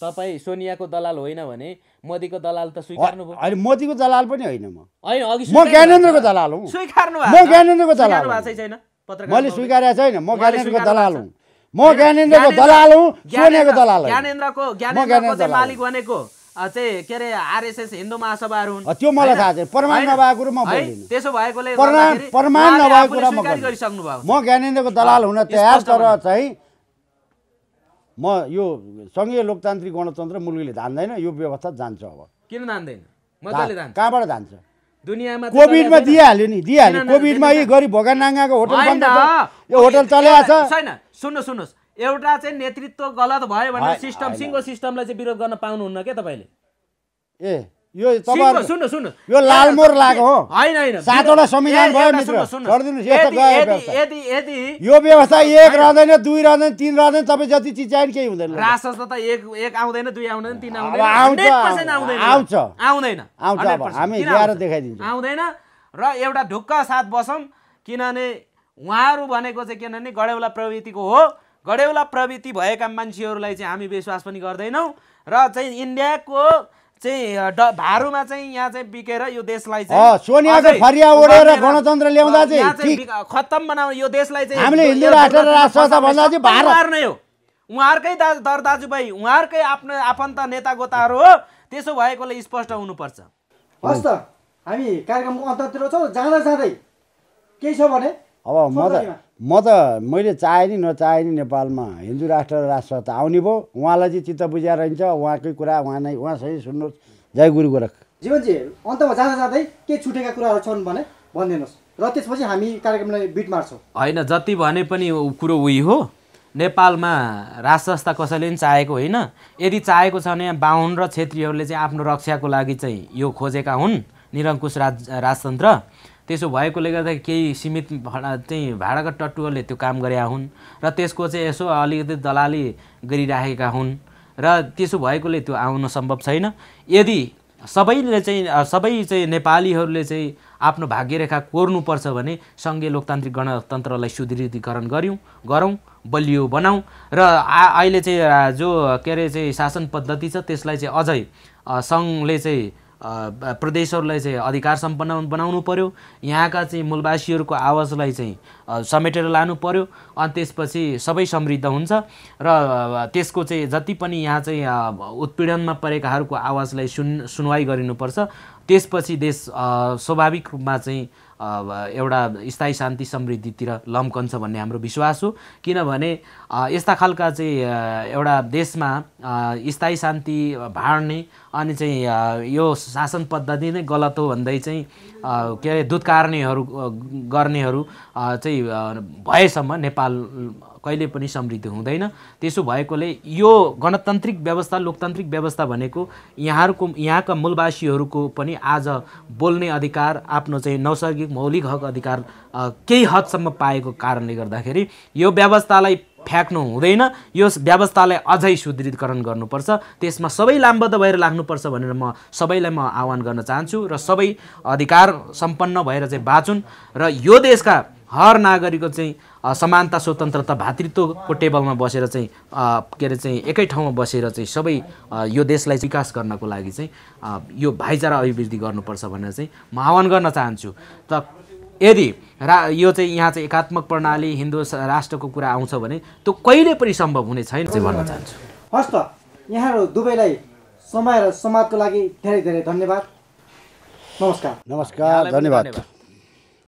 तपाईँ सोनियाको दलाल होइन भने मोदीको दलाल त स्वीकार्नु भयो अहिले मोदीको दलाल पनि होइन म होइन म ज्ञानेन्द्रको दलाल हुँ स्वीकार्नु ज्ञानेन्द्रको दलाल भएको छैन मैले स्वीकार्य छैन म ज्ञानेन्द्रको दलाल हुँ म ज्ञानेन्द्रको दलाल हुँ सोनेको दलाल ज्ञानेन्द्रको ज्ञानेन्द्रको चाहिँ मालिक भनेको चाहिँ के अरे आरएसएस हिन्दू महासभाहरू हुन् त्यो मलाई थाहा छैन प्रमाण नभएको कुरो म बोल्दिनँ त्यसो भएकोले प्रमाण प्रमाण नभएको कुरा म गरिसक्नु भयो म ज्ञानेन्द्रको दलाल हुन तयार तर चाहिँ म यो सङ्घीय लोकतान्त्रिक गणतन्त्र मुलुकले धान्दैन यो व्यवस्था जान्छ अब किन धान्दैन मजाले धान्छ कहाँबाट धान्छ दुनियाँमा कोभिडमा दिइहाल्यो नि दिइहाल्यो कोभिडमा यी गरी भोगा नाङ्गाको होटल बन्द यो होटल चलेको छ छैन सुन्नु सुन्नुहोस् एउटा चाहिँ नेतृत्व गलत भयो भने सिस्टम सिङ्गो सिस्टमलाई चाहिँ विरोध गर्न पाउनुहुन्न क्या तपाईँले ए यो यो लालमोर लागेको हो सातवटा संविधान भयो मित्र यो व्यवस्था एक रहँदैन दुई रहँदैन तिन रहँदैन तपाईँ जति चिज चाहिने केही हुँदैन त एक एक आउँदैन आउँदैन आउँदैन दुई आउँछ आउँछ अब हामी ल्याएर देखाइदिन्छ आउँदैन र एउटा ढुक्क साथ बसौँ किनभने उहाँहरू भनेको चाहिँ किनभने गढेउला प्रवृत्तिको हो गढेउला प्रवृत्ति भएका मान्छेहरूलाई चाहिँ हामी विश्वास पनि गर्दैनौँ र चाहिँ इन्डियाको चाहिँ भारूमा चाहिँ यहाँ चाहिँ बिकेर यो देशलाई चाहिँ सोनियाको फरिया ओडेर गणतन्त्र ल्याउँदा चाहिँ खत्तम बनाउने यो देशलाई चाहिँ हामीले हिन्दू राष्ट्र राष्ट्र भन्दा चाहिँ भारत नै हो उहाँहरूकै दा दर दाजुभाइ उहाँहरूकै आफ्नो आफन्त नेता गोताहरू हो त्यसो भएकोले स्पष्ट हुनुपर्छ हस् त हामी कार्यक्रमको अन्ततिर छौँ जाँदा जाँदै केही छ भने अब म त म त मैले चाहे नि नचाहे नि नेपालमा हिन्दू राष्ट्र राष्ट्र त आउने भयो उहाँलाई चाहिँ चित्त बुझाएर रहन्छ उहाँकै कुरा उहाँ नै उहाँसहित सुन्नुहोस् जय गुरु गोरख जीवनजी अन्तमा जाँदा जाँदै के छुटेका कुराहरू छन् भने भनिदिनुहोस् र त्यसपछि हामी कार्यक्रमलाई बिट मार्छौँ होइन जति भने पनि कुरो उही हो नेपालमा राष्ट्र संस्था कसैले पनि चाहेको होइन यदि चाहेको छ भने बाहुन र क्षेत्रीहरूले चाहिँ आफ्नो रक्षाको लागि चाहिँ यो खोजेका हुन् निरङ्कुश राज राजतन्त्र त्यसो भएकोले गर्दा केही सीमित भाडा चाहिँ भाडाका टटुहरूले त्यो काम गरेका हुन् र त्यसको चाहिँ यसो अलिकति दलाली गरिराखेका हुन् र त्यसो भएकोले त्यो आउन सम्भव छैन यदि सबैले चाहिँ सबै चाहिँ नेपालीहरूले चाहिँ आफ्नो भाग्यरेखा कोर्नुपर्छ भने सङ्घीय लोकतान्त्रिक गणतन्त्रलाई सुदृढीकरण गऱ्यौँ गरौँ बलियो बनाऊ र अहिले चाहिँ जो के अरे चाहिँ शासन पद्धति छ त्यसलाई चाहिँ अझै सङ्घले चाहिँ प्रदेशहरूलाई चाहिँ अधिकार सम्पन्न बनाउनु पर्यो यहाँका चाहिँ मूलवासीहरूको आवाजलाई चाहिँ समेटेर लानु पर्यो अनि त्यसपछि सबै समृद्ध हुन्छ र त्यसको चाहिँ जति पनि यहाँ चाहिँ उत्पीडनमा परेकाहरूको आवाजलाई सुन सुनवाई गरिनुपर्छ त्यसपछि देश स्वाभाविक रूपमा चाहिँ एउटा स्थायी शान्ति समृद्धितिर लम्कन्छ भन्ने हाम्रो विश्वास हो किनभने यस्ता खालका चाहिँ एउटा देशमा स्थायी शान्ति भाँड्ने अनि चाहिँ यो शासन पद्धति नै गलत हो भन्दै चाहिँ के अरे दुधकार्नेहरू गर्नेहरू चाहिँ भएसम्म नेपाल कहिले पनि समृद्ध हुँदैन त्यसो भएकोले यो गणतान्त्रिक व्यवस्था लोकतान्त्रिक व्यवस्था भनेको यहाँहरूको यहाँका मूलवासीहरूको पनि आज बोल्ने अधिकार आफ्नो चाहिँ नैसर्गिक मौलिक हक अधिकार केही हदसम्म पाएको कारणले गर्दाखेरि यो व्यवस्थालाई फ्याँक्नु हुँदैन यो व्यवस्थालाई अझै सुदृढीकरण गर्नुपर्छ त्यसमा सबै लामबद्ध भएर लाग्नुपर्छ भनेर म सबैलाई म आह्वान गर्न चाहन्छु र सबै अधिकार सम्पन्न भएर चाहिँ बाँचुन् र यो देशका हर नागरिकको चाहिँ समानता स्वतन्त्रता भातृत्वको टेबलमा बसेर चाहिँ के अरे चाहिँ एकै ठाउँमा बसेर चाहिँ सबै यो देशलाई विकास गर्नको लागि चाहिँ यो भाइचारा अभिवृद्धि गर्नुपर्छ भनेर चाहिँ म आह्वान गर्न चाहन्छु त यदि रा यो चाहिँ यहाँ चाहिँ एकात्मक प्रणाली हिन्दू राष्ट्रको कुरा आउँछ भने त्यो कहिले पनि सम्भव हुने छैन चाहिँ भन्न चाहन्छु हस् त यहाँहरू दुबईलाई समय र समाजको लागि धेरै धेरै धन्यवाद नमस्कार नमस्कार धन्यवाद